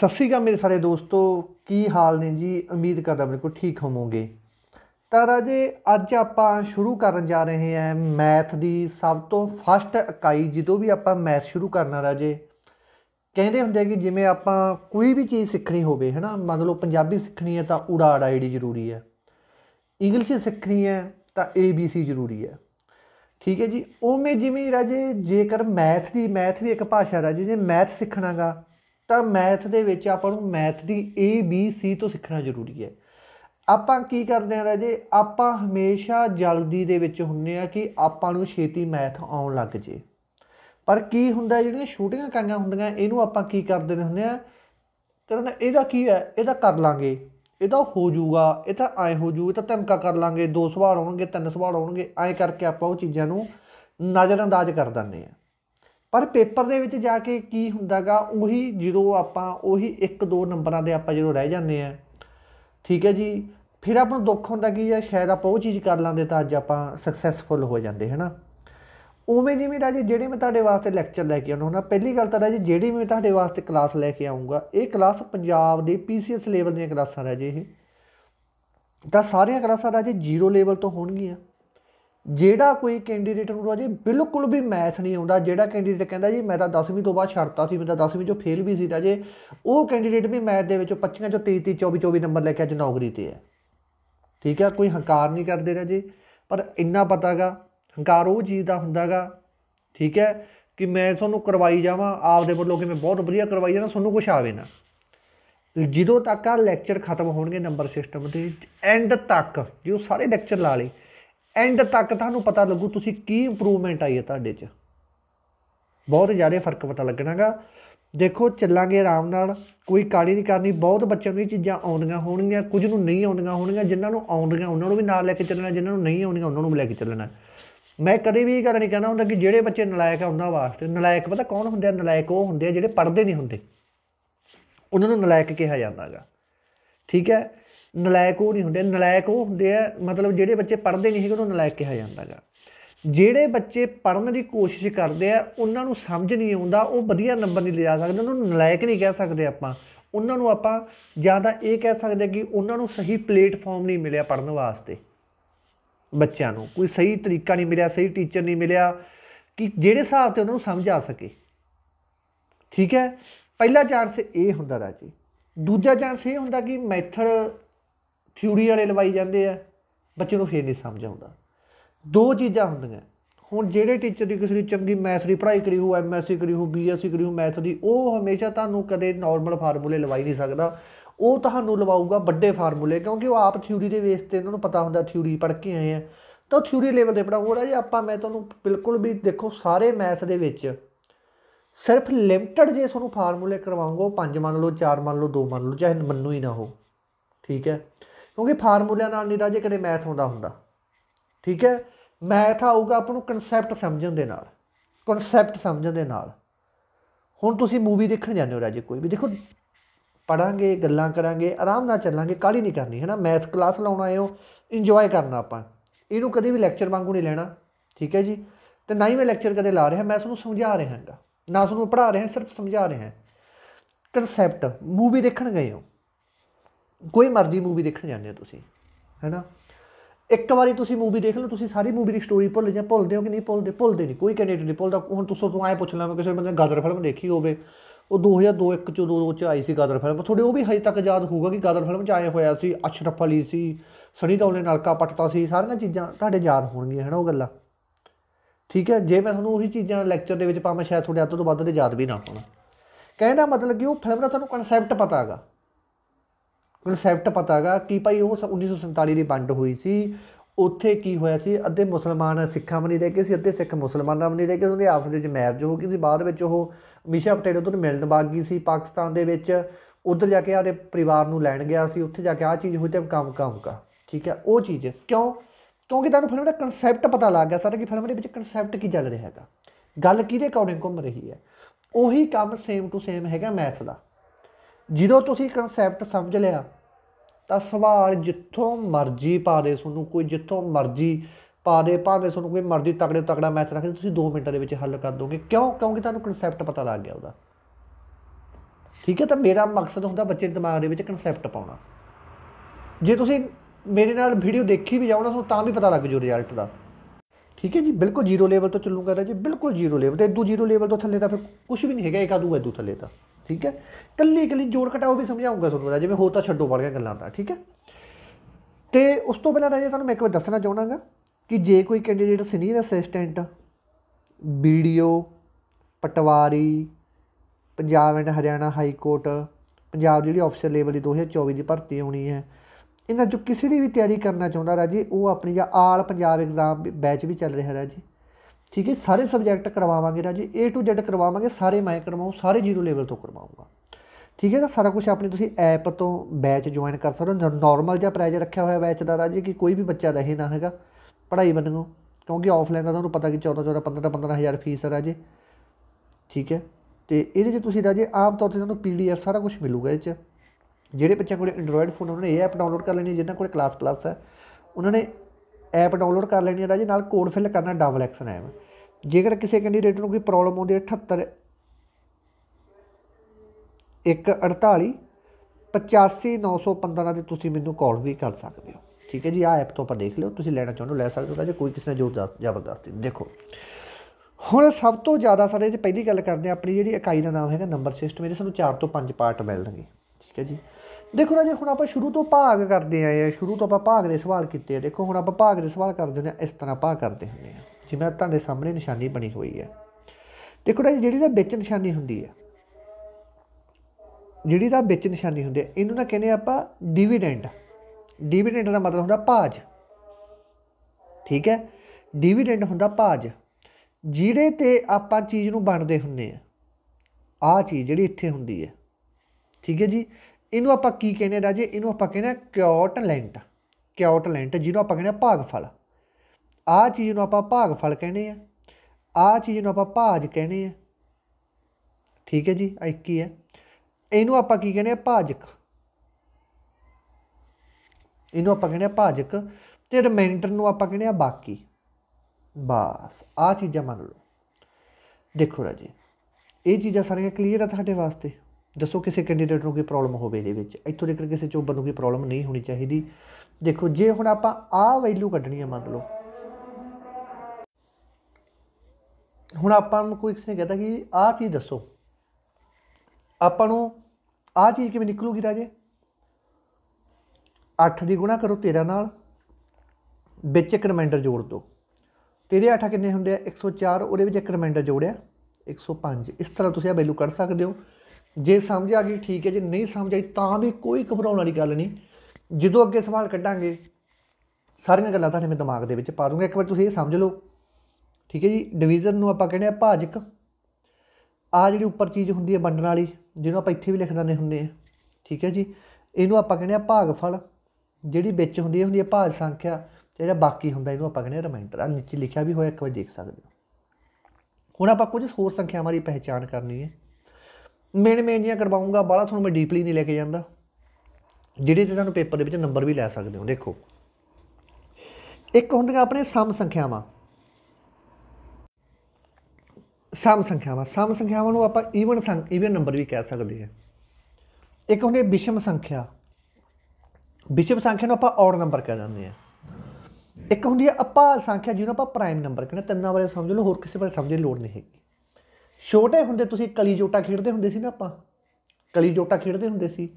ਸਤਿ ਸ਼੍ਰੀ ਅਕਾਲ ਮੇਰੇ ਸਾਰੇ ਦੋਸਤੋ ਕੀ ਹਾਲ ਨੇ ਜੀ ਉਮੀਦ ਕਰਦਾ ਕੋ ਠੀਕ ਹੋਵੋਗੇ ਤਾਂ ਰਾਜੇ ਅੱਜ ਆਪਾਂ ਸ਼ੁਰੂ ਕਰਨ ਜਾ ਰਹੇ ਹਾਂ ਮੈਥ ਦੀ ਸਭ ਤੋਂ ਫਸਟ ਇਕਾਈ ਜਦੋਂ ਵੀ ਆਪਾਂ ਮੈਥ ਸ਼ੁਰੂ ਕਰਨਾ ਰਾਜੇ ਕਹਿੰਦੇ ਹੁੰਦੇ ਕਿ ਜਿਵੇਂ ਆਪਾਂ ਕੋਈ ਵੀ ਚੀਜ਼ ਸਿੱਖਣੀ ਹੋਵੇ ਹੈਨਾ ਮੰਨ ਲਓ ਪੰਜਾਬੀ ਸਿੱਖਣੀ ਹੈ ਤਾਂ ਉੜਾ ਆੜਾ ਈੜੀ ਜ਼ਰੂਰੀ ਹੈ ਇੰਗਲਿਸ਼ ਸਿੱਖਣੀ ਹੈ ਤਾਂ ਏ ਬੀ ਸੀ ਜ਼ਰੂਰੀ ਹੈ ਠੀਕ ਹੈ ਜੀ ਉਵੇਂ ਜਿਵੇਂ ਰਾਜੇ ਜੇਕਰ ਮੈਥ ਦੀ ਮੈਥ ਵੀ ਇੱਕ ਭਾਸ਼ਾ ਰਾਜੇ ਜੇ ਮੈਥ ਸਿੱਖਣਾਗਾ ਤਾਂ ਮੈਥ ਦੇ ਵਿੱਚ ਆਪਾਂ ਨੂੰ ਮੈਥ ਦੀ A B C ਤੋਂ ਸਿੱਖਣਾ ਜ਼ਰੂਰੀ ਹੈ ਆਪਾਂ ਕੀ ਕਰਦੇ ਆ ਰਾਜੇ ਆਪਾਂ ਹਮੇਸ਼ਾ ਜਲਦੀ ਦੇ ਵਿੱਚ ਹੁੰਨੇ ਆ ਕਿ ਆਪਾਂ ਨੂੰ ਛੇਤੀ ਮੈਥ ਆਉਣ ਲੱਗ ਜੇ ਪਰ ਕੀ ਹੁੰਦਾ ਜਿਹੜੀਆਂ ਛੋਟੀਆਂ ਕਾਈਆਂ ਹੁੰਦੀਆਂ ਇਹਨੂੰ ਆਪਾਂ ਕੀ ਕਰਦੇ ਹੁੰਨੇ ਆ ਕਹਿੰਦੇ ਇਹਦਾ ਕੀ ਹੈ ਇਹਦਾ ਕਰ ਲਾਂਗੇ ਇਹਦਾ ਹੋ ਜਾਊਗਾ ਇਹ ਤਾਂ ਐ ਹੋ ਜਾਊ ਇਹ ਤਾਂ ਤਨਕਾ ਕਰ ਲਾਂਗੇ ਦੋ ਸਵਾਲ ਹੋਣਗੇ ਤਿੰਨ ਸਵਾਲ ਹੋਣਗੇ ਐ ਕਰਕੇ ਆਪਾਂ ਉਹ ਚੀਜ਼ਾਂ ਨੂੰ ਨਜ਼ਰ ਅੰਦਾਜ਼ ਕਰ ਦਿੰਦੇ ਆ ਪਰ ਪੇਪਰ ਦੇ ਵਿੱਚ ਜਾ ਕੇ ਕੀ ਹੁੰਦਾਗਾ ਉਹੀ ਜਦੋਂ ਆਪਾਂ ਉਹੀ 1-2 ਨੰਬਰਾਂ ਦੇ ਆਪਾਂ ਜਦੋਂ ਰਹਿ ਜਾਂਦੇ ਆ ਠੀਕ ਹੈ ਜੀ ਫਿਰ ਆਪਾਂ ਨੂੰ ਦੁੱਖ ਹੁੰਦਾ ਕਿ ਯਾਰ ਸ਼ਾਇਦ ਆਪਾਂ ਉਹ ਚੀਜ਼ ਕਰ ਲਾਂਦੇ ਤਾਂ ਅੱਜ ਆਪਾਂ ਸਕਸੈਸਫੁਲ ਹੋ ਜਾਂਦੇ ਹਨਾ ਉਵੇਂ ਜਿਵੇਂ ਰਾਜੇ ਜਿਹੜੇ ਮੈਂ ਤੁਹਾਡੇ ਵਾਸਤੇ ਲੈਕਚਰ ਲੈ ਕੇ ਆਉਣਾ ਹੁੰਦਾ ਪਹਿਲੀ ਗੱਲ ਤਾਂ ਰਾਜੇ ਜਿਹੜੀ ਮੈਂ ਤੁਹਾਡੇ ਵਾਸਤੇ ਕਲਾਸ ਲੈ ਕੇ ਆਉਂਗਾ ਇਹ ਕਲਾਸ ਪੰਜਾਬ ਦੇ ਪੀਸੀਐਸ ਲੈਵਲ ਦੀਆਂ ਕਲਾਸਾਂ ਰਾਜੇ ਇਹ ਤਾਂ ਸਾਰੀਆਂ ਕਲਾਸਾਂ ਰਾਜੇ ਜ਼ੀਰੋ ਲੈਵਲ ਤੋਂ ਹੋਣਗੀਆਂ ਜਿਹੜਾ ਕੋਈ ਕੈਂਡੀਡੇਟ ਨੂੰ ਰਾਜੇ ਬਿਲਕੁਲ ਵੀ ਮੈਥ ਨਹੀਂ ਆਉਂਦਾ ਜਿਹੜਾ ਕੈਂਡੀਡੇਟ ਕਹਿੰਦਾ ਜੀ ਮੈਂ ਤਾਂ 10ਵੀਂ ਤੋਂ ਬਾਅਦ ਛੱਡਤਾ ਸੀ ਮੈਂ ਤਾਂ 10ਵੀਂ ਚੋਂ ਫੇਲ ਵੀ ਸੀ ਰਾਜੇ ਉਹ ਕੈਂਡੀਡੇਟ ਵੀ ਮੈਥ ਦੇ ਵਿੱਚੋਂ 25 ਚੋਂ 30 24 24 ਨੰਬਰ ਲੈ ਕੇ ਅੱਜ ਨੌਕਰੀ ਤੇ ਹੈ ਠੀਕ ਹੈ ਕੋਈ ਹੰਕਾਰ ਨਹੀਂ ਕਰਦੇ ਰਾਜੇ ਪਰ ਇੰਨਾ ਪਤਾਗਾ ਹੰਕਾਰ ਉਹ ਚੀਜ਼ ਦਾ ਹੁੰਦਾਗਾ ਠੀਕ ਹੈ ਕਿ ਮੈਂ ਤੁਹਾਨੂੰ ਕਰਵਾਈ ਜਾਵਾਂ ਆਪਦੇ ਵੱਲੋਂ ਕਿ ਮੈਂ ਬਹੁਤ ਵਧੀਆ ਕਰਵਾਈ ਜਾਣਾ ਤੁਹਾਨੂੰ ਕੁਝ ਆਵੇ ਨਾ ਜਦੋਂ ਤੱਕ ਆ ਲੈਕਚਰ ਖਤਮ ਹੋਣਗੇ ਨੰਬਰ ਸਿਸਟਮ ਦੇ ਐਂਡ ਤੱਕ ਜਿਉ ਸਾਰੇ ਲੈਕਚਰ ਲਾ ਲਏ ਐਂਡ ਤੱਕ ਤੁਹਾਨੂੰ ਪਤਾ ਲੱਗੂ ਤੁਸੀਂ ਕੀ ਇੰਪਰੂਵਮੈਂਟ ਆਈ ਹੈ ਤੁਹਾਡੇ 'ਚ ਬਹੁਤ ਜ਼ਿਆਦਾ ਫਰਕ ਪਤਾ ਲੱਗਣਾਗਾ ਦੇਖੋ ਚੱਲਾਂਗੇ ਆਰਾਮ ਨਾਲ ਕੋਈ ਕਾੜੀ ਨਹੀਂ ਕਰਨੀ ਬਹੁਤ ਬੱਚਿਆਂ ਨੂੰ ਇਹ ਚੀਜ਼ਾਂ ਆਉਂਦੀਆਂ ਹੋਣਗੀਆਂ ਕੁਝ ਨੂੰ ਨਹੀਂ ਆਉਂਦੀਆਂ ਹੋਣਗੀਆਂ ਜਿਨ੍ਹਾਂ ਨੂੰ ਆਉਂਦੀਆਂ ਉਹਨਾਂ ਨੂੰ ਵੀ ਨਾਲ ਲੈ ਕੇ ਚੱਲਣਾ ਜਿਨ੍ਹਾਂ ਨੂੰ ਨਹੀਂ ਆਉਂਦੀਆਂ ਉਹਨਾਂ ਨੂੰ ਵੀ ਲੈ ਕੇ ਚੱਲਣਾ ਮੈਂ ਕਦੇ ਵੀ ਇਹ ਗੱਲ ਨਹੀਂ ਕਹਿੰਦਾ ਹੁੰਦਾ ਕਿ ਜਿਹੜੇ ਬੱਚੇ ਨਲਾਇਕ ਆ ਉਹਨਾਂ ਵਾਸਤੇ ਨਲਾਇਕ ਪਤਾ ਕੌਣ ਹੁੰਦੇ ਆ ਨਲਾਇਕ ਉਹ ਹੁੰਦੇ ਆ ਜਿਹੜੇ ਪੜ੍ਹਦੇ ਨਹੀਂ ਹੁੰਦੇ ਉਹਨਾਂ ਨੂੰ ਨਲਾਇਕ ਕਿਹਾ ਜਾਂਦਾਗਾ ਠੀਕ ਹੈ ਨਲਾਇਕ ਉਹ ਨਹੀਂ ਹੁੰਦੇ ਨਲਾਇਕ ਉਹ ਹੁੰਦੇ ਆ ਮਤਲਬ ਜਿਹੜੇ ਬੱਚੇ ਪੜ੍ਹਦੇ ਨਹੀਂ ਹੈਗੇ ਉਹਨੂੰ ਨਲਾਇਕ ਕਿਹਾ ਜਾਂਦਾ ਹੈ ਜਿਹੜੇ ਬੱਚੇ ਪੜਨ ਦੀ ਕੋਸ਼ਿਸ਼ ਕਰਦੇ ਆ ਉਹਨਾਂ ਨੂੰ ਸਮਝ ਨਹੀਂ ਆਉਂਦਾ ਉਹ ਵਧੀਆ ਨੰਬਰ ਨਹੀਂ ਲਿਆ ਸਕਦੇ ਉਹਨਾਂ ਨੂੰ ਨਲਾਇਕ ਨਹੀਂ ਕਹਿ ਸਕਦੇ ਆਪਾਂ ਉਹਨਾਂ ਨੂੰ ਆਪਾਂ ਜਾਂ ਇਹ ਕਹਿ ਸਕਦੇ ਕਿ ਉਹਨਾਂ ਨੂੰ ਸਹੀ ਪਲੇਟਫਾਰਮ ਨਹੀਂ ਮਿਲਿਆ ਪੜਨ ਵਾਸਤੇ ਬੱਚਿਆਂ ਨੂੰ ਕੋਈ ਸਹੀ ਤਰੀਕਾ ਨਹੀਂ ਮਿਲਿਆ ਸਹੀ ਟੀਚਰ ਨਹੀਂ ਮਿਲਿਆ ਕਿ ਜਿਹੜੇ ਹਿਸਾਬ ਤੇ ਉਹਨਾਂ ਨੂੰ ਸਮਝ ਆ ਸਕੇ ਠੀਕ ਹੈ ਪਹਿਲਾ ਚਾਂਸ ਇਹ ਹੁੰਦਾ ਰਾਜੀ ਦੂਜਾ ਚਾਂਸ ਇਹ ਹੁੰਦਾ ਕਿ ਮੈਥਡ ਥਿਊਰੀ ਵਾਲੇ ਲਵਾਈ ਜਾਂਦੇ ਆ ਬੱਚੇ ਨੂੰ ਫੇਰ ਨਹੀਂ ਸਮਝ ਆਉਂਦਾ ਦੋ ਚੀਜ਼ਾਂ ਹੁੰਦੀਆਂ ਹੁਣ ਜਿਹੜੇ ਟੀਚਰ ਦੀ ਕਿਸੇ ਦੀ ਚੰਗੀ ਮੈਥ ਦੀ ਪੜ੍ਹਾਈ ਕਰੀ ਹੋ ਐਮਐਸਸੀ ਕਰੀ ਹੋ ਬੀਐਸਸੀ ਕਰੀ ਹੋ ਮੈਥ ਦੀ ਉਹ ਹਮੇਸ਼ਾ ਤੁਹਾਨੂੰ ਕਦੇ ਨਾਰਮਲ ਫਾਰਮੂਲੇ ਲਵਾਈ ਨਹੀਂ ਸਕਦਾ ਉਹ ਤੁਹਾਨੂੰ ਲਵਾਊਗਾ ਵੱਡੇ ਫਾਰਮੂਲੇ ਕਿਉਂਕਿ ਉਹ ਆਪ ਥਿਊਰੀ ਦੇ ਬੇਸ ਤੇ ਉਹਨਾਂ ਨੂੰ ਪਤਾ ਹੁੰਦਾ ਥਿਊਰੀ ਪੜ੍ਹ ਕੇ ਆਏ ਆ ਤਾਂ ਥਿਊਰੀ ਲੈਵਲ ਤੇ ਪੜਾਉਂਗਾ ਜੀ ਆਪਾਂ ਮੈਂ ਤੁਹਾਨੂੰ ਬਿਲਕੁਲ ਵੀ ਦੇਖੋ ਸਾਰੇ ਮੈਥ ਦੇ ਵਿੱਚ ਸਿਰਫ ਲਿਮਟਡ ਜੇ ਤੁਹਾਨੂੰ ਫਾਰਮੂਲੇ ਕਰਵਾਉਂਗਾ ਪੰਜ ਮੰਨ ਲਓ ਚਾਰ ਮੰਨ ਲਓ ਦੋ ਮੰਨ ਲਓ ਚਾਹੇ ਮੰਨੂ ਹੀ ਨਾ ਹੋ ਠੀਕ ਹੈ ਕਿਉਂਕਿ ਫਾਰਮੂਲਿਆਂ ਨਾਲ ਨਹੀਂ ਰਾਜੇ ਕਦੇ ਮੈਥ ਹੁੰਦਾ ਹੁੰਦਾ ਠੀਕ ਹੈ ਮੈਥ ਆਊਗਾ ਆਪਾਂ ਨੂੰ ਕਨਸੈਪਟ ਸਮਝਣ ਦੇ ਨਾਲ ਕਨਸੈਪਟ ਸਮਝਣ ਦੇ ਨਾਲ ਹੁਣ ਤੁਸੀਂ ਮੂਵੀ ਦੇਖਣ ਜਾਂਦੇ ਹੋ ਰਾਜੇ ਕੋਈ ਵੀ ਦੇਖੋ ਪੜਾਂਗੇ ਗੱਲਾਂ ਕਰਾਂਗੇ ਆਰਾਮ ਨਾਲ ਚੱਲਾਂਗੇ ਕਾਲੀ ਨਹੀਂ ਕਰਨੀ ਹੈ ਨਾ ਮੈਥ ਕਲਾਸ ਲਾਉਣ ਆਏ ਹੋ ਇੰਜੋਏ ਕਰਨਾ ਆਪਾਂ ਇਹਨੂੰ ਕਦੇ ਵੀ ਲੈਕਚਰ ਵਾਂਗੂ ਨਹੀਂ ਲੈਣਾ ਠੀਕ ਹੈ ਜੀ ਤੇ ਨਾ ਹੀ ਮੈਂ ਲੈਕਚਰ ਕਦੇ ਲਾ ਰਿਹਾ ਮੈਂ ਤੁਹਾਨੂੰ ਸਮਝਾ ਰਿਹਾ ਹਾਂਗਾ ਨਾ ਤੁਹਾਨੂੰ ਪੜਾ ਰਿਹਾ ਸਿਰਫ ਸਮਝਾ ਰਿਹਾ ਕਨਸੈਪਟ ਮੂਵੀ ਦੇਖਣ ਗਏ ਹੋ ਕੋਈ ਮਰਜ਼ੀ ਮੂਵੀ ਦੇਖਣ ਜਾਂਦੇ ਹੋ ਤੁਸੀਂ ਹੈਨਾ ਇੱਕ ਵਾਰੀ ਤੁਸੀਂ ਮੂਵੀ ਦੇਖ ਲਓ ਤੁਸੀਂ ਸਾਰੀ ਮੂਵੀ ਦੀ ਸਟੋਰੀ ਭੁੱਲ ਜਾਂ ਭੁੱਲਦੇ ਹੋ ਕਿ ਨਹੀਂ ਭੁੱਲਦੇ ਭੁੱਲਦੇ ਨਹੀਂ ਕੋਈ ਕੈਨੇਡੀ ਨਹੀਂ ਭੁੱਲਦਾ ਹੁਣ ਤੁਸੀਂ ਤੋਂ ਐ ਪੁੱਛ ਲਾਂ ਮੈਂ ਕਿਸੇ ਬੰਦੇ ਗਾਦਰ ਫਿਲਮ ਦੇਖੀ ਹੋਵੇ ਉਹ 2002 1 ਚ 2 ਚ ਆਈ ਸੀ ਗਾਦਰ ਫਿਲਮ ਤੁਹਾਡੇ ਉਹ ਵੀ ਹਜੇ ਤੱਕ ਯਾਦ ਹੋਊਗਾ ਕਿ ਗਾਦਰ ਫਿਲਮ ਚ ਆਏ ਹੋਇਆ ਸੀ ਅਸ਼ਰਫ ਅਲੀ ਸੀ ਸਣੀ ਦੌਲੇ ਨਲਕਾ ਪਟਤਾ ਸੀ ਸਾਰੀਆਂ ਚੀਜ਼ਾਂ ਤੁਹਾਡੇ ਯਾਦ ਹੋਣਗੀਆਂ ਹਨਾ ਉਹ ਗੱਲਾਂ ਠੀਕ ਹੈ ਜੇ ਮੈਂ ਤੁਹਾਨੂੰ ਉਹੀ ਚੀਜ਼ਾਂ ਲੈਕਚਰ ਦੇ ਵਿੱਚ ਪਾਵਾਂ ਸ਼ਾਇਦ ਤੁਹਾਡੇ ਅੱਧ ਤੋਂ ਵੱਧ ਦੇ ਯਾਦ ਵੀ ਨਾ ਹੋਣ ਕਹਿਣ ਮਤਲਬ ਕਿ ਉਹ ਫਿਲਮ ਦਾ ਤੁਹਾਨੂੰ ਕਨਸੈਪਟ ਪਤਾ ਹੈਗਾ ਕਨਸੈਪਟ ਪਤਾ ਹੈਗਾ ਕਿ ਭਾਈ ਉਹ 1947 ਦੀ ਵੰਡ ਹੋਈ ਸੀ ਉੱਥੇ ਕੀ ਹੋਇਆ ਸੀ ਅੱਧੇ ਮੁਸਲਮਾਨ ਸਿੱਖਾਂ ਬਣੀ ਰਹਿ ਗਏ ਸੀ ਅੱਧੇ ਸਿੱਖ ਮੁਸਲਮਾਨਾਂ ਬਣੀ ਰਹਿ ਗਏ ਉਹਦੇ ਆਪਸ ਵਿੱਚ ਮੈਰਜ ਹੋ ਗਈ ਸੀ ਬਾਅਦ ਵਿੱਚ ਉਹ ਮਿਸ਼ਾ ਪਟੇਲ ਤੋਂ ਮਿਲਣ ਵਗ ਗਈ ਸੀ ਪਾਕਿਸਤਾਨ ਦੇ ਵਿੱਚ ਉੱਧਰ ਜਾ ਕੇ ਆਪਣੇ ਪਰਿਵਾਰ ਨੂੰ ਲੈਣ ਗਿਆ ਸੀ ਉੱਥੇ ਜਾ ਕੇ ਆ ਚੀਜ਼ ਹੋਈ ਤੇ ਕੰਮ ਕੰਮ ਕਾ ਠੀਕ ਹੈ ਉਹ ਚੀਜ਼ ਕਿਉਂ ਕਿਉਂਕਿ ਤੁਹਾਨੂੰ ਫਿਲਮ ਦਾ ਕਨਸੈਪਟ ਪਤਾ ਲੱਗ ਗਿਆ ਸਾਰਾ ਕਿ ਫਿਲਮ ਦੇ ਵਿੱਚ ਕਨਸੈਪਟ ਕੀ ਚੱਲ ਰਿਹਾ ਹੈਗਾ ਗੱਲ ਕਿਹਦੇ ਅਕੋਰਡਿੰਗ ਘੁੰਮ ਰਹੀ ਹੈ ਉਹੀ ਕੰਮ ਸੇਮ ਟੂ ਸੇਮ ਹੈਗਾ ਮੈਥ ਦਾ ਜਦੋਂ ਤੁਸੀਂ ਕਨਸੈਪਟ ਸਮਝ ਲਿਆ ਤਾਂ ਸਵਾਲ ਜਿੱਥੋਂ ਮਰਜ਼ੀ ਪਾ ਦੇ ਤੁਹਾਨੂੰ ਕੋਈ ਜਿੱਥੋਂ ਮਰਜ਼ੀ ਪਾ ਦੇ ਭਾਵੇਂ ਤੁਹਾਨੂੰ ਕੋਈ ਮਰਜ਼ੀ ਤਕੜੇ ਤਕੜਾ ਮੈਥ ਰੱਖ ਦੇ ਤੁਸੀਂ 2 ਮਿੰਟਾਂ ਦੇ ਵਿੱਚ ਹੱਲ ਕਰ ਦੋਗੇ ਕਿਉਂ ਕਿਉਂਕਿ ਤੁਹਾਨੂੰ ਕਨਸੈਪਟ ਪਤਾ ਲੱਗ ਗਿਆ ਉਹਦਾ ਠੀਕ ਹੈ ਤਾਂ ਮੇਰਾ ਮਕਸਦ ਹੁੰਦਾ ਬੱਚੇ ਦੇ ਦਿਮਾਗ ਦੇ ਵਿੱਚ ਕਨਸੈਪਟ ਪਾਉਣਾ ਜੇ ਤੁਸੀਂ ਮੇਰੇ ਨਾਲ ਵੀਡੀਓ ਦੇਖੀ ਵੀ ਜਾਓ ਨਾ ਤੁਹਾਨੂੰ ਤਾਂ ਵੀ ਪਤਾ ਲੱਗ ਜੂ ਰਿਜ਼ਲਟ ਦਾ ਠੀਕ ਹੈ ਜੀ ਬਿਲਕੁਲ ਜ਼ੀਰੋ ਲੈਵਲ ਤੋਂ ਚੱਲੂਗਾ ਜੀ ਬਿਲਕੁਲ ਜ਼ੀਰੋ ਲੈਵਲ ਤੇ ਦੂ ਜ਼ੀਰੋ ਲੈਵਲ ਤੋਂ ਥੱਲੇ ਤਾਂ ਫਿਰ ਕੁਝ ਵੀ ਨਹੀਂ ਹੈਗਾ ਇੱਕ ਆਦੂ ਐਦੂ ਥੱਲੇ ਤਾਂ ਠੀਕ ਹੈ ਕੱਲੀ ਕੱਲੀ ਜੋੜ ਘਟਾਓ ਵੀ ਸਮਝਾਉਂਗਾ ਤੁਹਾਨੂੰ ਜਿਵੇਂ ਹੋਰ ਤਾਂ ਛੱਡੋ ਵਾਲੀਆਂ ਗੱਲਾਂ ਤਾਂ ਠੀਕ ਹੈ ਤੇ ਉਸ ਤੋਂ ਪਹਿਲਾਂ ਰਾਜੇ ਤੁਹਾਨੂੰ ਮੈਂ ਇੱਕ ਵਾਰ ਦੱਸਣਾ ਚਾਹਣਾਗਾ ਕਿ ਜੇ ਕੋਈ candidate senior assistant VDO patwari Punjab and Haryana high court Punjab ਜਿਹੜੀ ਆਫੀਸਰ ਲੈਵਲ ਦੀ 2024 ਦੀ ਭਰਤੀ ਹੋਣੀ ਹੈ ਇਹਨਾਂ ਚੋਂ ਕਿਸੇ ਦੀ ਵੀ ਤਿਆਰੀ ਕਰਨਾ ਚਾਹੁੰਦਾ ਰਾਜੇ ਉਹ ਆਪਣੀ ਜਾਂ ਆਲ ਪੰਜਾਬ ਐਗਜ਼ਾਮ ਬੈਚ ਵੀ ਚੱਲ ਰਿਹਾ ਰਾਜੇ ਠੀਕ ਹੈ ਸਾਰੇ ਸਬਜੈਕਟ ਕਰਵਾਵਾਂਗੇ ਰਾਜੇ A ਟੂ Z ਕਰਵਾਵਾਂਗੇ ਸਾਰੇ ਮੈਂ ਕਰਵਾਉਂ ਸਾਰੇ ਜ਼ੀਰੋ ਲੈਵਲ ਤੋਂ ਕਰਵਾਉਂਗਾ ਠੀਕ ਹੈ ਤਾਂ ਸਾਰਾ ਕੁਝ ਆਪਣੀ ਤੁਸੀਂ ਐਪ ਤੋਂ ਬੈਚ ਜੁਆਇਨ ਕਰ ਸਕਦੇ ਹੋ ਨਾਰਮਲ ਜਿਹਾ ਪ੍ਰਾਈਜ਼ ਰੱਖਿਆ ਹੋਇਆ ਬੈਚ ਦਾ ਰਾਜੇ ਕਿ ਕੋਈ ਵੀ ਬੱਚਾ ਰਹੇ ਨਾ ਹੈਗਾ ਪੜ੍ਹਾਈ ਬਣਨੋਂ ਕਿਉਂਕਿ ਆਫਲਾਈਨ ਦਾ ਤੁਹਾਨੂੰ ਪਤਾ ਕਿ 14 14 15 15000 ਫੀਸ ਹੈ ਰਾਜੇ ਠੀਕ ਹੈ ਤੇ ਇਹਦੇ ਜੇ ਤੁਸੀਂ ਰਾਜੇ ਆਮ ਤੌਰ ਤੇ ਤੁਹਾਨੂੰ ਪੀਡੀਐਫ ਸਾਰਾ ਕੁਝ ਮਿਲੂਗਾ ਇਹ 'ਚ ਜਿਹੜੇ ਬੱਚਿਆਂ ਕੋਲ ਐਂਡਰੋਇਡ ਫੋਨ ਉਹਨਾਂ ਨੇ ਇਹ ਐਪ ਡਾਊਨਲੋਡ ਕਰ ਲੈਣੀ ਜਿੰਨਾਂ ਜਿਨ੍ਹਾਂ ਕੋਲ ਕਲਾਸ ਪਲੱਸ ਹੈ ਉਹਨਾਂ ਨੇ ਐਪ ਡਾਊਨਲੋਡ ਕਰ ਲੈਣੀ ਹੈ ਰਾਜੇ ਨਾਲ ਕੋਡ ਫਿਲ ਕਰਨਾ ਡਬਲ ਐਕਸ ਨਾਮ ਜੇਕਰ ਕਿਸੇ ਕੈਂਡੀਡੇਟ ਨੂੰ ਕੋਈ ਪ੍ਰੋਬਲਮ ਆਉਂਦੀ ਹੈ 78 148 85915 ਤੇ ਤੁਸੀਂ ਮੈਨੂੰ ਕਾਲ ਵੀ ਕਰ ਸਕਦੇ ਹੋ ਠੀਕ ਹੈ ਜੀ ਆ ਐਪ ਤੋਂ ਆਪਾਂ ਦੇਖ ਲਿਓ ਤੁਸੀਂ ਲੈਣਾ ਚਾਹੁੰਦੇ ਹੋ ਲੈ ਸਕਦੇ ਹੋ ਜੇ ਕੋਈ ਕਿਸੇ ਨੇ ਜ਼ੋਰ ਜ਼ਬਰਦਸਤੀ ਦੇਖੋ ਹੁਣ ਸਭ ਤੋਂ ਜ਼ਿਆਦਾ ਸਾਡੇ ਜੇ ਪਹਿਲੀ ਗੱਲ ਕਰਦੇ ਆ ਆਪਣੀ ਜਿਹੜੀ ਇਕਾਈ ਦਾ ਨਾਮ ਹੈਗਾ ਨੰਬਰ ਸਿਸਟਮ ਇਹਦੇ ਸਾਨੂੰ 4 ਤੋਂ 5 ਪਾਰਟ ਮਿਲਣਗੇ ਠੀਕ ਹੈ ਜੀ ਦੇਖੋ ਰਾਜੇ ਹੁਣ ਆਪਾਂ ਸ਼ੁਰੂ ਤੋਂ ਭਾਗ ਕਰਦੇ ਆਏ ਆ ਸ਼ੁਰੂ ਤੋਂ ਆਪਾਂ ਭਾਗ ਦੇ ਸਵਾਲ ਕੀਤੇ ਆ ਦੇਖੋ ਹੁਣ ਆਪਾਂ ਭਾਗ ਦੇ ਸਵਾਲ ਕਰਦੇ ਹੁੰਦੇ ਆ ਇਸ ਤਰ੍ਹਾਂ ਭਾਗ ਕਰਦੇ ਹੁੰਦੇ ਆ ਜਿਵੇਂ ਤੁਹਾਡੇ ਸਾਹਮਣੇ ਨਿਸ਼ਾਨੀ ਬਣੀ ਹੋਈ ਹੈ ਦੇਖੋ ਰਾਜੇ ਜਿਹੜੀ ਦਾ ਵਿੱਚ ਨਿਸ਼ਾਨੀ ਹੁੰਦੀ ਹੈ ਜਿਹੜੀ ਦਾ ਵਿੱਚ ਨਿਸ਼ਾਨੀ ਹੁੰਦੀ ਹੈ ਇਹਨੂੰ ਨਾ ਕਹਿੰਦੇ ਆਪਾਂ ਡਿਵੀਡੈਂਡ ਡਿਵੀਡੈਂਡ ਦਾ ਮਤਲਬ ਹੁੰਦਾ ਭਾਜ ਠੀਕ ਹੈ ਡਿਵੀਡੈਂਡ ਹੁੰਦਾ ਭਾਜ ਜਿਹੜੇ ਤੇ ਆਪਾਂ ਚੀਜ਼ ਨੂੰ ਵੰਡਦੇ ਹੁੰਨੇ ਆ ਆ ਚੀਜ਼ ਜਿਹੜੀ ਇੱਥੇ ਹੁੰਦੀ ਹੈ ਠੀਕ ਹੈ ਜੀ ਇਹਨੂੰ ਆਪਾਂ ਕੀ ਕਹਿੰਦੇ ਰਾਜੇ ਇਹਨੂੰ ਆਪਾਂ ਕਹਿੰਦੇ ਕਿਓਟ ਲੈਂਟ ਕਿਓਟ ਲੈਂਟ ਜਿਹਨੂੰ ਆਪਾਂ ਕਹਿੰਦੇ ਭਾਗਫਲ ਆ ਚੀਜ਼ ਨੂੰ ਆਪਾਂ ਭਾਗਫਲ ਕਹਿੰਦੇ ਆ ਆ ਚੀਜ਼ ਨੂੰ ਆਪਾਂ ਭਾਜ ਕਹਿੰਦੇ ਆ ਠੀਕ ਹੈ ਜੀ ਇੱਕ ਹੀ ਹੈ ਇਹਨੂੰ ਆਪਾਂ ਕੀ ਕਹਿੰਦੇ ਆ ਭਾਜਕ ਇਹਨੂੰ ਆਪਾਂ ਕਹਿੰਦੇ ਆ ਭਾਜਕ ਤੇ ਰਿਮੈਂਡਰ ਨੂੰ ਆਪਾਂ ਕਹਿੰਦੇ ਆ ਬਾਕੀ ਬਸ ਆ ਚੀਜ਼ਾਂ ਮੰਨ ਲਓ ਦੇਖੋ ਰਾਜੇ ਇਹ ਚੀਜ਼ਾਂ ਸਾਰੀਆਂ ਕਲੀਅਰ ਆ ਤੁਹਾਡੇ ਵਾਸਤੇ ਦੱਸੋ ਕਿਸੇ ਕੈਂਡੀਡੇਟ ਨੂੰ ਕੀ ਪ੍ਰੋਬਲਮ ਹੋਵੇ ਇਹਦੇ ਵਿੱਚ ਇੱਥੋਂ ਕੇ ਕਿਸੇ ਚੋਬਰ ਨੂੰ ਕੋਈ ਪ੍ਰੋਬਲਮ ਨਹੀਂ ਹੋਣੀ ਚਾਹੀਦੀ ਦੇਖੋ ਜੇ ਹੁਣ ਆਪਾਂ ਆ ਵੈਲਿਊ ਕੱਢਣੀ ਹੈ ਮੰਨ ਲਓ ਹੁਣ ਆਪਾਂ ਨੂੰ ਕੋਈ ਕਿਸੇ ਨੇ ਕਹਤਾ ਕਿ ਆਹ ਚੀਜ਼ ਦੱਸੋ ਆਪਾਂ ਨੂੰ ਆਹ ਚੀਜ਼ ਕਿਵੇਂ ਨਿਕਲੂਗੀ ਰਾਜੇ 8 ਦੀ ਗੁਣਾ ਕਰੋ 13 ਨਾਲ ਵਿੱਚ ਇੱਕ ਰਿਮਾਈਂਡਰ ਜੋੜ ਦਿਓ ਤੇਰੇ 8 ਕਿੰਨੇ ਹੁੰਦੇ ਆ 104 ਉਹਦੇ ਵਿੱਚ ਇੱਕ ਰਿਮਾਈਂਡਰ ਜੋੜਿਆ 105 ਇਸ ਤਰ੍ਹਾਂ ਤੁਸੀਂ ਆ ਵੈਲਿਊ ਕੱਢ ਸਕਦੇ ਹੋ ਜੇ ਸਮਝ ਆ ਗਈ ਠੀਕ ਹੈ ਜੇ ਨਹੀਂ ਸਮਝ ਆਈ ਤਾਂ ਵੀ ਕੋਈ ਘਬਰਾਉਣ ਵਾਲੀ ਗੱਲ ਨਹੀਂ ਜਦੋਂ ਅੱਗੇ ਸਵਾਲ ਕੱਢਾਂਗੇ ਸਾਰੀਆਂ ਗੱਲਾਂ ਤੁਹਾਡੇ ਮੇਰੇ ਦਿਮਾਗ ਦੇ ਵਿੱਚ ਪਾ ਦੂੰਗਾ ਇੱਕ ਵਾਰ ਤੁਸੀਂ ਇਹ ਸਮਝ ਲਓ ਠੀਕ ਹੈ ਜੀ ਡਿਵੀਜ਼ਨ ਨੂੰ ਆਪਾਂ ਕਹਿੰਦੇ ਆ ਭਾਜਕ ਆ ਜਿਹੜੀ ਉੱਪਰ ਚੀਜ਼ ਹੁੰਦੀ ਹੈ ਵੰਡਣ ਵਾਲੀ ਜਿਹਨੂੰ ਆਪਾਂ ਇੱਥੇ ਵੀ ਲਿਖ ਦਿੰਦੇ ਹੁੰਦੇ ਆ ਠੀਕ ਹੈ ਜੀ ਇਹਨੂੰ ਆਪਾਂ ਕਹਿੰਦੇ ਆ ਭਾਗਫਲ ਜਿਹੜੀ ਵਿੱਚ ਹੁੰਦੀ ਹੈ ਹੁੰਦੀ ਹੈ ਭਾਜ ਸੰਖਿਆ ਤੇ ਜਿਹੜਾ ਬਾਕੀ ਹੁੰਦਾ ਇਹਨੂੰ ਆਪਾਂ ਕਹਿੰਦੇ ਆ ਰਿਮਾਈਂਡਰ ਆ ਨੀਚੇ ਲਿਖਿਆ ਵੀ ਹੋਇਆ ਇੱਕ ਵਾਰ ਦੇਖ ਸਕਦੇ ਹੋ ਹੁਣ ਆਪਾਂ ਕੁਝ ਹੋਰ ਸੰਖਿਆਵਾਂ ਦੀ ਪਹਿਚਾਣ ਕਰਨੀ ਹੈ ਮੇਨ ਮੇਨ ਜੀਆਂ ਕਰਵਾਉਂਗਾ ਬਾਲਾ ਤੁਹਾਨੂੰ ਮੈਂ ਡੀਪਲੀ ਨਹੀਂ ਲੈ ਕੇ ਜਾਂਦਾ ਜਿਹੜੇ ਤੇ ਤੁਹਾਨੂੰ ਪੇਪਰ ਦੇ ਵਿੱਚ ਨੰਬਰ ਵੀ ਲੈ ਸਕਦੇ ਹੋ ਦੇਖੋ ਇੱਕ ਹੁੰਦੀਆਂ ਆਪਣੇ ਸਮ ਸੰਖਿਆਵਾਂ ਸਮ ਸੰਖਿਆਵਾਂ ਸਮ ਸੰਖਿਆਵਾਂ ਨੂੰ ਆਪਾਂ ਈਵਨ ਈਵਨ ਨੰਬਰ ਵੀ ਕਹਿ ਸਕਦੇ ਹਾਂ ਇੱਕ ਹੁੰਦੀ ਹੈ ਵਿਸ਼ਮ ਸੰਖਿਆ ਵਿਸ਼ਮ ਸੰਖਿਆ ਨੂੰ ਆਪਾਂ ਆਡ ਨੰਬਰ ਕਹਿ ਦਿੰਦੇ ਆ ਇੱਕ ਹੁੰਦੀ ਹੈ ਅਪਾਰ ਸੰਖਿਆ ਜਿਹਨੂੰ ਆਪਾਂ ਪ੍ਰਾਈਮ ਨੰਬਰ ਕਹਿੰਦੇ ਤਿੰਨਾਂ ਬਾਰੇ ਸਮਝ ਲਓ ਹੋਰ ਕਿਸੇ ਬਾਰੇ ਸਮਝਣ ਦੀ ਲੋੜ ਨਹੀਂ ਹੈਗੀ ਛੋਟੇ ਹੁੰਦੇ ਤੁਸੀਂ ਕਲੀ ਜੋਟਾ ਖੇਡਦੇ ਹੁੰਦੇ ਸੀ ਨਾ ਆਪਾਂ ਕਲੀ ਜੋਟਾ ਖੇਡਦੇ ਹੁੰਦੇ ਸੀ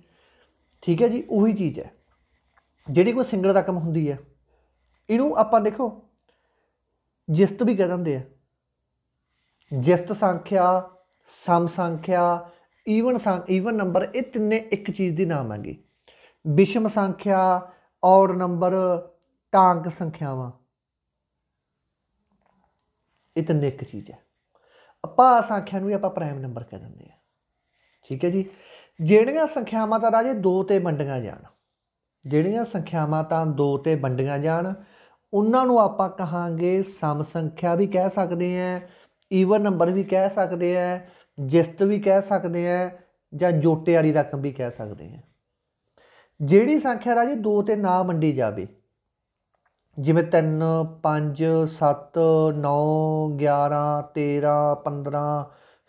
ਠੀਕ ਹੈ ਜੀ ਉਹੀ ਚੀਜ਼ ਹੈ ਜਿਹੜੀ ਕੋਈ ਸਿੰਗਲ ਰਕਮ ਹੁੰਦੀ ਹੈ ਇਹਨੂੰ ਆਪਾਂ ਦੇਖੋ ਜਿਸਤ ਵੀ ਕਹਿ ਦਿੰਦੇ ਆ ਜਿਸਤ ਸੰਖਿਆ ਸਮ ਸੰਖਿਆ ਈਵਨ ਸੰ ਈਵਨ ਨੰਬਰ ਇਹ ਤਿੰਨੇ ਇੱਕ ਚੀਜ਼ ਦੇ ਨਾਮ ਹੈਗੇ ਵਿਸ਼ਮ ਸੰਖਿਆ ਔਡ ਨੰਬਰ ਟਾਂਕ ਸੰਖਿਆਵਾਂ ਇਹ ਤਿੰਨੇ ਇੱਕ ਚੀਜ਼ ਹੈ ਅਪਾ ਸੰਖਿਆ ਨੂੰ ਆਪਾਂ ਪ੍ਰਾਈਮ ਨੰਬਰ ਕਹਿ ਦਿੰਦੇ ਆ ਠੀਕ ਹੈ ਜੀ ਜਿਹੜੀਆਂ ਸੰਖਿਆਵਾਂ ਤਾਂ ਰਾਜੇ 2 ਤੇ ਵੰਡੀਆਂ ਜਾਣ ਜਿਹੜੀਆਂ ਸੰਖਿਆਵਾਂ ਤਾਂ 2 ਤੇ ਵੰਡੀਆਂ ਜਾਣ ਉਹਨਾਂ ਨੂੰ ਆਪਾਂ ਕਹਾਂਗੇ ਸਮ ਸੰਖਿਆ ਵੀ ਕਹਿ ਸਕਦੇ ਆ ਈਵਨ ਨੰਬਰ ਵੀ ਕਹਿ ਸਕਦੇ ਆ ਜਿਸਤ ਵੀ ਕਹਿ ਸਕਦੇ ਆ ਜਾਂ ਜੋਟੇ ਵਾਲੀ ਰਕਮ ਵੀ ਕਹਿ ਸਕਦੇ ਆ ਜਿਹੜੀ ਸੰਖਿਆ ਰਾਜੇ 2 ਤੇ ਨਾ ਵੰਡੀ ਜਾਵੇ ਜਿਵੇਂ 3 5 7 9 11 13 15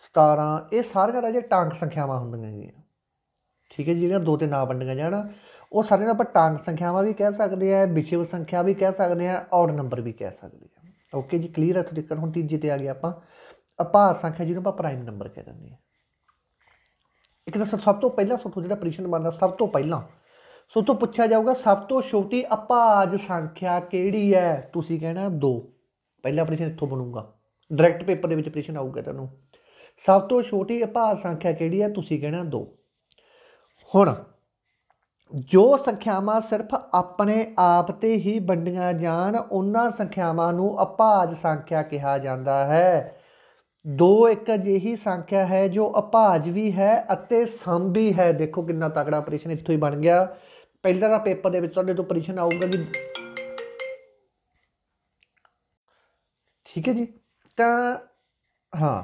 17 ਇਹ ਸਾਰੀਆਂ ਰਾਜੇ ਟਾਂਕ ਸੰਖਿਆਵਾਂ ਹੁੰਦੀਆਂ ਹੈਗੀਆਂ ਠੀਕ ਹੈ ਜਿਹੜੀਆਂ ਦੋ ਤੇ ਨਾ ਵੰਡੀਆਂ ਜਾਣ ਉਹ ਸਾਰੀਆਂ ਆਪਾਂ ਟਾਂਕ ਸੰਖਿਆਵਾਂ ਵੀ ਕਹਿ ਸਕਦੇ ਆ ਵਿਸ਼ੇਵ ਸੰਖਿਆ ਵੀ ਕਹਿ ਸਕਦੇ ਆ ਔਡ ਨੰਬਰ ਵੀ ਕਹਿ ਸਕਦੇ ਆ ਓਕੇ ਜੀ ਕਲੀਅਰ ਹੈ ਤੁਹਾਡੇ ਹੁਣ ਤੀਜੇ ਤੇ ਆ ਗਿਆ ਆਪਾਂ ਅਪਾਰ ਸੰਖਿਆ ਜਿਹਨੂੰ ਆਪਾਂ ਪ੍ਰਾਈਮ ਨੰਬਰ ਕਹਿੰਦੇ ਆ ਇੱਕ ਤਾਂ ਸਭ ਤੋਂ ਪਹਿਲਾਂ ਸੋਠੋ ਜਿਹੜਾ ਪ੍ਰੀਸ਼ਨ ਬਣਦਾ ਸਭ ਤੋਂ ਪਹਿਲਾਂ ਸੋ ਤੋਂ ਪੁੱਛਿਆ ਜਾਊਗਾ ਸਭ ਤੋਂ ਛੋਟੀ ਅਪਾਜ ਸੰਖਿਆ ਕਿਹੜੀ ਹੈ ਤੁਸੀਂ ਕਹਿਣਾ 2 ਪਹਿਲਾ ਪ੍ਰਸ਼ਨ ਇੱਥੋਂ ਬਣੂਗਾ ਡਾਇਰੈਕਟ ਪੇਪਰ ਦੇ ਵਿੱਚ ਪ੍ਰਸ਼ਨ ਆਊਗਾ ਤੁਹਾਨੂੰ ਸਭ ਤੋਂ ਛੋਟੀ ਅਪਾਜ ਸੰਖਿਆ ਕਿਹੜੀ ਹੈ ਤੁਸੀਂ ਕਹਿਣਾ 2 ਹੁਣ ਜੋ ਸੰਖਿਆਵਾਂ ਸਿਰਫ ਆਪਣੇ ਆਪ ਤੇ ਹੀ ਵੰਡੀਆਂ ਜਾਣ ਉਹਨਾਂ ਸੰਖਿਆਵਾਂ ਨੂੰ ਅਪਾਜ ਸੰਖਿਆ ਕਿਹਾ ਜਾਂਦਾ ਹੈ ਦੋ ਇੱਕ ਅਜਿਹੀ ਸੰਖਿਆ ਹੈ ਜੋ ਅਪਾਜ ਵੀ ਹੈ ਅਤੇ ਸਮ ਵੀ ਹੈ ਦੇਖੋ ਕਿੰਨਾ ਤਕੜਾ ਪ੍ਰਸ਼ਨ ਇੱਥੋਂ ਹੀ ਬਣ ਗਿਆ ਪਹਿਲਾਂ ਦਾ ਪੇਪਰ ਦੇ ਵਿੱਚ ਤੁਹਾਡੇ ਤੋਂ ਪ੍ਰਸ਼ਨ ਆਊਗਾ ਕਿ ਠੀਕ ਹੈ ਜੀ ਤਾਂ ਹਾਂ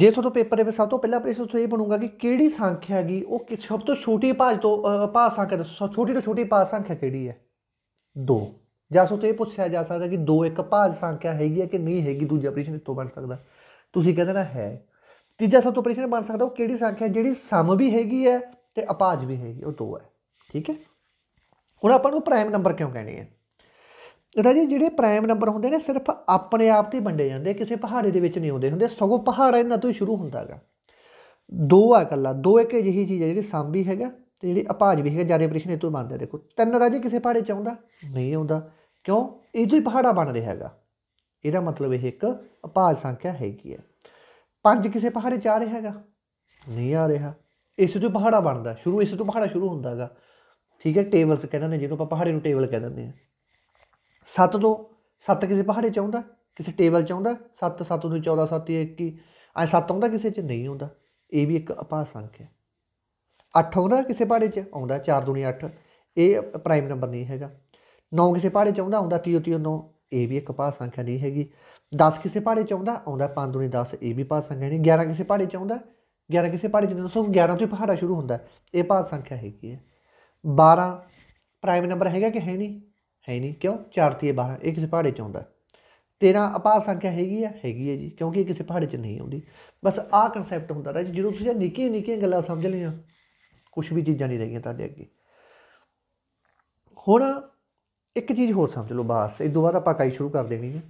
ਜੇ ਤੁਹਾਡਾ ਪੇਪਰ ਦੇ ਵਿੱਚ ਸਭ ਤੋਂ ਪਹਿਲਾਂ ਪ੍ਰਸ਼ਨ ਤੁਹਾਨੂੰ ਇਹ ਬਣੂਗਾ ਕਿ ਕਿਹੜੀ ਸੰਖਿਆ ਹੈਗੀ ਉਹ ਕਿ ਸਭ ਤੋਂ ਛੋਟੀ ਭਾਜ ਤੋਂ ਭਾਜ ਸੰਖਿਆ ਦੱਸੋ ਛੋਟੀ ਤੋਂ ਛੋਟੀ ਭਾਜ ਸੰਖਿਆ ਕਿਹੜੀ ਹੈ 2 ਜਾਂ ਸੋ ਤੋਂ ਇਹ ਪੁੱਛਿਆ ਜਾ ਸਕਦਾ ਕਿ 2 ਇੱਕ ਭਾਜ ਸੰਖਿਆ ਹੈਗੀ ਹੈ ਕਿ ਨਹੀਂ ਹੈਗੀ ਦੂਜਾ ਪ੍ਰਸ਼ਨ ਇਸ ਤੋਂ ਬਣ ਸਕਦਾ ਤੁਸੀਂ ਕਹਿੰਦੇ ਨਾ ਹੈ ਤੀਜਾ ਸਭ ਤੋਂ ਪ੍ਰਸ਼ਨ ਬਣ ਸਕਦਾ ਉਹ ਕਿਹੜੀ ਸੰਖਿਆ ਜਿਹੜੀ ਸਮ ਵੀ ਹੈਗੀ ਹੈ ਤੇ ਅਪਾਜ ਵੀ ਹੈਗੀ ਉਹ 2 ਹੈ ਠੀਕ ਹੈ ਹੁਣ ਆਪਾਂ ਨੂੰ ਪ੍ਰਾਈਮ ਨੰਬਰ ਕਿਉਂ ਕਹਿੰਦੇ ਆ ਰਾਜੇ ਜਿਹੜੇ ਪ੍ਰਾਈਮ ਨੰਬਰ ਹੁੰਦੇ ਨੇ ਸਿਰਫ ਆਪਣੇ ਆਪ ਤੇ ਵੰਡੇ ਜਾਂਦੇ ਕਿਸੇ ਪਹਾੜੇ ਦੇ ਵਿੱਚ ਨਹੀਂ ਆਉਂਦੇ ਹੁੰਦੇ ਸਗੋਂ ਪਹਾੜ ਇਹਨਾਂ ਤੋਂ ਸ਼ੁਰੂ ਹੁੰਦਾ ਹੈਗਾ ਦੋ ਆ ਇਕੱਲਾ ਦੋ ਇੱਕ ਅਜਿਹੀ ਚੀਜ਼ ਹੈ ਜਿਹੜੀ ਸਾਂਭੀ ਹੈਗਾ ਤੇ ਜਿਹੜੀ ਅਪਾਜ ਵੀ ਹੈਗਾ ਜਿਆਦਾ ਆਪਰੇਸ਼ਨ ਇਤੋਂ ਤੋਂ ਹੈ ਦੇਖੋ ਤਿੰਨ ਰਾਜੇ ਕਿਸੇ ਪਹਾੜੇ ਚ ਆਉਂਦਾ ਨਹੀਂ ਆਉਂਦਾ ਕਿਉਂ ਇਹ ਤੋਂ ਹੀ ਪਹਾੜਾ ਬਣ ਰਿਹਾ ਹੈਗਾ ਇਹਦਾ ਮਤਲਬ ਇਹ ਇੱਕ ਅਪਾਜ ਸੰਖਿਆ ਹੈਗੀ ਹੈ ਪੰਜ ਕਿਸੇ ਪਹਾੜੇ ਚ ਆ ਰਿਹਾ ਹੈਗਾ ਨਹੀਂ ਆ ਰਿਹਾ ਇਸ ਤੋਂ ਪਹਾੜਾ ਬਣਦਾ ਸ਼ੁਰੂ ਇਸ ਤੋਂ ਪਹਾੜਾ ਸ਼ੁਰੂ ਹੁੰਦਾ ਹੈਗਾ ਠੀਕ ਹੈ ਟੇਬਲਸ ਕਹਿੰਦੇ ਨੇ ਜਿਹਨੂੰ ਆਪਾਂ ਪਹਾੜੇ ਨੂੰ ਟੇਬਲ ਕਹਿ ਦਿੰਦੇ ਆ ਸੱਤ ਤੋਂ ਸੱਤ ਕਿਸੇ ਪਹਾੜੇ ਚ ਆਉਂਦਾ ਕਿਸੇ ਟੇਬਲ ਚ ਆਉਂਦਾ 7 7 ਨੂੰ 14 7 21 ਆ 7 ਆਉਂਦਾ ਕਿਸੇ ਚ ਨਹੀਂ ਆਉਂਦਾ ਇਹ ਵੀ ਇੱਕ ਅਪਾਰ ਸੰਖਿਆ 8 ਆਉਂਦਾ ਕਿਸੇ ਪਹਾੜੇ ਚ ਆਉਂਦਾ 4 ਦੁਨੀ 8 ਇਹ ਪ੍ਰਾਈਮ ਨੰਬਰ ਨਹੀਂ ਹੈਗਾ 9 ਕਿਸੇ ਪਹਾੜੇ ਚ ਆਉਂਦਾ ਆਉਂਦਾ 30 30 9 ਇਹ ਵੀ ਇੱਕ ਅਪਾਰ ਸੰਖਿਆ ਨਹੀਂ ਹੈਗੀ 10 ਕਿਸੇ ਪਹਾੜੇ ਚ ਆਉਂਦਾ ਆਉਂਦਾ 5 ਦੁਨੀ 10 ਇਹ ਵੀ ਪਾਸ ਸੰਖਿਆ ਨਹੀਂ 11 ਕਿਸੇ ਪਹਾੜੇ ਚ ਆਉਂਦਾ 11 ਕਿਸੇ ਪਹਾੜੇ ਚ 11 ਤੋਂ ਪਹਾੜਾ ਸ਼ੁਰੂ ਹੁੰਦਾ ਇਹ ਪਾਸ ਸੰਖਿਆ ਹੈਗੀ ਹੈ 12 ਪ੍ਰਾਈਮ ਨੰਬਰ ਹੈਗਾ ਕਿ ਹੈ ਨਹੀਂ ਹੈ ਨਹੀਂ ਕਿਉਂ 4 ਤੇ 12 ਇਹ ਕਿਸੇ ਪਹਾੜੇ 'ਚ ਆਉਂਦਾ 13 ਅਪਾਰ ਸੰਖਿਆ ਹੈਗੀ ਆ ਹੈਗੀ ਹੈ ਜੀ ਕਿਉਂਕਿ ਇਹ ਕਿਸੇ ਪਹਾੜੇ 'ਚ ਨਹੀਂ ਆਉਂਦੀ ਬਸ ਆਹ ਕਨਸੈਪਟ ਹੁੰਦਾ ਰਿਹਾ ਜਦੋਂ ਤੁਸੀਂ ਨਿੱਕੀ ਨਿੱਕੀ ਗੱਲਾਂ ਸਮਝ ਲਈਆਂ ਕੁਝ ਵੀ ਚੀਜ਼ਾਂ ਨਹੀਂ ਰਹਿ ਗਈਆਂ ਤੁਹਾਡੇ ਅੱਗੇ ਹੁਣ ਇੱਕ ਚੀਜ਼ ਹੋਰ ਸਮਝ ਲਓ ਬਾਸ ਇਸ ਦੋ ਬਾਅਦ ਆਪਾਂ ਕਾਈ ਸ਼ੁਰੂ ਕਰ ਦੇਣੀ ਹੈ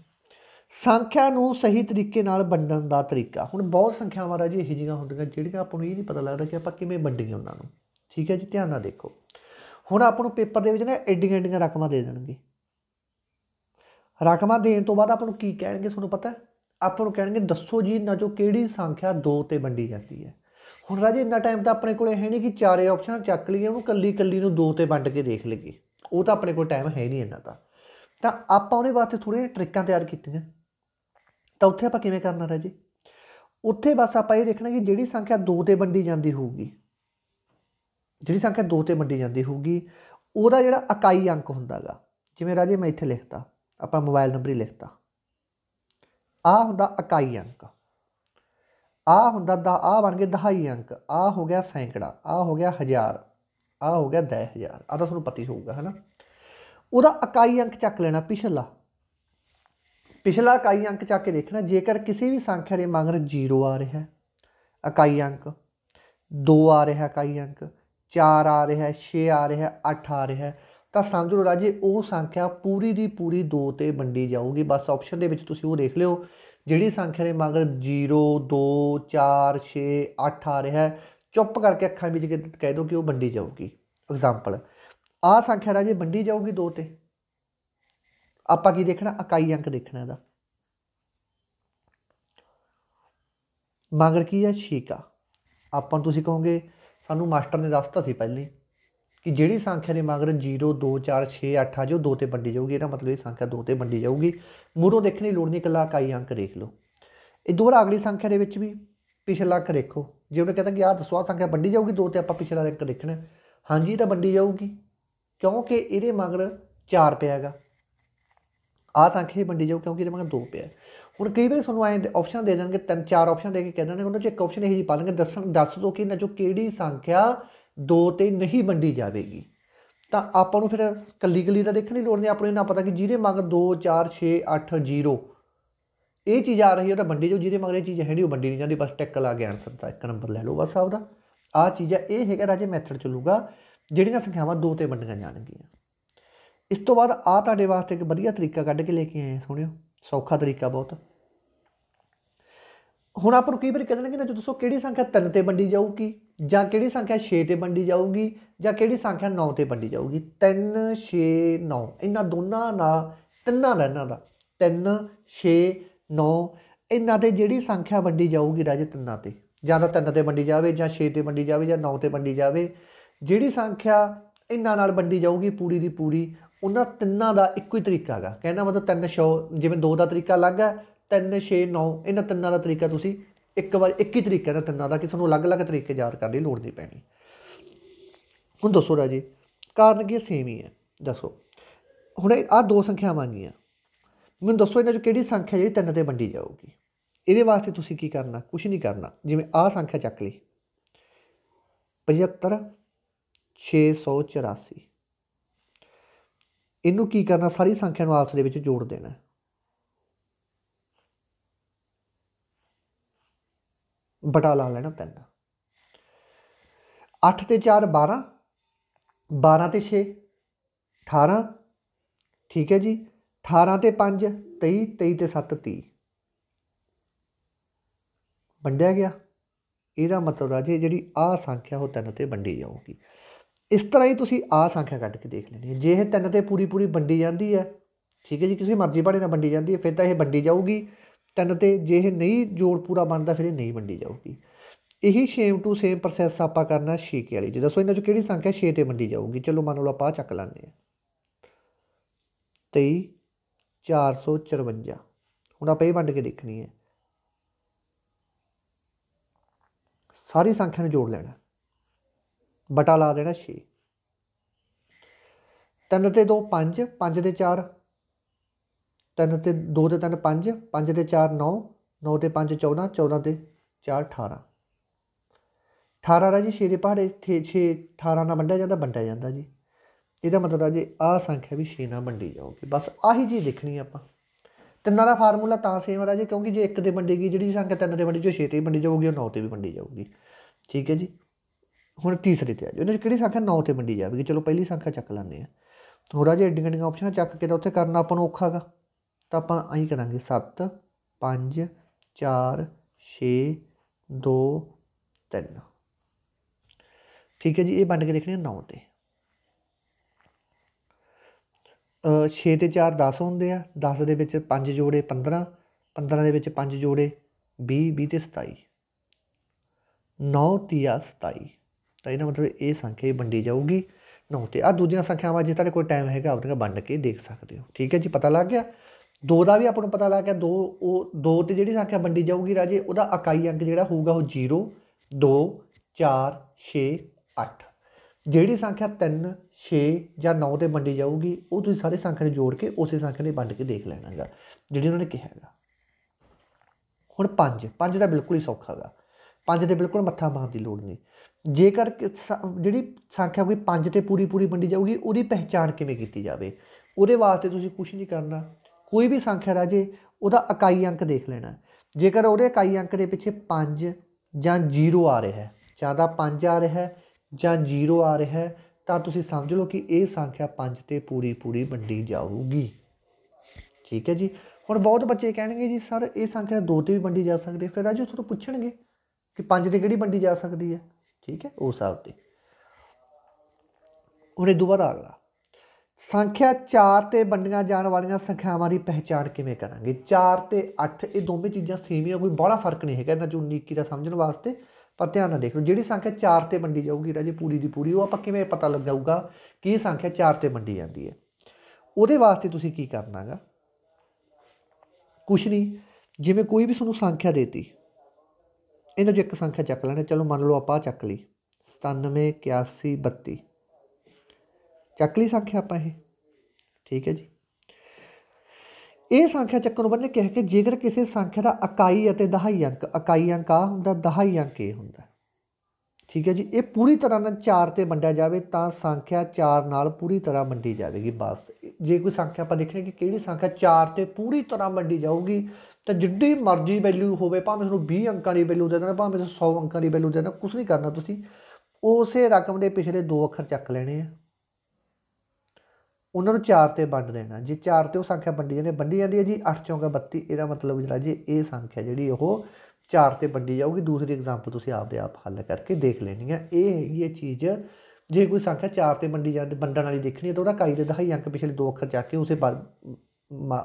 ਸੰਖਿਆ ਨੂੰ ਸਹੀ ਤਰੀਕੇ ਨਾਲ ਵੰਡਣ ਦਾ ਤਰੀਕਾ ਹੁਣ ਬਹੁਤ ਸੰਖਿਆਵਾਂ ਰਾਜੀ ਇਹ ਜੀਆਂ ਹੁੰਦੀਆਂ ਜਿਹੜੀਆਂ ਆਪਾਂ ਨੂੰ ਇਹ ਨਹੀਂ ਪਤਾ ਲੱਗਦਾ ਕਿ ਆਪਾਂ ਕਿਵੇਂ ਵੰਡੀਆਂ ਉਹਨਾਂ ਨੂੰ ਠੀਕ ਹੈ ਜੀ ਧਿਆਨ ਨਾਲ ਦੇਖੋ ਹੁਣ ਆਪਾਂ ਨੂੰ ਪੇਪਰ ਦੇ ਵਿੱਚ ਨਾ ਐਡੀਆਂ ਐਡੀਆਂ ਰਕਮਾਂ ਦੇ ਦੇਣਗੇ ਰਕਮਾਂ ਦੇਣ ਤੋਂ ਬਾਅਦ ਆਪਾਂ ਨੂੰ ਕੀ ਕਹਿਣਗੇ ਤੁਹਾਨੂੰ ਪਤਾ ਆਪਾਂ ਨੂੰ ਕਹਿਣਗੇ ਦੱਸੋ ਜੀ ਇਹਨਾਂ ਚੋਂ ਕਿਹੜੀ ਸੰਖਿਆ 2 ਤੇ ਵੰਡੀ ਜਾਂਦੀ ਹੈ ਹੁਣ ਰਾਜੇ ਇੰਨਾ ਟਾਈਮ ਤਾਂ ਆਪਣੇ ਕੋਲੇ ਹੈ ਨਹੀਂ ਕਿ ਚਾਰੇ ਆਪਸ਼ਨ ਚੱਕ ਲਈਏ ਉਹਨੂੰ ਕੱਲੀ ਕੱਲੀ ਨੂੰ 2 ਤੇ ਵੰਡ ਕੇ ਦੇਖ ਲਈਏ ਉਹ ਤਾਂ ਆਪਣੇ ਕੋਲ ਟਾਈਮ ਹੈ ਨਹੀਂ ਇੰਨਾ ਤਾਂ ਤਾਂ ਆਪਾਂ ਉਹਦੇ ਵਾਸਤੇ ਥੋੜੇ ਟ੍ਰਿਕਾਂ ਤਿਆਰ ਕੀਤੀਆਂ ਤਾਂ ਉੱਥੇ ਆਪਾਂ ਕਿਵੇਂ ਕਰਨਾ ਰਾਜੇ ਉੱਥੇ ਬਸ ਆਪਾਂ ਇਹ ਦੇਖਣਾ ਕਿ ਜਿਹੜੀ ਸੰਖਿਆ 2 ਤੇ ਵੰਡੀ ਜਾਂਦੀ ਹੋਊਗੀ ਜਿਹੜੀ ਸੰਖਿਆ 2 ਤੇ ਵੰਡੀ ਜਾਂਦੀ ਹੋਊਗੀ ਉਹਦਾ ਜਿਹੜਾ ਇਕਾਈ ਅੰਕ ਹੁੰਦਾਗਾ ਜਿਵੇਂ ਰਾਜੇ ਮੈਂ ਇੱਥੇ ਲਿਖਤਾ ਆਪਾਂ ਮੋਬਾਈਲ ਨੰਬਰ ਹੀ ਲਿਖਤਾ ਆ ਹੁੰਦਾ ਇਕਾਈ ਅੰਕ ਆ ਹੁੰਦਾ ਦਾ ਆ ਬਣ ਕੇ ਦਹਾਈ ਅੰਕ ਆ ਹੋ ਗਿਆ ਸੈਂਕੜਾ ਆ ਹੋ ਗਿਆ ਹਜ਼ਾਰ ਆ ਹੋ ਗਿਆ 10000 ਆ ਤਾਂ ਤੁਹਾਨੂੰ ਪਤਾ ਹੀ ਹੋਊਗਾ ਹਨਾ ਉਹਦਾ ਇਕਾਈ ਅੰਕ ਚੱਕ ਲੈਣਾ ਪਿਛਲਾ ਪਿਛਲਾ ਇਕਾਈ ਅੰਕ ਚੱਕ ਕੇ ਦੇਖਣਾ ਜੇਕਰ ਕਿਸੇ ਵੀ ਸੰਖਿਆ ਦੇ ਮੰਗਰ 0 ਆ ਰਿਹਾ ਹੈ ਇਕਾਈ ਅੰਕ 2 ਆ ਰਿਹਾ ਇਕਾਈ ਅੰਕ 4 ਆ ਰਿਹਾ ਹੈ 6 ਆ ਰਿਹਾ ਹੈ 8 ਆ ਰਿਹਾ ਹੈ ਤਾਂ ਸਮਝ ਲਓ ਰਾਜੇ ਉਹ ਸੰਖਿਆ ਪੂਰੀ ਦੀ ਪੂਰੀ 2 ਤੇ ਵੰਡੀ ਜਾਊਗੀ ਬਸ ਆਪਸ਼ਨ ਦੇ ਵਿੱਚ ਤੁਸੀਂ ਉਹ ਦੇਖ ਲਿਓ ਜਿਹੜੀ ਸੰਖਿਆ ਦੇ ਮਗਰ 0 2 4 6 8 ਆ ਰਿਹਾ ਹੈ ਚੁੱਪ ਕਰਕੇ ਅੱਖਾਂ ਵਿੱਚ ਕਹਿ ਦਿਓ ਕਿ ਉਹ ਵੰਡੀ ਜਾਊਗੀ ਐਗਜ਼ਾਮਪਲ ਆ ਸੰਖਿਆ ਰਾਜੇ ਵੰਡੀ ਜਾਊਗੀ 2 ਤੇ ਆਪਾਂ ਕੀ ਦੇਖਣਾ ਇਕਾਈ ਅੰਕ ਦੇਖਣਾ ਇਹਦਾ ਮਗਰ ਕੀ ਹੈ ਛੀਕਾ ਆਪਾਂ ਤੁਸੀਂ ਕਹੋਗੇ ਸਾਨੂੰ ਮਾਸਟਰ ਨੇ ਦੱਸਤਾ ਸੀ ਪਹਿਲੇ ਕਿ ਜਿਹੜੀ ਸੰਖਿਆ ਦੇ ਮਗਰ 0 2 4 6 8 ਆ ਜੋ 2 ਤੇ ਵੰਡੀ ਜਾਊਗੀ ਇਹਦਾ ਮਤਲਬ ਇਹ ਸੰਖਿਆ 2 ਤੇ ਵੰਡੀ ਜਾਊਗੀ ਮੂਰੋਂ ਦੇਖਣ ਦੀ ਲੋੜ ਨਹੀਂ ਇਕੱਲਾ ਇਕਾਈ ਅੰਕ ਦੇਖ ਲਓ ਇਹ ਦੋ ਅਗਲੀ ਸੰਖਿਆ ਦੇ ਵਿੱਚ ਵੀ ਪਿਛਲਾ ਅੰਕ ਦੇਖੋ ਜੇ ਉਹਨੇ ਕਹਿੰਦਾ ਕਿ ਆਹ ਦਸਵਾ ਸੰਖਿਆ ਵੰਡੀ ਜਾਊਗੀ 2 ਤੇ ਆਪਾਂ ਪਿਛਲਾ ਅੰਕ ਦੇਖਣਾ ਹਾਂਜੀ ਤਾਂ ਵੰਡੀ ਜਾਊਗੀ ਕਿਉਂਕਿ ਇਹਦੇ ਮਗਰ 4 ਪਿਆ ਹੈਗਾ ਆਹ ਸੰਖਿਆ ਵੰਡੀ ਜਾਊ ਕਿਉਂਕਿ ਇਹਦੇ ਮਗਰ 2 ਪਿਆ ਹੁਣ ਕਈ ਵਾਰ ਤੁਹਾਨੂੰ ਐਂ ਆਪਸ਼ਨ ਦੇ ਦੇਣਗੇ ਤਿੰਨ ਚਾਰ ਆਪਸ਼ਨ ਦੇ ਕੇ ਕਹਿ ਨੇ ਉਹਨਾਂ ਚ ਇੱਕ ਆਪਸ਼ਨ ਇਹ ਜੀ ਪਾ ਦੱਸਣ ਦੱਸ ਦੋ ਕਿ ਇਹਨਾਂ ਚੋਂ ਕਿਹੜੀ ਸੰਖਿਆ 2 ਤੇ ਨਹੀਂ ਵੰਡੀ ਜਾਵੇਗੀ ਤਾਂ ਆਪਾਂ ਨੂੰ ਫਿਰ ਕੱਲੀ ਕੱਲੀ ਦਾ ਦੇਖਣ ਦੀ ਲੋੜ ਨਹੀਂ ਆਪਣੇ ਨੂੰ ਪਤਾ ਕਿ ਜਿਹਦੇ ਮੰਗ 2 4 6 8 0 ਇਹ ਚੀਜ਼ ਆ ਰਹੀ ਹੈ ਤਾਂ ਵੰਡੀ ਜੋ ਜਿਹਦੇ ਮਗਰ ਇਹ ਚੀਜ਼ ਹੈ ਨਹੀਂ ਉਹ ਵੰਡੀ ਨਹੀਂ ਜਾਂਦੀ ਬਸ ਟਿਕ ਲਾ ਗਿਆ ਆਨਸਰ ਦਾ ਇੱਕ ਨੰਬਰ ਲੈ ਲਓ ਬਸ ਆਪਦਾ ਆ ਚੀਜ਼ ਹੈ ਇਹ ਹੈਗਾ ਰਾਜੇ ਮੈਥਡ ਚੱਲੂਗਾ ਜਿਹੜੀਆਂ ਸੰਖਿਆਵਾਂ 2 ਤੇ ਵੰਡੀਆਂ ਜਾਣਗੀਆਂ ਇਸ ਤੋਂ ਬਾਅਦ ਆ ਤੁਹਾਡੇ ਵਾਸਤੇ ਇੱਕ ਵਧੀਆ ਤਰੀਕਾ ਕੱਢ ਕੇ ਲੈ ਕੇ ਆਏ ਸੋਹਣਿਓ ਸੌਖਾ ਤਰੀਕਾ ਬਹੁਤ ਹੁਣ ਆਪਾਂ ਨੂੰ ਕਈ ਨੇ ਕਿ ਨਾ ਜੇ ਦੱਸੋ ਕਿਹੜੀ ਸੰਖਿਆ 3 ਤੇ ਵੰਡੀ ਜਾਊਗੀ ਜਾਂ ਕਿਹੜੀ ਸੰਖਿਆ 6 ਤੇ ਵੰਡੀ ਜਾਊਗੀ ਜਾਂ ਕਿਹੜੀ ਸੰਖਿਆ 9 ਤੇ ਵੰਡੀ ਜਾਊਗੀ 3 6 9 ਇਹਨਾਂ ਦੋਨਾਂ ਦਾ ਤਿੰਨਾਂ ਦਾ ਇਹਨਾਂ ਦਾ 3 6 9 ਇਹਨਾਂ ਤੇ ਜਿਹੜੀ ਸੰਖਿਆ ਵੰਡੀ ਜਾਊਗੀ ਰਾਜੇ ਤਿੰਨਾਂ ਤੇ ਜਾਂ ਤਾਂ 3 ਤੇ ਵੰਡੀ ਜਾਵੇ ਜਾਂ 6 ਤੇ ਵੰਡੀ ਜਾਵੇ ਜਾਂ 9 ਤੇ ਵੰਡੀ ਜਾਵੇ ਜਿਹੜੀ ਸੰਖਿਆ ਇਹਨਾਂ ਨਾਲ ਵੰਡੀ ਜਾਊਗੀ ਪੂਰੀ ਦੀ ਪੂਰੀ ਉਹਨਾਂ ਤਿੰਨਾਂ ਦਾ ਇੱਕੋ ਹੀ ਤਰੀਕਾ ਹੈਗਾ ਕਹਿੰਦਾ ਮਤਲਬ ਤਿੰਨ ਸ਼ੋ ਜਿਵੇਂ ਦੋ ਦਾ ਤਰੀਕਾ ਅਲੱਗ ਹੈ ਤਿੰਨ 6 9 ਇਹਨਾਂ ਤਿੰਨਾਂ ਦਾ ਤਰੀਕਾ ਤੁਸੀਂ ਇੱਕ ਵਾਰ ਇੱਕ ਹੀ ਤਰੀਕਾ ਦਾ ਤਿੰਨਾਂ ਦਾ ਕਿ ਤੁਹਾਨੂੰ ਅਲੱਗ-ਅਲੱਗ ਤਰੀਕੇ ਯਾਦ ਕਰਨ ਦੀ ਲੋੜ ਨਹੀਂ ਪੈਣੀ ਹੁਣ ਦੱਸੋ ਰਾਜੀ ਕਾਰਨ ਕੀ ਸੇਮ ਹੀ ਹੈ ਦੱਸੋ ਹੁਣ ਆਹ ਦੋ ਸੰਖਿਆਵਾਂ ਮੰਗੀਆਂ ਮੈਨੂੰ ਦੱਸੋ ਇਹਨਾਂ ਚੋਂ ਕਿਹੜੀ ਸੰਖਿਆ ਜਿਹੜੀ ਤਿੰਨ ਤੇ ਵੰਡੀ ਜਾਊਗੀ ਇਹਦੇ ਵਾਸਤੇ ਤੁਸੀਂ ਕੀ ਕਰਨਾ ਕੁਝ ਨਹੀਂ ਕਰਨਾ ਜਿਵੇਂ ਆਹ ਸੰਖਿਆ ਚੱਕ ਲਈ 75 684 ਇਹਨੂੰ ਕੀ ਕਰਨਾ ਸਾਰੀ ਸੰਖਿਆ ਨੂੰ ਆਪਸ ਦੇ ਵਿੱਚ ਜੋੜ ਦੇਣਾ ਬਟਾ ਲਾ ਲੈਣਾ ਤਿੰਨ 8 ਤੇ 4 12 12 ਤੇ 6 18 ਠੀਕ ਹੈ ਜੀ 18 ਤੇ 5 23 23 ਤੇ 7 30 ਵੰਡਿਆ ਗਿਆ ਇਹਦਾ ਮਤਲਬ ਰਾਜੇ ਜਿਹੜੀ ਆ ਸੰਖਿਆ ਉਹ ਤਿੰਨ ਤੇ ਵੰਡੀ ਜਾਊਗੀ ਇਸ ਤਰ੍ਹਾਂ ਹੀ ਤੁਸੀਂ ਆ ਸੰਖਿਆ ਕੱਢ ਕੇ ਦੇਖ ਲੈਣੀ ਹੈ ਜੇ ਇਹ ਤਿੰਨ ਤੇ ਪੂਰੀ ਪੂਰੀ ਵੰਡੀ ਜਾਂਦੀ ਹੈ ਠੀਕ ਹੈ ਜੀ ਕਿਸੇ ਮਰਜ਼ੀ ਬਾੜੇ ਨਾਲ ਵੰਡੀ ਜਾਂਦੀ ਹੈ ਫਿਰ ਤਾਂ ਇਹ ਵੰਡੀ ਜਾਊਗੀ ਤਿੰਨ ਤੇ ਜੇ ਇਹ ਨਹੀਂ ਜੋੜ ਪੂਰਾ ਬਣਦਾ ਫਿਰ ਇਹ ਨਹੀਂ ਵੰਡੀ ਜਾਊਗੀ ਇਹੀ ਸੇਮ ਟੂ ਸੇਮ ਪ੍ਰੋਸੈਸ ਆਪਾਂ ਕਰਨਾ 6 ਕੇ ਵਾਲੀ ਜੇ ਦੱਸੋ ਇਹਨਾਂ ਚੋਂ ਕਿਹੜੀ ਸੰਖਿਆ 6 ਤੇ ਵੰਡੀ ਜਾਊਗੀ ਚਲੋ ਮੰਨ ਲਓ ਆਪਾਂ ਚੱਕ ਲੈਂਦੇ ਹਾਂ 23 454 ਹੁਣ ਆਪਾਂ ਇਹ ਵੰਡ ਕੇ ਦੇਖਣੀ ਹੈ ਸਾਰੀ ਸੰਖਿਆ ਨੂੰ ਜੋੜ ਲੈਣਾ ਬਟਾ ਲਾ ਦੇਣਾ 6 3 ਤੇ 2 5 5 ਤੇ 4 3 ਤੇ 2 ਤੇ 3 5 5 ਤੇ 4 9 9 ਤੇ 5 14 14 ਤੇ 4 18 18 ਰਾਜੀ ਛੇ ਦੇ ਪਹਾੜੇ 6 18 ਨਾਲ ਵੰਡਿਆ ਜਾਂਦਾ ਵੰਡਿਆ ਜਾਂਦਾ ਜੀ ਇਹਦਾ ਮਤਲਬ ਹੈ ਜੀ ਆਹ ਸੰਖਿਆ ਵੀ 6 ਨਾਲ ਵੰਡੀ ਜਾਊਗੀ ਬਸ ਆਹੀ ਚੀਜ਼ ਦੇਖਣੀ ਆਪਾਂ ਤਿੰਨਾਂ ਦਾ ਫਾਰਮੂਲਾ ਤਾਂ ਸੇਮ ਰਾਜੀ ਕਿਉਂਕਿ ਜੇ 1 ਦੇ ਵੰਡੇਗੀ ਜਿਹੜੀ ਸੰਖਿਆ ਤਿੰਨ ਦੇ ਵੰਡੀ ਜੋ 6 ਤੇ ਵੰਡੀ ਜਾਊਗੀ ਉਹ 9 ਤੇ ਵੀ ਵੰਡੀ ਜਾਊਗੀ ਠੀਕ ਹੈ ਜੀ ਹੁਣ ਤੀਸਰੇ ਤੇ ਆ ਇਹਨਾਂ ਉਹਦੇ ਕਿਹੜੀ ਸੰਖਿਆ 9 ਤੇ ਵੰਡੀ ਜਾਵੇਗੀ ਚਲੋ ਪਹਿਲੀ ਸੰਖਿਆ ਚੱਕ ਲੈਂਦੇ ਆ ਥੋੜਾ ਜਿਹਾ ਐਡੀਆਂ ਐਡੀਆਂ ਆਪਸ਼ਨਾਂ ਚੱਕ ਕੇ ਤਾਂ ਉੱਥੇ ਕਰਨਾ ਆਪਾਂ ਨੂੰ ਔਖਾਗਾ ਤਾਂ ਆਪਾਂ ਐਂ ਕਰਾਂਗੇ 7 5 4 6 2 3 ਠੀਕ ਹੈ ਜੀ ਇਹ ਵੰਡ ਕੇ ਦੇਖਣੀ 9 ਤੇ ਅ 6 ਤੇ 4 10 ਹੁੰਦੇ ਆ 10 ਦੇ ਵਿੱਚ 5 ਜੋੜੇ 15 15 ਦੇ ਵਿੱਚ 5 ਜੋੜੇ 20 20 ਤੇ 27 9 3 27 ਤਾਂ ਇਹਦਾ ਮਤਲਬ ਇਹ ਸੰਖਿਆ ਹੀ ਵੰਡੀ ਜਾਊਗੀ 9 ਤੇ ਆ ਦੂਜੀਆਂ ਸੰਖਿਆਵਾਂ ਜੇ ਤੁਹਾਡੇ ਕੋਲ ਟਾਈਮ ਹੈਗਾ ਆਪਣੀਆਂ ਵੰਡ ਕੇ ਦੇਖ ਸਕਦੇ ਹੋ ਠੀਕ ਹੈ ਜੀ ਪਤਾ ਲੱਗ ਗਿਆ 2 ਦਾ ਵੀ ਆਪਾਂ ਨੂੰ ਪਤਾ ਲੱਗ ਗਿਆ 2 ਉਹ 2 ਤੇ ਜਿਹੜੀ ਸੰਖਿਆ ਵੰਡੀ ਜਾਊਗੀ ਰਾਜੇ ਉਹਦਾ ਇਕਾਈ ਅੰਕ ਜਿਹੜਾ ਹੋਊਗਾ ਉਹ 0 2 4 6 8 ਜਿਹੜੀ ਸੰਖਿਆ 3 6 ਜਾਂ 9 ਤੇ ਵੰਡੀ ਜਾਊਗੀ ਉਹ ਤੁਸੀਂ ਸਾਰੇ ਸੰਖਿਆ ਨੂੰ ਜੋੜ ਕੇ ਉਸੇ ਸੰਖਿਆ ਨੇ ਵੰਡ ਕੇ ਦੇਖ ਲੈਣਾਗਾ ਜਿਹੜੀ ਉਹਨਾਂ ਨੇ ਕਿਹਾ ਹੈਗਾ ਹੁਣ 5 5 ਦਾ ਬਿਲਕੁਲ ਹੀ ਸੌਖਾ ਹੈਗਾ 5 ਦੇ ਬਿਲਕੁਲ ਮੱਥਾ ਮਾਰਨ ਦੀ ਲੋੜ ਨਹੀਂ ਜੇਕਰ ਜਿਹੜੀ ਸੰਖਿਆ ਕੋਈ 5 ਤੇ ਪੂਰੀ ਪੂਰੀ ਵੰਡੀ ਜਾਊਗੀ ਉਹਦੀ ਪਹਿਚਾਣ ਕਿਵੇਂ ਕੀਤੀ ਜਾਵੇ ਉਹਦੇ ਵਾਸਤੇ ਤੁਸੀਂ ਕੁਝ ਨਹੀਂ ਕਰਨਾ ਕੋਈ ਵੀ ਸੰਖਿਆ ਰਾਜੇ ਉਹਦਾ ਇਕਾਈ ਅੰਕ ਦੇਖ ਲੈਣਾ ਜੇਕਰ ਉਹਦੇ ਇਕਾਈ ਅੰਕ ਦੇ ਪਿੱਛੇ 5 ਜਾਂ 0 ਆ ਰਿਹਾ ਹੈ ਜਾਂ ਤਾਂ 5 ਆ ਰਿਹਾ ਹੈ ਜਾਂ 0 ਆ ਰਿਹਾ ਹੈ ਤਾਂ ਤੁਸੀਂ ਸਮਝ ਲਓ ਕਿ ਇਹ ਸੰਖਿਆ 5 ਤੇ ਪੂਰੀ ਪੂਰੀ ਵੰਡੀ ਜਾਊਗੀ ਠੀਕ ਹੈ ਜੀ ਹੁਣ ਬਹੁਤ ਬੱਚੇ ਕਹਿਣਗੇ ਜੀ ਸਰ ਇਹ ਸੰਖਿਆ 2 ਤੇ ਵੀ ਵੰਡੀ ਜਾ ਸਕਦੀ ਹੈ ਫਿਰ ਉਸ ਤੋਂ ਪੁੱਛਣਗੇ ਕਿ 5 ਤੇ ਕਿਹੜੀ ਵੰਡੀ ਜਾ ਸਕਦੀ ਹੈ ਠੀਕ ਹੈ ਉਸ ਹਿਸਾਬ ਤੇ ਉਹਨੇ ਦੁਬਾਰਾ ਅਗਲਾ ਸੰਖਿਆ 4 ਤੇ ਵੰਡੀਆਂ ਜਾਣ ਵਾਲੀਆਂ ਸੰਖਿਆਵਾਂ ਦੀ ਪਹਿਚਾਣ ਕਿਵੇਂ ਕਰਾਂਗੇ 4 ਤੇ 8 ਇਹ ਦੋਵੇਂ ਚੀਜ਼ਾਂ ਸੇਮ ਹੀ ਆ ਕੋਈ ਬੜਾ ਫਰਕ ਨਹੀਂ ਹੈਗਾ ਇਹਨਾਂ ਚੋਂ ਨੀਕੀ ਦਾ ਸਮਝਣ ਵਾਸਤੇ ਪਰ ਧਿਆਨ ਨਾਲ ਦੇਖੋ ਜਿਹੜੀ ਸੰਖਿਆ 4 ਤੇ ਵੰਡੀ ਜਾਊਗੀ ਰਾਜੇ ਪੂਰੀ ਦੀ ਪੂਰੀ ਉਹ ਆਪਾਂ ਕਿਵੇਂ ਪਤਾ ਲੱਗ ਜਾਊਗਾ ਕਿ ਇਹ ਸੰਖਿਆ 4 ਤੇ ਵੰਡੀ ਜਾਂਦੀ ਹੈ ਉਹਦੇ ਵਾਸਤੇ ਤੁਸੀਂ ਕੀ ਕਰਨਾਗਾ ਕੁਛ ਨਹੀਂ ਜਿਵੇਂ ਕੋਈ ਵੀ ਤੁਹਾਨੂੰ ਸੰਖਿਆ ਦੇਤੀ ਇਹਨਾਂ ਜੇ ਇੱਕ ਸੰਖਿਆ ਚੱਕ ਲੈਣੇ ਚਲੋ ਮੰਨ ਲਓ ਆਪਾਂ ਚੱਕ ਲਈ 97 81 32 ਚੱਕ ਲਈ ਸੰਖਿਆ ਆਪਾਂ ਇਹ ਠੀਕ ਹੈ ਜੀ ਇਹ ਸੰਖਿਆ ਚੱਕਣ ਨੂੰ ਨੇ ਕਿਹਾ ਕਿ ਜੇਕਰ ਕਿਸੇ ਸੰਖਿਆ ਦਾ ਇਕਾਈ ਅਤੇ ਦਹਾਈ ਅੰਕ ਇਕਾਈ ਅੰਕ ਆ ਹੁੰਦਾ ਦਹਾਈ ਅੰਕ ਇਹ ਹੁੰਦਾ ਠੀਕ ਹੈ ਜੀ ਇਹ ਪੂਰੀ ਤਰ੍ਹਾਂ ਨਾਲ 4 ਤੇ ਵੰਡਿਆ ਜਾਵੇ ਤਾਂ ਸੰਖਿਆ 4 ਨਾਲ ਪੂਰੀ ਤਰ੍ਹਾਂ ਵੰਡੀ ਜਾਵੇਗੀ ਬਸ ਜੇ ਕੋਈ ਸੰਖਿਆ ਆਪਾਂ ਦੇਖਣੇ ਕਿ ਕਿਹੜੀ ਸੰਖਿਆ 4 ਤੇ ਪੂਰੀ ਤਰ੍ਹਾਂ ਵੰਡੀ ਜਾਊਗੀ ਤਾਂ ਜਿੱਡੀ ਮਰਜ਼ੀ ਵੈਲਿਊ ਹੋਵੇ ਭਾਵੇਂ ਤੁਹਾਨੂੰ 20 ਅੰਕਾਂ ਦੀ ਵੈਲਿਊ ਦੇ ਦੇਣਾ ਭਾਵੇਂ ਤੁਹਾਨੂੰ 100 ਅੰਕਾਂ ਦੀ ਵੈਲਿਊ ਦੇ ਦੇਣਾ ਕੁਝ ਨਹੀਂ ਕਰਨਾ ਤੁਸੀਂ ਉਸੇ ਰਕਮ ਦੇ ਪਿਛਲੇ ਦੋ ਅੱਖਰ ਚੱਕ ਲੈਣੇ ਆ ਉਹਨਾਂ ਨੂੰ 4 ਤੇ ਵੰਡ ਦੇਣਾ ਜੇ 4 ਤੇ ਉਹ ਸੰਖਿਆ ਵੰਡੀ ਜਾਂਦੀ ਹੈ ਵੰਡੀ ਜਾਂਦੀ ਹੈ ਜੀ 8 ਚੌਂਗਾ 32 ਇਹਦਾ ਮਤਲਬ ਜਿਹੜਾ ਜੀ ਇਹ ਸੰਖਿਆ ਜਿਹੜੀ ਉਹ 4 ਤੇ ਵੰਡੀ ਜਾਊਗੀ ਦੂਸਰੀ ਐਗਜ਼ਾਮਪਲ ਤੁਸੀਂ ਆਪਦੇ ਆਪ ਹੱਲ ਕਰਕੇ ਦੇਖ ਲੈਣੀ ਹੈ ਇਹ ਹੈਗੀ ਇਹ ਚੀਜ਼ ਜੇ ਕੋਈ ਸੰਖਿਆ 4 ਤੇ ਵੰਡੀ ਜਾਂਦੀ ਵੰਡਣ ਵਾਲੀ ਦੇਖਣੀ ਹੈ ਤਾਂ ਉਹਦਾ ਕਾਈ ਦੇ ਦਹਾਈ ਅੰਕ ਪਿਛਲੇ ਦੋ ਅੱਖਰ ਚੱਕ ਕੇ ਉਸੇ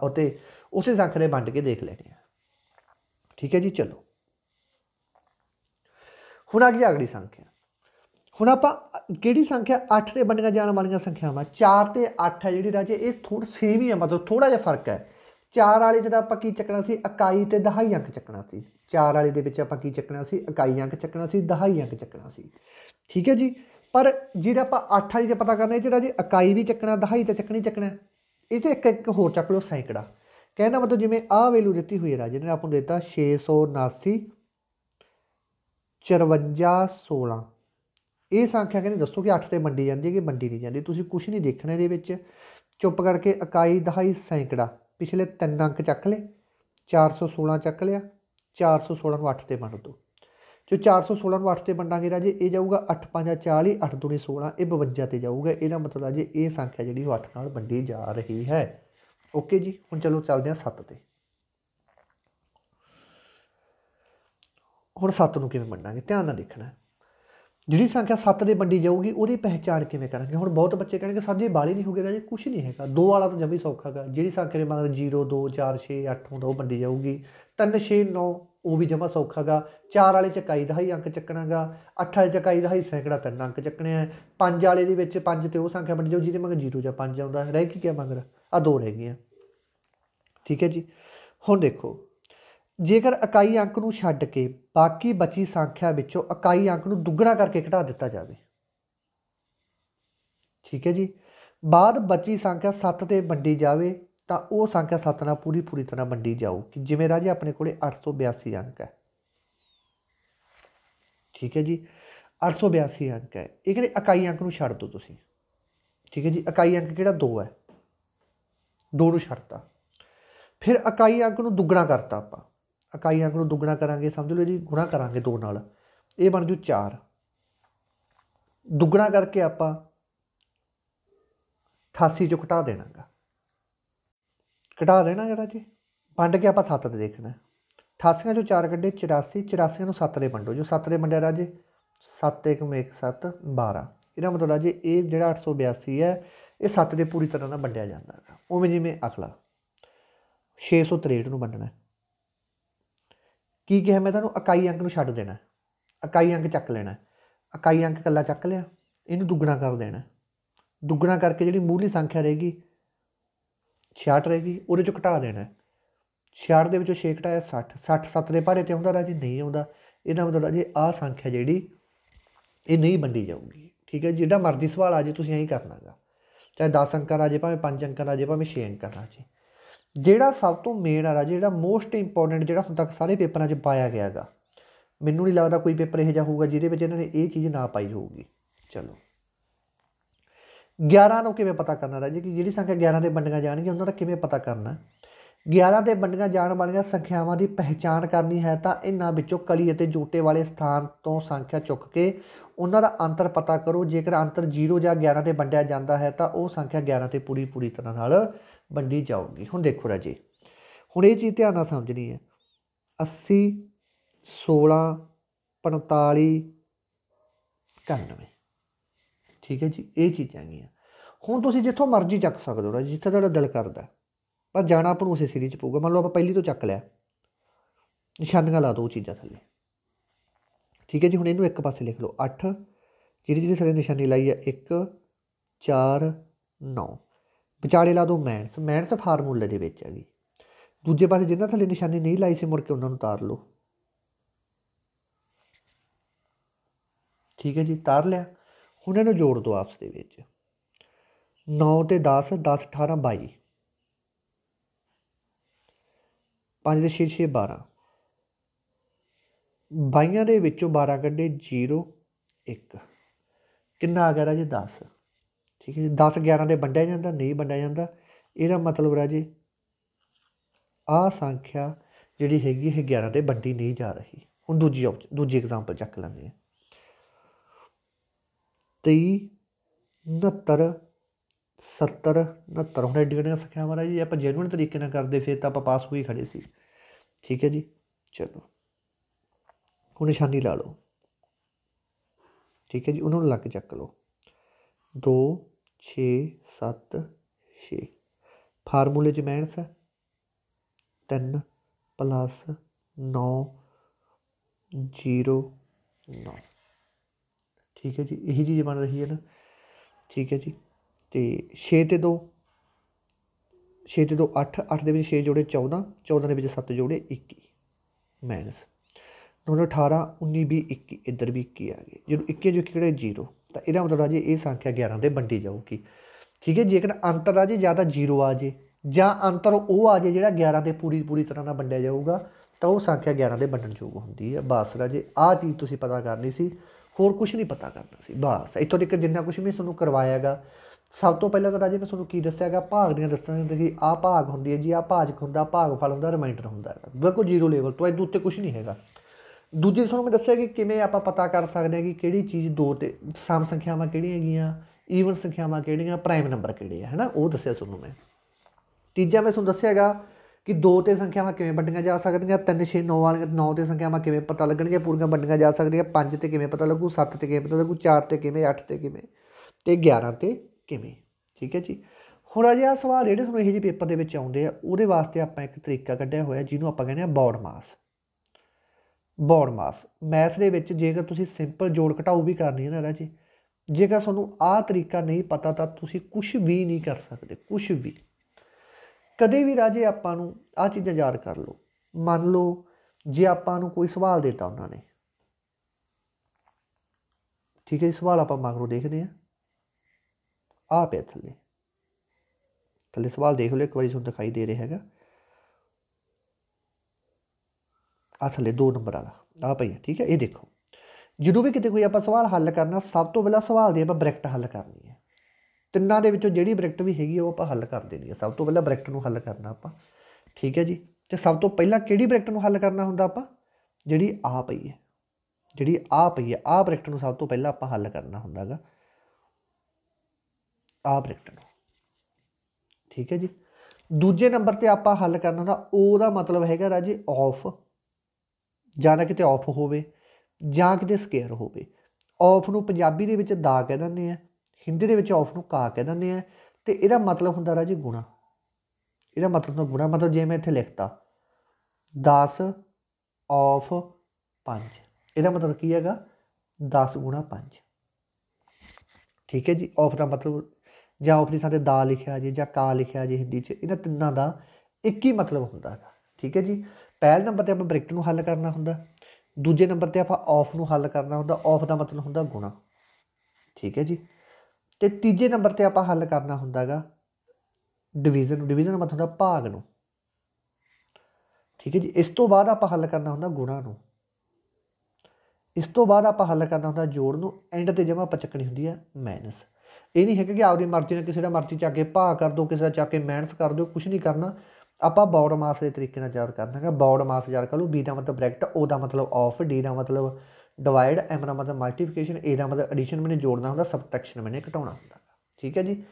ਉਤੇ ਉਸੇ ਸੰਖਰੇ ਵੰਡ ਕੇ ਦੇਖ ਲੈਣੇ ਆ ਠੀਕ ਹੈ ਜੀ ਚਲੋ ਹੁਣ ਆ ਗਈ ਅਗਲੀ ਸੰਖਿਆ ਹੁਣ ਆਪਾਂ ਕਿਹੜੀ ਸੰਖਿਆ 8 ਤੇ ਵੰਡੀਆਂ ਜਾਣ ਵਾਲੀਆਂ ਸੰਖਿਆਵਾਂ 4 ਤੇ 8 ਹੈ ਜਿਹੜੀ ਰਾਜੇ ਇਹ ਥੋੜਾ ਸੇਮ ਹੀ ਹੈ ਮਤਲਬ ਥੋੜਾ ਜਿਹਾ ਫਰਕ ਹੈ 4 ਵਾਲੇ ਜਿਹਦਾ ਆਪਾਂ ਕੀ ਚੱਕਣਾ ਸੀ ਇਕਾਈ ਤੇ ਦਹਾਈ ਅੰਕ ਚੱਕਣਾ ਸੀ 4 ਵਾਲੇ ਦੇ ਵਿੱਚ ਆਪਾਂ ਕੀ ਚੱਕਣਾ ਸੀ ਇਕਾਈ ਅੰਕ ਚੱਕਣਾ ਸੀ ਦਹਾਈ ਅੰਕ ਚੱਕਣਾ ਸੀ ਠੀਕ ਹੈ ਜੀ ਪਰ ਜਿਹੜਾ ਆਪਾਂ 8 ਵਾਲੀ ਦੇ ਪਤਾ ਕਰਨਾ ਜਿਹੜਾ ਜੀ ਇਕਾਈ ਵੀ ਚੱਕਣਾ ਦਹਾਈ ਤੇ ਚੱਕਣੀ ਚੱਕਣਾ ਇਹ ਇੱਕ ਇੱਕ ਹੋਰ ਚੱਕ ਲਓ ਸੈਂਕੜਾ ਕਹਿਣਾ ਮਤਲਬ ਜਿਵੇਂ ਆਹ ਵੈਲਿਊ ਦਿੱਤੀ ਹੋਈ ਹੈ ਰਾਜੇ ਨੇ ਆਪਾਂ ਨੂੰ ਦਿੱਤਾ 679 5416 ਇਹ ਸੰਖਿਆ ਕਹਿੰਦੇ ਦੱਸੋ ਕਿ 8 ਤੇ ਮੰਡੀ ਜਾਂਦੀ ਹੈ ਕਿ ਮੰਡੀ ਨਹੀਂ ਜਾਂਦੀ ਤੁਸੀਂ ਕੁਝ ਨਹੀਂ ਦੇਖਣਾ ਇਹਦੇ ਵਿੱਚ ਚੁੱਪ ਕਰਕੇ ਇਕਾਈ ਦਹਾਈ ਸੈਂਕੜਾ ਪਿਛਲੇ ਤਿੰਨ ਅੰਕ ਚੱਕ ਲੈ 416 ਚੱਕ ਲਿਆ 416 ਨੂੰ 8 ਤੇ ਮੰਨ ਦੋ ਜੋ 416 ਨੂੰ 8 ਤੇ ਵੰਡਾਂਗੇ ਰਾਜੇ ਇਹ ਜਾਊਗਾ 8540 8216 8 2 16 ਇਹ 52 ਤੇ ਜਾਊਗਾ ਇਹਦਾ ਮਤਲਬ ਜੇ ਇਹ ਸੰਖਿਆ ਜਿਹੜੀ ਉਹ 8 ਨਾਲ ਵੰਡੀ ਜਾ ਰਹੀ ਹੈ ਓਕੇ ਜੀ ਹੁਣ ਚਲੋ ਚੱਲਦੇ ਹਾਂ 7 ਤੇ ਹੁਣ 7 ਨੂੰ ਕਿਵੇਂ ਵੰਡਾਂਗੇ ਧਿਆਨ ਨਾਲ ਦੇਖਣਾ ਜਿਹੜੀ ਸੰਖਿਆ 7 ਦੇ ਵੰਡੀ ਜਾਊਗੀ ਉਹਦੀ ਪਹਿਚਾਨ ਕਿਵੇਂ ਕਰਾਂਗੇ ਹੁਣ ਬਹੁਤ ਬੱਚੇ ਕਹਿਣਗੇ ਸਰ ਜੀ ਬਾਲੀ ਨਹੀਂ ਹੋਗੇ ਰਾਜੇ ਕੁਝ ਨਹੀਂ ਹੈਗਾ 2 ਵਾਲਾ ਤਾਂ ਜਮੀ ਸੌਖਾਗਾ ਜਿਹੜੀ ਸੰਖਿਆ ਦੇ ਮਗਰ 0 2 4 6 8 ਹੁੰਦਾ ਉਹ ਵੰਡੀ ਜਾਊਗੀ 369 ਉਹ ਵੀ ਜਮਾ ਸੌਖਾਗਾ 4 ਵਾਲੇ ਚ ਇਕਾਈ ਦਹਾਈ ਅੰਕ ਚੱਕਣਾਗਾ 8 ਵਾਲੇ ਚ ਇਕਾਈ ਦਹਾਈ ਸੈਂਕੜਾ ਤਿੰਨ ਅੰਕ ਚੱਕਣੇ ਆ 5 ਵਾਲੇ ਦੇ ਵਿੱਚ 5 ਤੇ ਉਹ ਸੰਖਿਆ ਬਣ ਜੋ ਜਿਹਦੇ ਮਗਰ 0 ਜਾਂ 5 ਆਉਂਦਾ ਰਹਿ ਕੀ ਕਿਆ ਮੰਗਦਾ ਆ ਦੋ ਰਹਿ ਗਈਆਂ ਠੀਕ ਹੈ ਜੀ ਹੁਣ ਦੇਖੋ ਜੇਕਰ ਇਕਾਈ ਅੰਕ ਨੂੰ ਛੱਡ ਕੇ ਬਾਕੀ ਬਚੀ ਸੰਖਿਆ ਵਿੱਚੋਂ ਇਕਾਈ ਅੰਕ ਨੂੰ ਦੁੱਗਣਾ ਕਰਕੇ ਘਟਾ ਦਿੱਤਾ ਜਾਵੇ ਠੀਕ ਹੈ ਜੀ ਬਾਅਦ ਬਚੀ ਸੰਖਿਆ 7 ਤੇ ਵੰਡੀ ਜਾਵੇ ਤਾਂ ਉਹ ਸੰਖਿਆ ਸਤਨਾ ਨਾਲ ਪੂਰੀ ਪੂਰੀ ਤਰ੍ਹਾਂ ਵੰਡੀ ਜਾਊ ਕਿ ਜਿਵੇਂ ਰਾਜੇ ਆਪਣੇ ਕੋਲੇ 882 ਅੰਕ ਹੈ ਠੀਕ ਹੈ ਜੀ 882 ਅੰਕ ਹੈ ਇਹ ਕਿਹੜੇ ਇਕਾਈ ਅੰਕ ਨੂੰ ਛੱਡ ਦਿਓ ਤੁਸੀਂ ਠੀਕ ਹੈ ਜੀ ਇਕਾਈ ਅੰਕ ਕਿਹੜਾ 2 ਹੈ 2 ਨੂੰ ਛੱਡਤਾ ਫਿਰ ਇਕਾਈ ਅੰਕ ਨੂੰ ਦੁੱਗਣਾ ਕਰਤਾ ਆਪਾਂ ਇਕਾਈ ਅੰਕ ਨੂੰ ਦੁੱਗਣਾ ਕਰਾਂਗੇ ਸਮਝ ਲਓ ਜੀ ਗੁਣਾ ਕਰਾਂਗੇ 2 ਨਾਲ ਇਹ ਬਣ ਜੂ 4 ਦੁੱਗਣਾ ਕਰਕੇ ਆਪਾਂ 88 ਚੋਂ ਘਟਾ ਦੇਣਾਗਾ ਕਢਾ ਲੈਣਾ ਜਿਹੜਾ ਜੀ ਵੰਡ ਕੇ ਆਪਾਂ 7 ਤੇ ਦੇਖਣਾ 88 ਚੋਂ 4 ਕੱਢੇ 84 84 ਨੂੰ 7 ਦੇ ਵੰਡੋ ਜੋ 7 ਦੇ ਵੰਡਿਆ ਰਾਜੇ 7 1 1 7 12 ਇਹਦਾ ਮਤਲਬ ਰਾਜੇ ਇਹ ਜਿਹੜਾ 882 ਹੈ ਇਹ 7 ਦੇ ਪੂਰੀ ਤਰ੍ਹਾਂ ਨਾਲ ਵੰਡਿਆ ਜਾਂਦਾ ਹੈ ਉਵੇਂ ਜਿਵੇਂ ਅਖਲਾ 663 ਨੂੰ ਵੰਡਣਾ ਕੀ ਕਿਹਾ ਮੈਂ ਤੁਹਾਨੂੰ ਇਕਾਈ ਅੰਕ ਨੂੰ ਛੱਡ ਦੇਣਾ ਇਕਾਈ ਅੰਕ ਚੱਕ ਲੈਣਾ ਇਕਾਈ ਅੰਕ ਇਕੱਲਾ ਚੱਕ ਲਿਆ ਇਹਨੂੰ ਦੁੱਗਣਾ ਕਰ ਦੇਣਾ ਦੁੱਗਣਾ ਕਰਕੇ ਜਿਹੜੀ ਮੂਲੀ ਸੰਖਿਆ ਰਹੇਗੀ 66 ਰਹੇਗੀ ਉਹਦੇ ਚੋਂ ਘਟਾ ਦੇਣਾ 66 ਦੇ ਵਿੱਚੋਂ 6 ਘਟਾਇਆ 60 60 7 ਦੇ ਭਾਰੇ ਤੇ ਆਉਂਦਾ ਰਾਜੀ ਨਹੀਂ ਆਉਂਦਾ ਇਹਦਾ ਮਤਲਬ ਰਾਜੇ ਆ ਸੰਖਿਆ ਜਿਹੜੀ ਇਹ ਨਹੀਂ ਵੰਡੀ ਜਾਊਗੀ ਠੀਕ ਹੈ ਜਿਹੜਾ ਮਰਜ਼ੀ ਸਵਾਲ ਆ ਜੇ ਤੁਸੀਂ ਐਂ ਕਰਨਾਗਾ ਚਾਹੇ 10 ਅੰਕਾਂ ਰਾਜੇ ਭਾਵੇਂ 5 ਅੰਕਾਂ ਰਾਜੇ ਭਾਵੇਂ 6 ਅੰਕਾਂ ਜੇ ਜਿਹੜਾ ਸਭ ਤੋਂ ਮੇਨ ਆ ਰਾਜੇ ਜਿਹੜਾ ਮੋਸਟ ਇੰਪੋਰਟੈਂਟ ਜਿਹੜਾ ਹੁਣ ਤੱਕ ਸਾਰੇ ਪੇਪਰਾਂ 'ਚ ਪਾਇਆ ਗਿਆਗਾ ਮੈਨੂੰ ਨਹੀਂ ਲੱਗਦਾ ਕੋਈ ਪੇਪਰ ਇਹ ਜਿਹਾ ਹੋਊਗਾ ਜਿਹਦੇ ਵਿੱਚ ਇਹਨਾਂ ਨੇ ਇਹ ਚੀਜ਼ ਨਾ ਪਾਈ ਹੋਊਗੀ ਚਲੋ 11 ਨੂੰ ਕਿਵੇਂ ਪਤਾ ਕਰਨਾ ਰਾਜੇ ਕਿ ਜਿਹੜੀ ਸੰਖਿਆ 11 ਦੇ ਵੰਡੀਆਂ ਜਾਣਗੀਆਂ ਉਹਨਾਂ ਦਾ ਕਿਵੇਂ ਪਤਾ ਕਰਨਾ 11 ਦੇ ਵੰਡੀਆਂ ਜਾਣ ਵਾਲੀਆਂ ਸੰਖਿਆਵਾਂ ਦੀ ਪਹਿਚਾਨ ਕਰਨੀ ਹੈ ਤਾਂ ਇਹਨਾਂ ਵਿੱਚੋਂ ਕਲੀ ਅਤੇ ਜੋਟੇ ਵਾਲੇ ਸਥਾਨ ਤੋਂ ਸੰਖਿਆ ਚੁੱਕ ਕੇ ਉਹਨਾਂ ਦਾ ਅੰਤਰ ਪਤਾ ਕਰੋ ਜੇਕਰ ਅੰਤਰ 0 ਜਾਂ 11 ਦੇ ਵੰਡਿਆ ਜਾਂਦਾ ਹੈ ਤਾਂ ਉਹ ਸੰਖਿਆ 11 ਤੇ ਪੂਰੀ ਪੂਰੀ ਤਰ੍ਹਾਂ ਨਾਲ ਵੰਡੀ ਜਾਊਗੀ ਹੁਣ ਦੇਖੋ ਰਾਜੇ ਹੁਣ ਇਹ ਚੀਜ਼ ਧਿਆਨ ਨਾਲ ਸਮਝਣੀ ਹੈ 80 16 45 91 ਠੀਕ ਹੈ ਜੀ ਇਹ ਚੀਜ਼ਾਂ ਹੈਗੀਆਂ ਹੁਣ ਤੁਸੀਂ ਜਿੱਥੋਂ ਮਰਜ਼ੀ ਚੱਕ ਸਕਦੇ ਹੋ ਜਿੱਥੇ ਤੁਹਾਡਾ ਦਿਲ ਕਰਦਾ ਪਰ ਜਾਣਾ ਆਪਾਂ ਨੂੰ ਉਸੇ ਸਿਰੇ 'ਚ ਪਊਗਾ ਮੰਨ ਲਓ ਆਪਾਂ ਪਹਿਲੀ ਤੋਂ ਚੱਕ ਲਿਆ ਨਿਸ਼ਾਨੀਆਂ ਲਾ ਦੋ ਚੀਜ਼ਾਂ ਥੱਲੇ ਠੀਕ ਹੈ ਜੀ ਹੁਣ ਇਹਨੂੰ ਇੱਕ ਪਾਸੇ ਲਿਖ ਲਓ 8 ਜਿਹੜੀ ਜਿਹੜੀ ਥੱਲੇ ਨਿਸ਼ਾਨੀ ਲਾਈ ਹੈ 1 4 9 ਵਿਚਾਲੇ ਲਾ ਦੋ ਮੈਨਸ ਮੈਨਸ ਫਾਰਮੂਲੇ ਦੇ ਵਿੱਚ ਹੈਗੀ ਦੂਜੇ ਪਾਸੇ ਜਿੰਨਾ ਥੱਲੇ ਨਿਸ਼ਾਨੀ ਨਹੀਂ ਲਾਈ ਸੀ ਮੁੜ ਕੇ ਉਹਨਾਂ ਨੂੰ ਤਾਰ ਲਓ ਠੀਕ ਹੈ ਜੀ ਤਾਰ ਲਿਆ ਉਹਨਾਂ ਨੂੰ ਜੋੜ ਦੋ ਆਪਸ ਦੇ ਵਿੱਚ 9 ਤੇ 10 10 18 22 5 ਦੇ 6 6 12 22 ਦੇ ਵਿੱਚੋਂ 12 ਕੱਢੇ 0 1 ਕਿੰਨਾ ਆ ਗਿਆ ਰਾਜੇ 10 ਠੀਕ ਹੈ 10 11 ਦੇ ਵੰਡਿਆ ਜਾਂਦਾ ਨਹੀਂ ਵੰਡਿਆ ਜਾਂਦਾ ਇਹਦਾ ਮਤਲਬ ਰਾਜੇ ਆ ਸੰਖਿਆ ਜਿਹੜੀ ਹੈਗੀ ਇਹ 11 ਤੇ ਵੰਡੀ ਨਹੀਂ ਜਾ ਰਹੀ ਹੁਣ ਦੂਜੀ ਦੂਜੀ ਐਗਜ਼ਾਮਪਲ ਚੱਕ ਲੈਂਦੇ ਆ ਤੇਈ ਉਣਹੱਤਰ ਸੱਤਰ ਉਣਹੱਤਰ ਹੁਣ ਐਡੀ ਕਿਹੜੀਆਂ ਸੰਖਿਆਵਾਂ ਮਾਰਾ ਜੀ ਆਪਾਂ ਜੈਨੂਇਨ ਤਰੀਕੇ ਨਾਲ ਕਰਦੇ ਫਿਰ ਤਾਂ ਆਪਾਂ ਪਾਸ ਹੋਈ ਖੜੇ ਸੀ ਠੀਕ ਹੈ ਜੀ ਚਲੋ ਹੁਣ ਨਿਸ਼ਾਨੀ ਲਾ ਲਓ ਠੀਕ ਹੈ ਜੀ ਉਹਨਾਂ ਨੂੰ ਲੱਗ ਚੱਕ ਲਓ 2 6 7 6 ਫਾਰਮੂਲੇ 'ਚ ਮੈਨਸ ਹੈ 3 9 0 9 ਠੀਕ ਹੈ ਜੀ ਇਹੀ ਚੀਜ਼ ਬਣ ਰਹੀ ਹੈ ਨਾ ਠੀਕ ਹੈ ਜੀ ਤੇ 6 ਤੇ 2 6 ਤੇ 2 8 8 ਦੇ ਵਿੱਚ 6 ਜੋੜੇ 14 14 ਦੇ ਵਿੱਚ 7 ਜੋੜੇ 21 ਮਾਈਨਸ 9 18 19 20 21 ਇੱਧਰ ਵੀ 21 ਆ ਗਏ ਜਦੋਂ 21 ਜੋ ਕਿਹੜੇ 0 ਤਾਂ ਇਹਦਾ ਮਤਲਬ ਰਾਜੇ ਇਹ ਸੰਖਿਆ 11 ਦੇ ਵੰਡੀ ਜਾਊਗੀ ਠੀਕ ਹੈ ਜੇਕਰ ਅੰਤਰ ਰਾਜੇ ਜਾਂ ਤਾਂ 0 ਆ ਜੇ ਜਾਂ ਅੰਤਰ ਉਹ ਆ ਜੇ ਜਿਹੜਾ 11 ਦੇ ਪੂਰੀ ਪੂਰੀ ਤਰ੍ਹਾਂ ਨਾਲ ਵੰਡਿਆ ਜਾਊਗਾ ਤਾਂ ਉਹ ਸੰਖਿਆ 11 ਦੇ ਵੰਡਣ ਯੋਗ ਹੁੰਦੀ ਹੈ ਬਸ ਰਾਜੇ ਆ ਚੀਜ਼ ਤੁਸੀਂ ਪਤਾ ਕਰਨੀ ਸੀ ਹੋਰ ਕੁਝ ਨਹੀਂ ਪਤਾ ਕਰਨਾ ਸੀ ਬਸ ਇਤੋਂ ਤੱਕ ਜਿੰਨਾ ਕੁਝ ਵੀ ਤੁਹਾਨੂੰ ਕਰਵਾਇਆਗਾ ਸਭ ਤੋਂ ਪਹਿਲਾਂ ਤਾਂ ਰਾਜੇ ਮੈਂ ਤੁਹਾਨੂੰ ਕੀ ਦੱਸਿਆਗਾ ਭਾਗ ਦੀਆਂ ਦੱਸਣਾਂ ਦੇ ਕਿ ਆ ਭਾਗ ਹੁੰਦੀ ਹੈ ਜੀ ਆ ਭਾਜਕ ਹੁੰਦਾ ਫਲ ਹੁੰਦਾ ਰਿਮਾਈਂਡਰ ਹੁੰਦਾ ਹੈ ਬਿਲਕੁਲ ਜ਼ੀਰੋ ਲੈਵਲ ਤੋਂ ਇਹਦੇ ਉੱਤੇ ਕੁਝ ਨਹੀਂ ਹੈਗਾ ਦੂਜੀ ਤੁਹਾਨੂੰ ਮੈਂ ਦੱਸਿਆ ਕਿ ਕਿਵੇਂ ਆਪਾਂ ਪਤਾ ਕਰ ਸਕਦੇ ਹਾਂ ਕਿ ਕਿਹੜੀ ਚੀਜ਼ ਦੋ ਤੇ ਸਮ ਸੰਖਿਆਵਾਂ ਕਿਹੜੀਆਂ ਹੈਗੀਆਂ ਈਵਨ ਸੰਖਿਆਵਾਂ ਕਿਹੜੀਆਂ ਪ੍ਰਾਈਮ ਨੰਬਰ ਕਿਹੜੇ ਆ ਹੈਨਾ ਉਹ ਦੱਸਿਆ ਤੁਹਾਨੂੰ ਮੈਂ ਤੀਜਾ ਮੈਂ ਤੁਹਾਨੂੰ ਦੱਸਿਆਗਾ ਕਿ ਦੋ ਤੇ ਸੰਖਿਆਵਾਂ ਕਿਵੇਂ ਵੰਡੀਆਂ ਜਾ ਸਕਦੀਆਂ 3 6 9 ਵਾਲੀਆਂ 9 ਤੇ ਸੰਖਿਆਵਾਂ ਕਿਵੇਂ ਪਤਾ ਲੱਗਣਗੀਆਂ ਪੂਰੀਆਂ ਵੰਡੀਆਂ ਜਾ ਸਕਦੀਆਂ 5 ਤੇ ਕਿਵੇਂ ਪਤਾ ਲੱਗੂ 7 ਤੇ ਕਿਵੇਂ ਪਤਾ ਲੱਗੂ 4 ਤੇ ਕਿਵੇਂ 8 ਤੇ ਕਿਵੇਂ ਤੇ 11 ਤੇ ਕਿਵੇਂ ਠੀਕ ਹੈ ਜੀ ਹੁਣ ਅਜੇ ਆ ਸਵਾਲ ਜਿਹੜੇ ਤੁਹਾਨੂੰ ਇਹ ਜਿਹੇ ਪੇਪਰ ਦੇ ਵਿੱਚ ਆਉਂਦੇ ਆ ਉਹਦੇ ਵਾਸਤੇ ਆਪਾਂ ਇੱਕ ਤਰੀਕਾ ਕੱਢਿਆ ਹੋਇਆ ਜਿਹਨੂੰ ਆਪਾਂ ਕਹਿੰਦੇ ਆ ਬੌਡ ਮਾਸ ਬੌਡ ਮਾਸ ਮੈਥ ਦੇ ਵਿੱਚ ਜੇਕਰ ਤੁਸੀਂ ਸਿੰਪਲ ਜੋੜ ਘਟਾਓ ਵੀ ਕਰਨੀ ਹੈ ਨਾ ਜੀ ਜੇਕਰ ਤੁਹਾਨੂੰ ਆਹ ਤਰੀਕਾ ਨਹੀਂ ਪਤਾ ਤਾਂ ਤੁਸੀਂ ਕੁਝ ਵੀ ਨਹੀਂ ਕਰ ਸਕਦੇ ਕੁਝ ਵੀ ਕਦੇ ਵੀ ਰਾਜੇ ਆਪਾਂ ਨੂੰ ਆ ਚੀਜ਼ਾਂ ਯਾਦ ਕਰ ਲਓ ਮੰਨ ਲਓ ਜੇ ਆਪਾਂ ਨੂੰ ਕੋਈ ਸਵਾਲ ਦਿੱਤਾ ਉਹਨਾਂ ਨੇ ਠੀਕ ਹੈ ਸਵਾਲ ਆਪਾਂ ਮਗਰੋਂ ਦੇਖਦੇ ਆ ਆ ਪਿਆ ਥੱਲੇ ਥੱਲੇ ਸਵਾਲ ਦੇਖ ਲਓ ਇੱਕ ਵਾਰੀ ਤੁਹਾਨੂੰ ਦਿਖਾਈ ਦੇ ਰਿਹਾ ਹੈਗਾ ਆ ਥੱਲੇ 2 ਨੰਬਰ ਵਾਲਾ ਆ ਪਈ ਠੀਕ ਹੈ ਇਹ ਦੇਖੋ ਜਦੋਂ ਵੀ ਕਿਤੇ ਕੋਈ ਆਪਾਂ ਸਵਾਲ ਹੱਲ ਕਰਨਾ ਸਭ ਤੋਂ ਪਹਿਲਾਂ ਸਵਾਲ ਦੇ ਆਪਾਂ ਬ੍ਰੈਕਟ ਹੱਲ ਕਰਨੀ ਹੈ ਤਿੰਨਾਂ ਦੇ ਵਿੱਚੋਂ ਜਿਹੜੀ ਬ੍ਰੈਕਟ ਵੀ ਹੈਗੀ ਉਹ ਆਪਾਂ ਹੱਲ ਕਰ ਦੇਣੀ ਹੈ ਸਭ ਤੋਂ ਪਹਿਲਾਂ ਬ੍ਰੈਕਟ ਨੂੰ ਹੱਲ ਕਰਨਾ ਆਪਾਂ ਠੀਕ ਹੈ ਜੀ ਤੇ ਸਭ ਤੋਂ ਪਹਿਲਾਂ ਕਿਹੜੀ ਬ੍ਰੈਕਟ ਨੂੰ ਹੱਲ ਕਰਨਾ ਹੁੰਦਾ ਆਪਾਂ ਜਿਹੜੀ ਆ ਪਈ ਹੈ ਜਿਹੜੀ ਆ ਪਈ ਹੈ ਆ ਬ੍ਰੈਕਟ ਨੂੰ ਸਭ ਤੋਂ ਪਹਿਲਾਂ ਆਪਾਂ ਹੱਲ ਕਰਨਾ ਹੁੰਦਾਗਾ ਆ ਬ੍ਰੈਕਟ ਨੂੰ ਠੀਕ ਹੈ ਜੀ ਦੂਜੇ ਨੰਬਰ ਤੇ ਆਪਾਂ ਹੱਲ ਕਰਨਾ ਦਾ ਓ ਦਾ ਮਤਲਬ ਹੈਗਾ ਰਾਜੇ ਆਫ ਜਾਂ ਕਿਤੇ ਆਫ ਹੋਵੇ ਜਾਂ ਕਿਤੇ ਸਕੇਅਰ ਹੋਵੇ ਆਫ ਨੂੰ ਪੰਜਾਬੀ ਦੇ ਵਿੱਚ ਦਾ ਕਹਿੰਦੇ ਨੇ ਆ ਹਿੰਦੀ ਦੇ ਵਿੱਚ ਆਫ ਨੂੰ ਕਾ ਕਹਿ ਦਿੰਦੇ ਆ ਤੇ ਇਹਦਾ ਮਤਲਬ ਹੁੰਦਾ ਜੀ ਗੁਣਾ ਇਹਦਾ ਮਤਲਬ ਤੋਂ ਗੁਣਾ ਮਤਲਬ ਜੇ ਮੈਂ ਇੱਥੇ ਲਿਖਤਾ 10 ਆਫ 5 ਇਹਦਾ ਮਤਲਬ ਕੀ ਹੈਗਾ 10 ਗੁਣਾ 5 ਠੀਕ ਹੈ ਜੀ ਆਫ ਦਾ ਮਤਲਬ ਜਾਂ ਆਫ ਦੀ ਥਾਂ ਤੇ ਦਾ ਲਿਖਿਆ ਜੇ ਜਾਂ ਕਾ ਲਿਖਿਆ ਜੇ ਹਿੰਦੀ 'ਚ ਇਹਨਾਂ ਤਿੰਨਾਂ ਦਾ ਇੱਕ ਹੀ ਮਤਲਬ ਹੁੰਦਾ ਹੈ ਠੀਕ ਹੈ ਜੀ ਪਹਿਲ ਨੰਬਰ ਤੇ ਆਪਾਂ ਬ੍ਰੈਕਟ ਨੂੰ ਹੱਲ ਕਰਨਾ ਹੁੰਦਾ ਦੂਜੇ ਨੰਬਰ ਤੇ ਆਪਾਂ ਆਫ ਨੂੰ ਹੱਲ ਕਰਨਾ ਹੁੰਦਾ ਆਫ ਦਾ ਮਤਲਬ ਹੁੰਦਾ ਗੁਣਾ ਠੀਕ ਹੈ ਜੀ ਤੇ ਤੀਜੇ ਨੰਬਰ ਤੇ ਆਪਾਂ ਹੱਲ ਕਰਨਾ ਹੁੰਦਾਗਾ ਡਿਵੀਜ਼ਨ ਨੂੰ ਡਿਵੀਜ਼ਨ ਦਾ ਮਤਲਬ ਹੁੰਦਾ ਭਾਗ ਨੂੰ ਠੀਕ ਹੈ ਜੀ ਇਸ ਤੋਂ ਬਾਅਦ ਆਪਾਂ ਹੱਲ ਕਰਨਾ ਹੁੰਦਾ ਗੁਣਾ ਨੂੰ ਇਸ ਤੋਂ ਬਾਅਦ ਆਪਾਂ ਹੱਲ ਕਰਨਾ ਹੁੰਦਾ ਜੋੜ ਨੂੰ ਐਂਡ ਤੇ ਜਮਾ ਚੱਕਣੀ ਹੁੰਦੀ ਹੈ ਮਾਈਨਸ ਇਹ ਨਹੀਂ ਹੈ ਕਿ ਆਪਦੀ ਮਰਜ਼ੀ ਨਾਲ ਕਿਸੇ ਦਾ ਮਰਜ਼ੀ ਚਾਕੇ ਕੇ ਭਾਗ ਕਰ ਦੋ ਕਿਸੇ ਦਾ ਚਾਕੇ ਕੇ ਮਾਈਨਸ ਕਰ ਦਿਓ ਕੁਝ ਨਹੀਂ ਕਰਨਾ ਆਪਾਂ ਬੌਡ ਮਾਸ ਦੇ ਤਰੀਕੇ ਨਾਲ ਯਾਦ ਕਰਨਾ ਹੈਗਾ ਮਾਸ ਯਾਦ ਕਰ ਲਓ b ਦਾ ਮਤਲਬ ਬ੍ਰੈਕਟ o ਦਾ ਮਤਲਬ ਆਫ d ਦਾ ਮਤਲਬ ਡਿਵਾਈਡ ਐਮ ਦਾ ਮਤਲਬ ਮਲਟੀਪਲੀਕੇਸ਼ਨ ਏ ਦਾ ਮਤਲਬ ਐਡੀਸ਼ਨ ਮੈਨੇ ਜੋੜਨਾ ਹੁੰਦਾ ਸਬਟ੍ਰੈਕਸ਼ਨ ਮੈਨੇ ਘਟਾਉਣਾ ਹੁੰਦਾ ਠੀਕ ਹੈ ਜੀ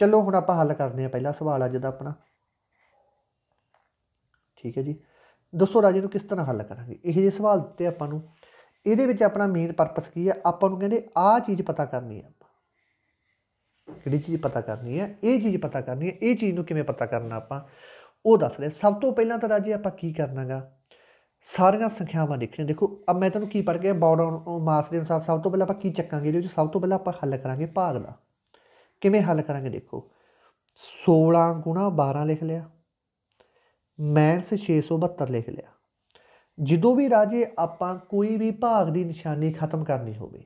ਚਲੋ ਹੁਣ ਆਪਾਂ ਹੱਲ ਕਰਦੇ ਹਾਂ ਪਹਿਲਾ ਸਵਾਲ ਅੱਜ ਦਾ ਆਪਣਾ ਠੀਕ ਹੈ ਜੀ ਦੱਸੋ ਰਾਜੇ ਨੂੰ ਕਿਸ ਤਰ੍ਹਾਂ ਹੱਲ ਕਰਾਂਗੇ ਇਹ ਜੇ ਸਵਾਲ ਦਿੱਤੇ ਆਪਾਂ ਨੂੰ ਇਹਦੇ ਵਿੱਚ ਆਪਣਾ ਮੇਨ ਪਰਪਸ ਕੀ ਹੈ ਆਪਾਂ ਨੂੰ ਕਹਿੰਦੇ ਆਹ ਚੀਜ਼ ਪਤਾ ਕਰਨੀ ਹੈ ਕਿਹੜੀ ਚੀਜ਼ ਪਤਾ ਕਰਨੀ ਹੈ ਇਹ ਚੀਜ਼ ਪਤਾ ਕਰਨੀ ਹੈ ਇਹ ਚੀਜ਼ ਨੂੰ ਕਿਵੇਂ ਪਤਾ ਕਰਨਾ ਆਪਾਂ ਉਹ ਦੱਸ ਰਿਹਾ ਸਭ ਤੋਂ ਪਹਿਲਾਂ ਤਾਂ ਰਾਜੇ ਆਪਾਂ ਕੀ ਕਰਨਾਗਾ ਸਾਰੀਆਂ ਸੰਖਿਆਵਾਂ ਦੇਖਣੀਆਂ ਦੇਖੋ ਅਬ ਮੈਂ ਤੁਹਾਨੂੰ ਕੀ ਪੜ ਗਿਆ ਆਨ ਮਾਸ ਦੇ ਅਨੁਸਾਰ ਸਭ ਤੋਂ ਪਹਿਲਾਂ ਆਪਾਂ ਕੀ ਚੱਕਾਂਗੇ ਇਹਦੇ ਵਿੱਚ ਸਭ ਤੋਂ ਪਹਿਲਾਂ ਆਪਾਂ ਹੱਲ ਕਰਾਂਗੇ ਭਾਗ ਦਾ ਕਿਵੇਂ ਹੱਲ ਕਰਾਂਗੇ ਦੇਖੋ 16 ਗੁਣਾ 12 ਲਿਖ ਲਿਆ ਮੈਨਸ 672 ਲਿਖ ਲਿਆ ਜਦੋਂ ਵੀ ਰਾਜੇ ਆਪਾਂ ਕੋਈ ਵੀ ਭਾਗ ਦੀ ਨਿਸ਼ਾਨੀ ਖਤਮ ਕਰਨੀ ਹੋਵੇ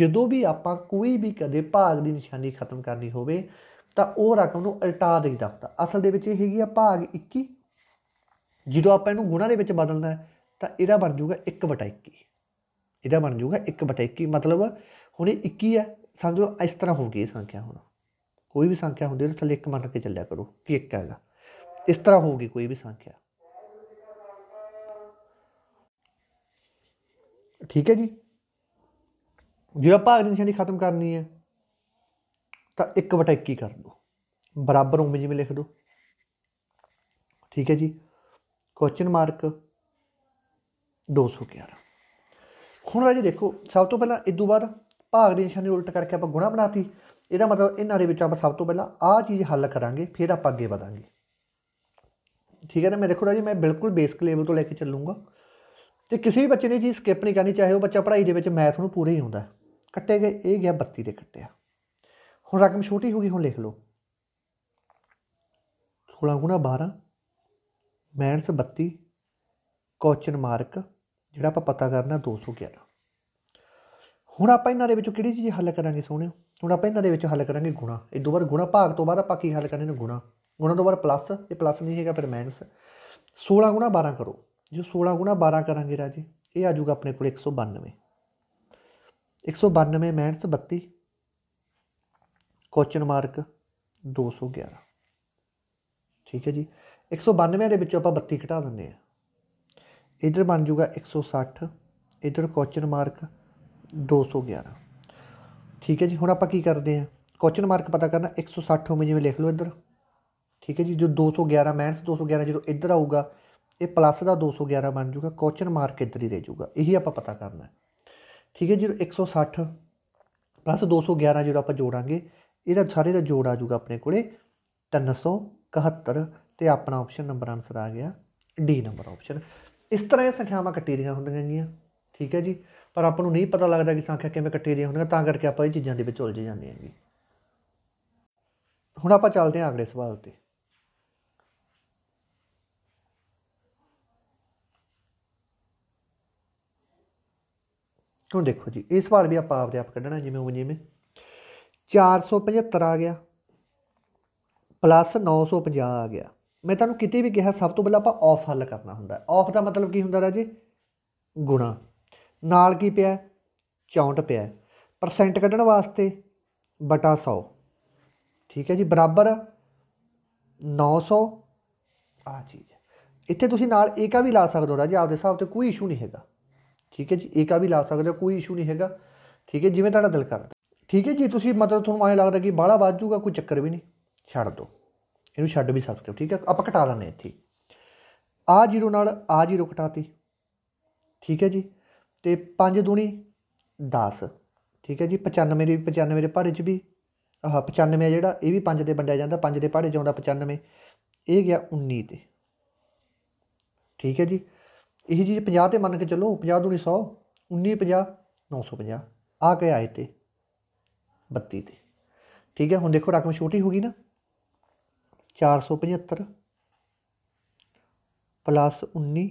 ਜਦੋਂ ਵੀ ਆਪਾਂ ਕੋਈ ਵੀ ਕਦੇ ਭਾਗ ਦੀ ਨਿਸ਼ਾਨੀ ਖਤਮ ਕਰਨੀ ਹੋਵੇ ਤਾਂ ਉਹ ਰਕਮ ਨੂੰ ਉਲਟਾ ਦੇਈਦਾ ਹੁੰਦਾ ਅਸਲ ਦੇ ਵਿੱਚ ਇਹ ਹੈਗੀ ਆ ਭਾਗ 21 ਜਦੋਂ ਆਪਾਂ ਇਹਨੂੰ ਗੁਣਾ ਦੇ ਵਿੱਚ ਬਦਲਣਾ ਤਾਂ ਇਹਦਾ ਬਣ ਜਾਊਗਾ 1/21 ਇਹਦਾ ਬਣ ਜਾਊਗਾ 1/21 ਮਤਲਬ ਹੁਣ ਇਹ 21 ਹੈ ਸਮਝ ਲਓ ਇਸ ਤਰ੍ਹਾਂ ਹੋ ਗਈ ਇਹ ਸੰਖਿਆ ਹੁਣ ਕੋਈ ਵੀ ਸੰਖਿਆ ਹੁੰਦੀ ਉਹਦੇ ਥੱਲੇ 1 ਮੰਨ ਕੇ ਚੱਲਿਆ ਕਰੋ ਕਿ 1 ਹੈਗਾ ਇਸ ਤਰ੍ਹਾਂ ਹੋਊਗੀ ਕੋਈ ਵੀ ਸੰਖਿਆ ਠੀਕ ਹੈ ਜੀ ਜੇ ਆਪਾਂ ਅਗਲੀ ਨਿਸ਼ਾਨੀ ਖਤਮ ਕਰਨੀ ਹੈ ਤਾਂ 1/21 ਕਰ ਦਿਓ ਬਰਾਬਰ ਉਵੇਂ ਜਿਵੇਂ ਲਿਖ ਦਿਓ ਠੀਕ ਹੈ ਜੀ ਕੁਐਸਚਨ ਮਾਰਕ 211 ਹੁਣ ਰਾਜੇ ਦੇਖੋ ਸਭ ਤੋਂ ਪਹਿਲਾਂ ਇਸ ਤੋਂ ਬਾਅਦ ਭਾਗ ਨਿਸ਼ਾਨ ਨੂੰ ਉਲਟ ਕਰਕੇ ਆਪਾਂ ਗੁਣਾ ਬਣਾਤੀ ਇਹਦਾ ਮਤਲਬ ਇਹਨਾਂ ਦੇ ਵਿੱਚ ਆਪਾਂ ਸਭ ਤੋਂ ਪਹਿਲਾਂ ਆਹ ਚੀਜ਼ ਹੱਲ ਕਰਾਂਗੇ ਫਿਰ ਆਪਾਂ ਅੱਗੇ ਵਧਾਂਗੇ ਠੀਕ ਹੈ ਨਾ ਮੈਂ ਦੇਖੋ ਰਾਜੇ ਮੈਂ ਬਿਲਕੁਲ ਬੇਸਿਕ ਲੈਵਲ ਤੋਂ ਲੈ ਕੇ ਚੱਲੂੰਗਾ ਤੇ ਕਿਸੇ ਵੀ ਬੱਚੇ ਨੇ ਚੀਜ਼ ਸਕਿਪ ਨਹੀਂ ਕਰਨੀ ਚਾਹੇ ਉਹ ਬੱਚਾ ਪੜ੍ਹਾਈ ਦੇ ਵਿੱਚ ਮੈਥ ਨੂੰ ਪੂਰੇ ਹੀ ਹੁੰਦਾ ਕੱਟੇ ਗਏ ਇਹ ਗਿਆ 32 ਦੇ ਕੱਟਿਆ ਹੁਣ ਰਕਮ ਛੋਟੀ ਹੋ ਗਈ ਹੁਣ ਲਿਖ ਲਓ 16 12 ਮੈਨਸ 32 ਕੁਐਸਚਨ ਮਾਰਕ ਜਿਹੜਾ ਆਪਾਂ ਪਤਾ ਕਰਨਾ 211 ਹੁਣ ਆਪਾਂ ਇਹਨਾਂ ਦੇ ਵਿੱਚੋਂ ਕਿਹੜੀ ਚੀਜ਼ ਹੱਲ ਕਰਾਂਗੇ ਸੋਹਣਿਓ ਹੁਣ ਆਪਾਂ ਇਹਨਾਂ ਦੇ ਵਿੱਚੋਂ ਹੱਲ ਕਰਾਂਗੇ ਗੁਣਾ ਇਹ ਦੋ ਵਾਰ ਗੁਣਾ ਭਾਗ ਤੋਂ ਬਾਅਦ ਆਪਾਂ ਕੀ ਹੱਲ ਕਰਨੇ ਨੇ ਗੁਣਾ ਗੁਣਾ ਤੋਂ ਬਾਅਦ ਪਲੱਸ ਇਹ ਪਲੱਸ ਨਹੀਂ ਹੈਗਾ ਫਿਰ ਮਾਈਨਸ 16 ਗੁਣਾ 12 ਕਰੋ ਜੋ 16 ਗੁਣਾ 12 ਕਰਾਂਗੇ ਰਾਜੇ ਇਹ ਆ ਜਾਊਗਾ ਆਪਣੇ ਕੋਲ 192 192 ਮਾਈਨਸ 32 ਕੁਐਸਚਨ ਮਾਰਕ 211 ਠੀਕ ਹੈ ਜੀ 192 ਦੇ ਵਿੱਚੋਂ ਆਪਾਂ 32 ਘਟਾ ਦਿੰਦੇ ਆ ਇਧਰ ਬਣ ਜਾਊਗਾ 160 ਇਧਰ ਕੁਐਸਚਨ ਮਾਰਕ 211 ਠੀਕ ਹੈ ਜੀ ਹੁਣ ਆਪਾਂ ਕੀ ਕਰਦੇ ਆ ਕੁਐਸਚਨ ਮਾਰਕ ਪਤਾ ਕਰਨਾ 160 ਹੋਵੇ ਜਿਵੇਂ ਲਿਖ ਲਓ ਇੱਧਰ ਠੀਕ ਹੈ ਜੀ ਜੋ 211 ਮੈਂਸ 211 ਜਦੋਂ ਇੱਧਰ ਆਊਗਾ ਇਹ ਪਲੱਸ ਦਾ 211 ਬਣ ਜਾਊਗਾ ਕੁਐਸਚਨ ਮਾਰਕ ਇੱਧਰ ਹੀ ਰਹਿ ਜਾਊਗਾ ਇਹੀ ਆਪਾਂ ਪਤਾ ਕਰਨਾ ਠੀਕ ਹੈ ਜੀ 160 ਪਲੱਸ 211 ਜਿਹੜਾ ਆਪਾਂ ਜੋੜਾਂਗੇ ਇਹਦਾ ਸਾਰੇ ਦਾ ਜੋੜ ਆ ਜਾਊਗਾ ਆਪਣੇ ਕੋਲੇ 371 ਤੇ ਆਪਣਾ ਆਪਸ਼ਨ ਨੰਬਰ ਆਨਸਰ ਆ ਗਿਆ ਡੀ ਨੰਬਰ ਆਪਸ਼ਨ ਇਸ ਤਰ੍ਹਾਂ ਇਹ ਸੰਖਿਆਵਾਂ ਕੱਟੀ ਦੀਆਂ ਹੁੰਦੀਆਂ ਗੀਆਂ ਠੀਕ ਹੈ ਜੀ ਪਰ ਆਪਾਂ ਨੂੰ ਨਹੀਂ ਪਤਾ ਲੱਗਦਾ ਕਿ ਸੰਖਿਆ ਕਿਵੇਂ ਕੱਟੀ ਦੀਆਂ ਹੁੰਦੀਆਂ ਤਾਂ ਕਰਕੇ ਆਪਾਂ ਇਹ ਚੀਜ਼ਾਂ ਦੇ ਵਿੱਚ ਉਲਝ ਜਾਂਦੇ ਹਾਂ ਜੀ ਹੁਣ ਆਪਾਂ ਚੱਲਦੇ ਹਾਂ ਅਗਲੇ ਸਵਾਲ ਤੇ ਹੁਣ ਦੇਖੋ ਜੀ ਇਹ ਸਵਾਲ ਵੀ ਆਪਾਂ ਆਪਦੇ ਆਪ ਕੱਢਣਾ ਜਿਵੇਂ ਉਹ ਜਿਵੇਂ 475 ਆ ਗਿਆ ਪਲੱਸ 950 ਆ ਗਿਆ ਮੈਂ ਤੁਹਾਨੂੰ ਕਿਤੇ ਵੀ ਕਿਹਾ ਸਭ ਤੋਂ ਪਹਿਲਾਂ ਆਪਾਂ ਆਫ ਹੱਲ ਕਰਨਾ ਹੁੰਦਾ ਆਫ ਦਾ ਮਤਲਬ ਕੀ ਹੁੰਦਾ ਰਾਜੇ ਗੁਣਾ ਨਾਲ ਕੀ ਪਿਆ 64 ਪਿਆ ਪਰਸੈਂਟ ਕੱਢਣ ਵਾਸਤੇ ਬਟਾ 100 ਠੀਕ ਹੈ ਜੀ ਬਰਾਬਰ 900 ਆ ਚੀਜ਼ ਇੱਥੇ ਤੁਸੀਂ ਨਾਲ ਏਕਾ ਵੀ ਲਾ ਸਕਦੇ ਹੋ ਰਾਜੇ ਆਪਦੇ ਹਿਸਾਬ ਤੇ ਕੋਈ ਇਸ਼ੂ ਨਹੀਂ ਹੈਗਾ ਠੀਕ ਹੈ ਜੀ ਏਕਾ ਵੀ ਲਾ ਸਕਦੇ ਹੋ ਕੋਈ ਇਸ਼ੂ ਨਹੀਂ ਹੈਗਾ ਠੀਕ ਹੈ ਜਿਵੇਂ ਤੁਹਾਡਾ ਦਿਲ ਕਰਦਾ ਠੀਕ ਹੈ ਜੀ ਤੁਸੀਂ ਮਤਲਬ ਤੁਹਾਨੂੰ ਐਂ ਲੱਗਦਾ ਕਿ ਬਾਹਲਾ ਵੱਧ ਕੋਈ ਚੱਕਰ ਵੀ ਨਹੀਂ ਛੱਡ ਦਿਓ ਇਹਨੂੰ ਛੱਡ ਵੀ ਸਕਦੇ ਹੋ ਠੀਕ ਹੈ ਆਪਾਂ ਘਟਾ ਲੈਣੇ ਇੱਥੇ ਆ ਜ਼ੀਰੋ ਨਾਲ ਆ ਜ਼ੀਰੋ ਘਟਾਤੀ ਠੀਕ ਹੈ ਜੀ ਤੇ 5 ਦੂਣੀ 10 ਠੀਕ ਹੈ ਜੀ 95 ਦੇ 95 ਦੇ ਪਹਾੜੇ 'ਚ ਵੀ ਆਹ 95 ਆ ਜਿਹੜਾ ਇਹ ਵੀ 5 ਦੇ ਵੰਡਿਆ ਜਾਂਦਾ 5 ਦੇ ਪਹਾੜੇ 'ਚ ਆਉਂਦਾ 95 ਇਹ ਗਿਆ 19 ਤੇ ਠੀਕ ਹੈ ਜੀ ਇਹ ਜੀ 50 ਤੇ ਮੰਨ ਕੇ ਚੱਲੋ 50 ਦੂਣੀ 100 19 50 950 ਆ ਗਿਆ ਇਹ ਤੇ 32 ਤੇ ਠੀਕ ਹੈ ਹੁਣ ਦੇਖੋ ਰਕਮ ਛੋਟੀ ਹੋ ਗਈ ਨਾ ਚਾਰ ਸੌ ਪਝੱਤਰ ਪਲੱਸ 19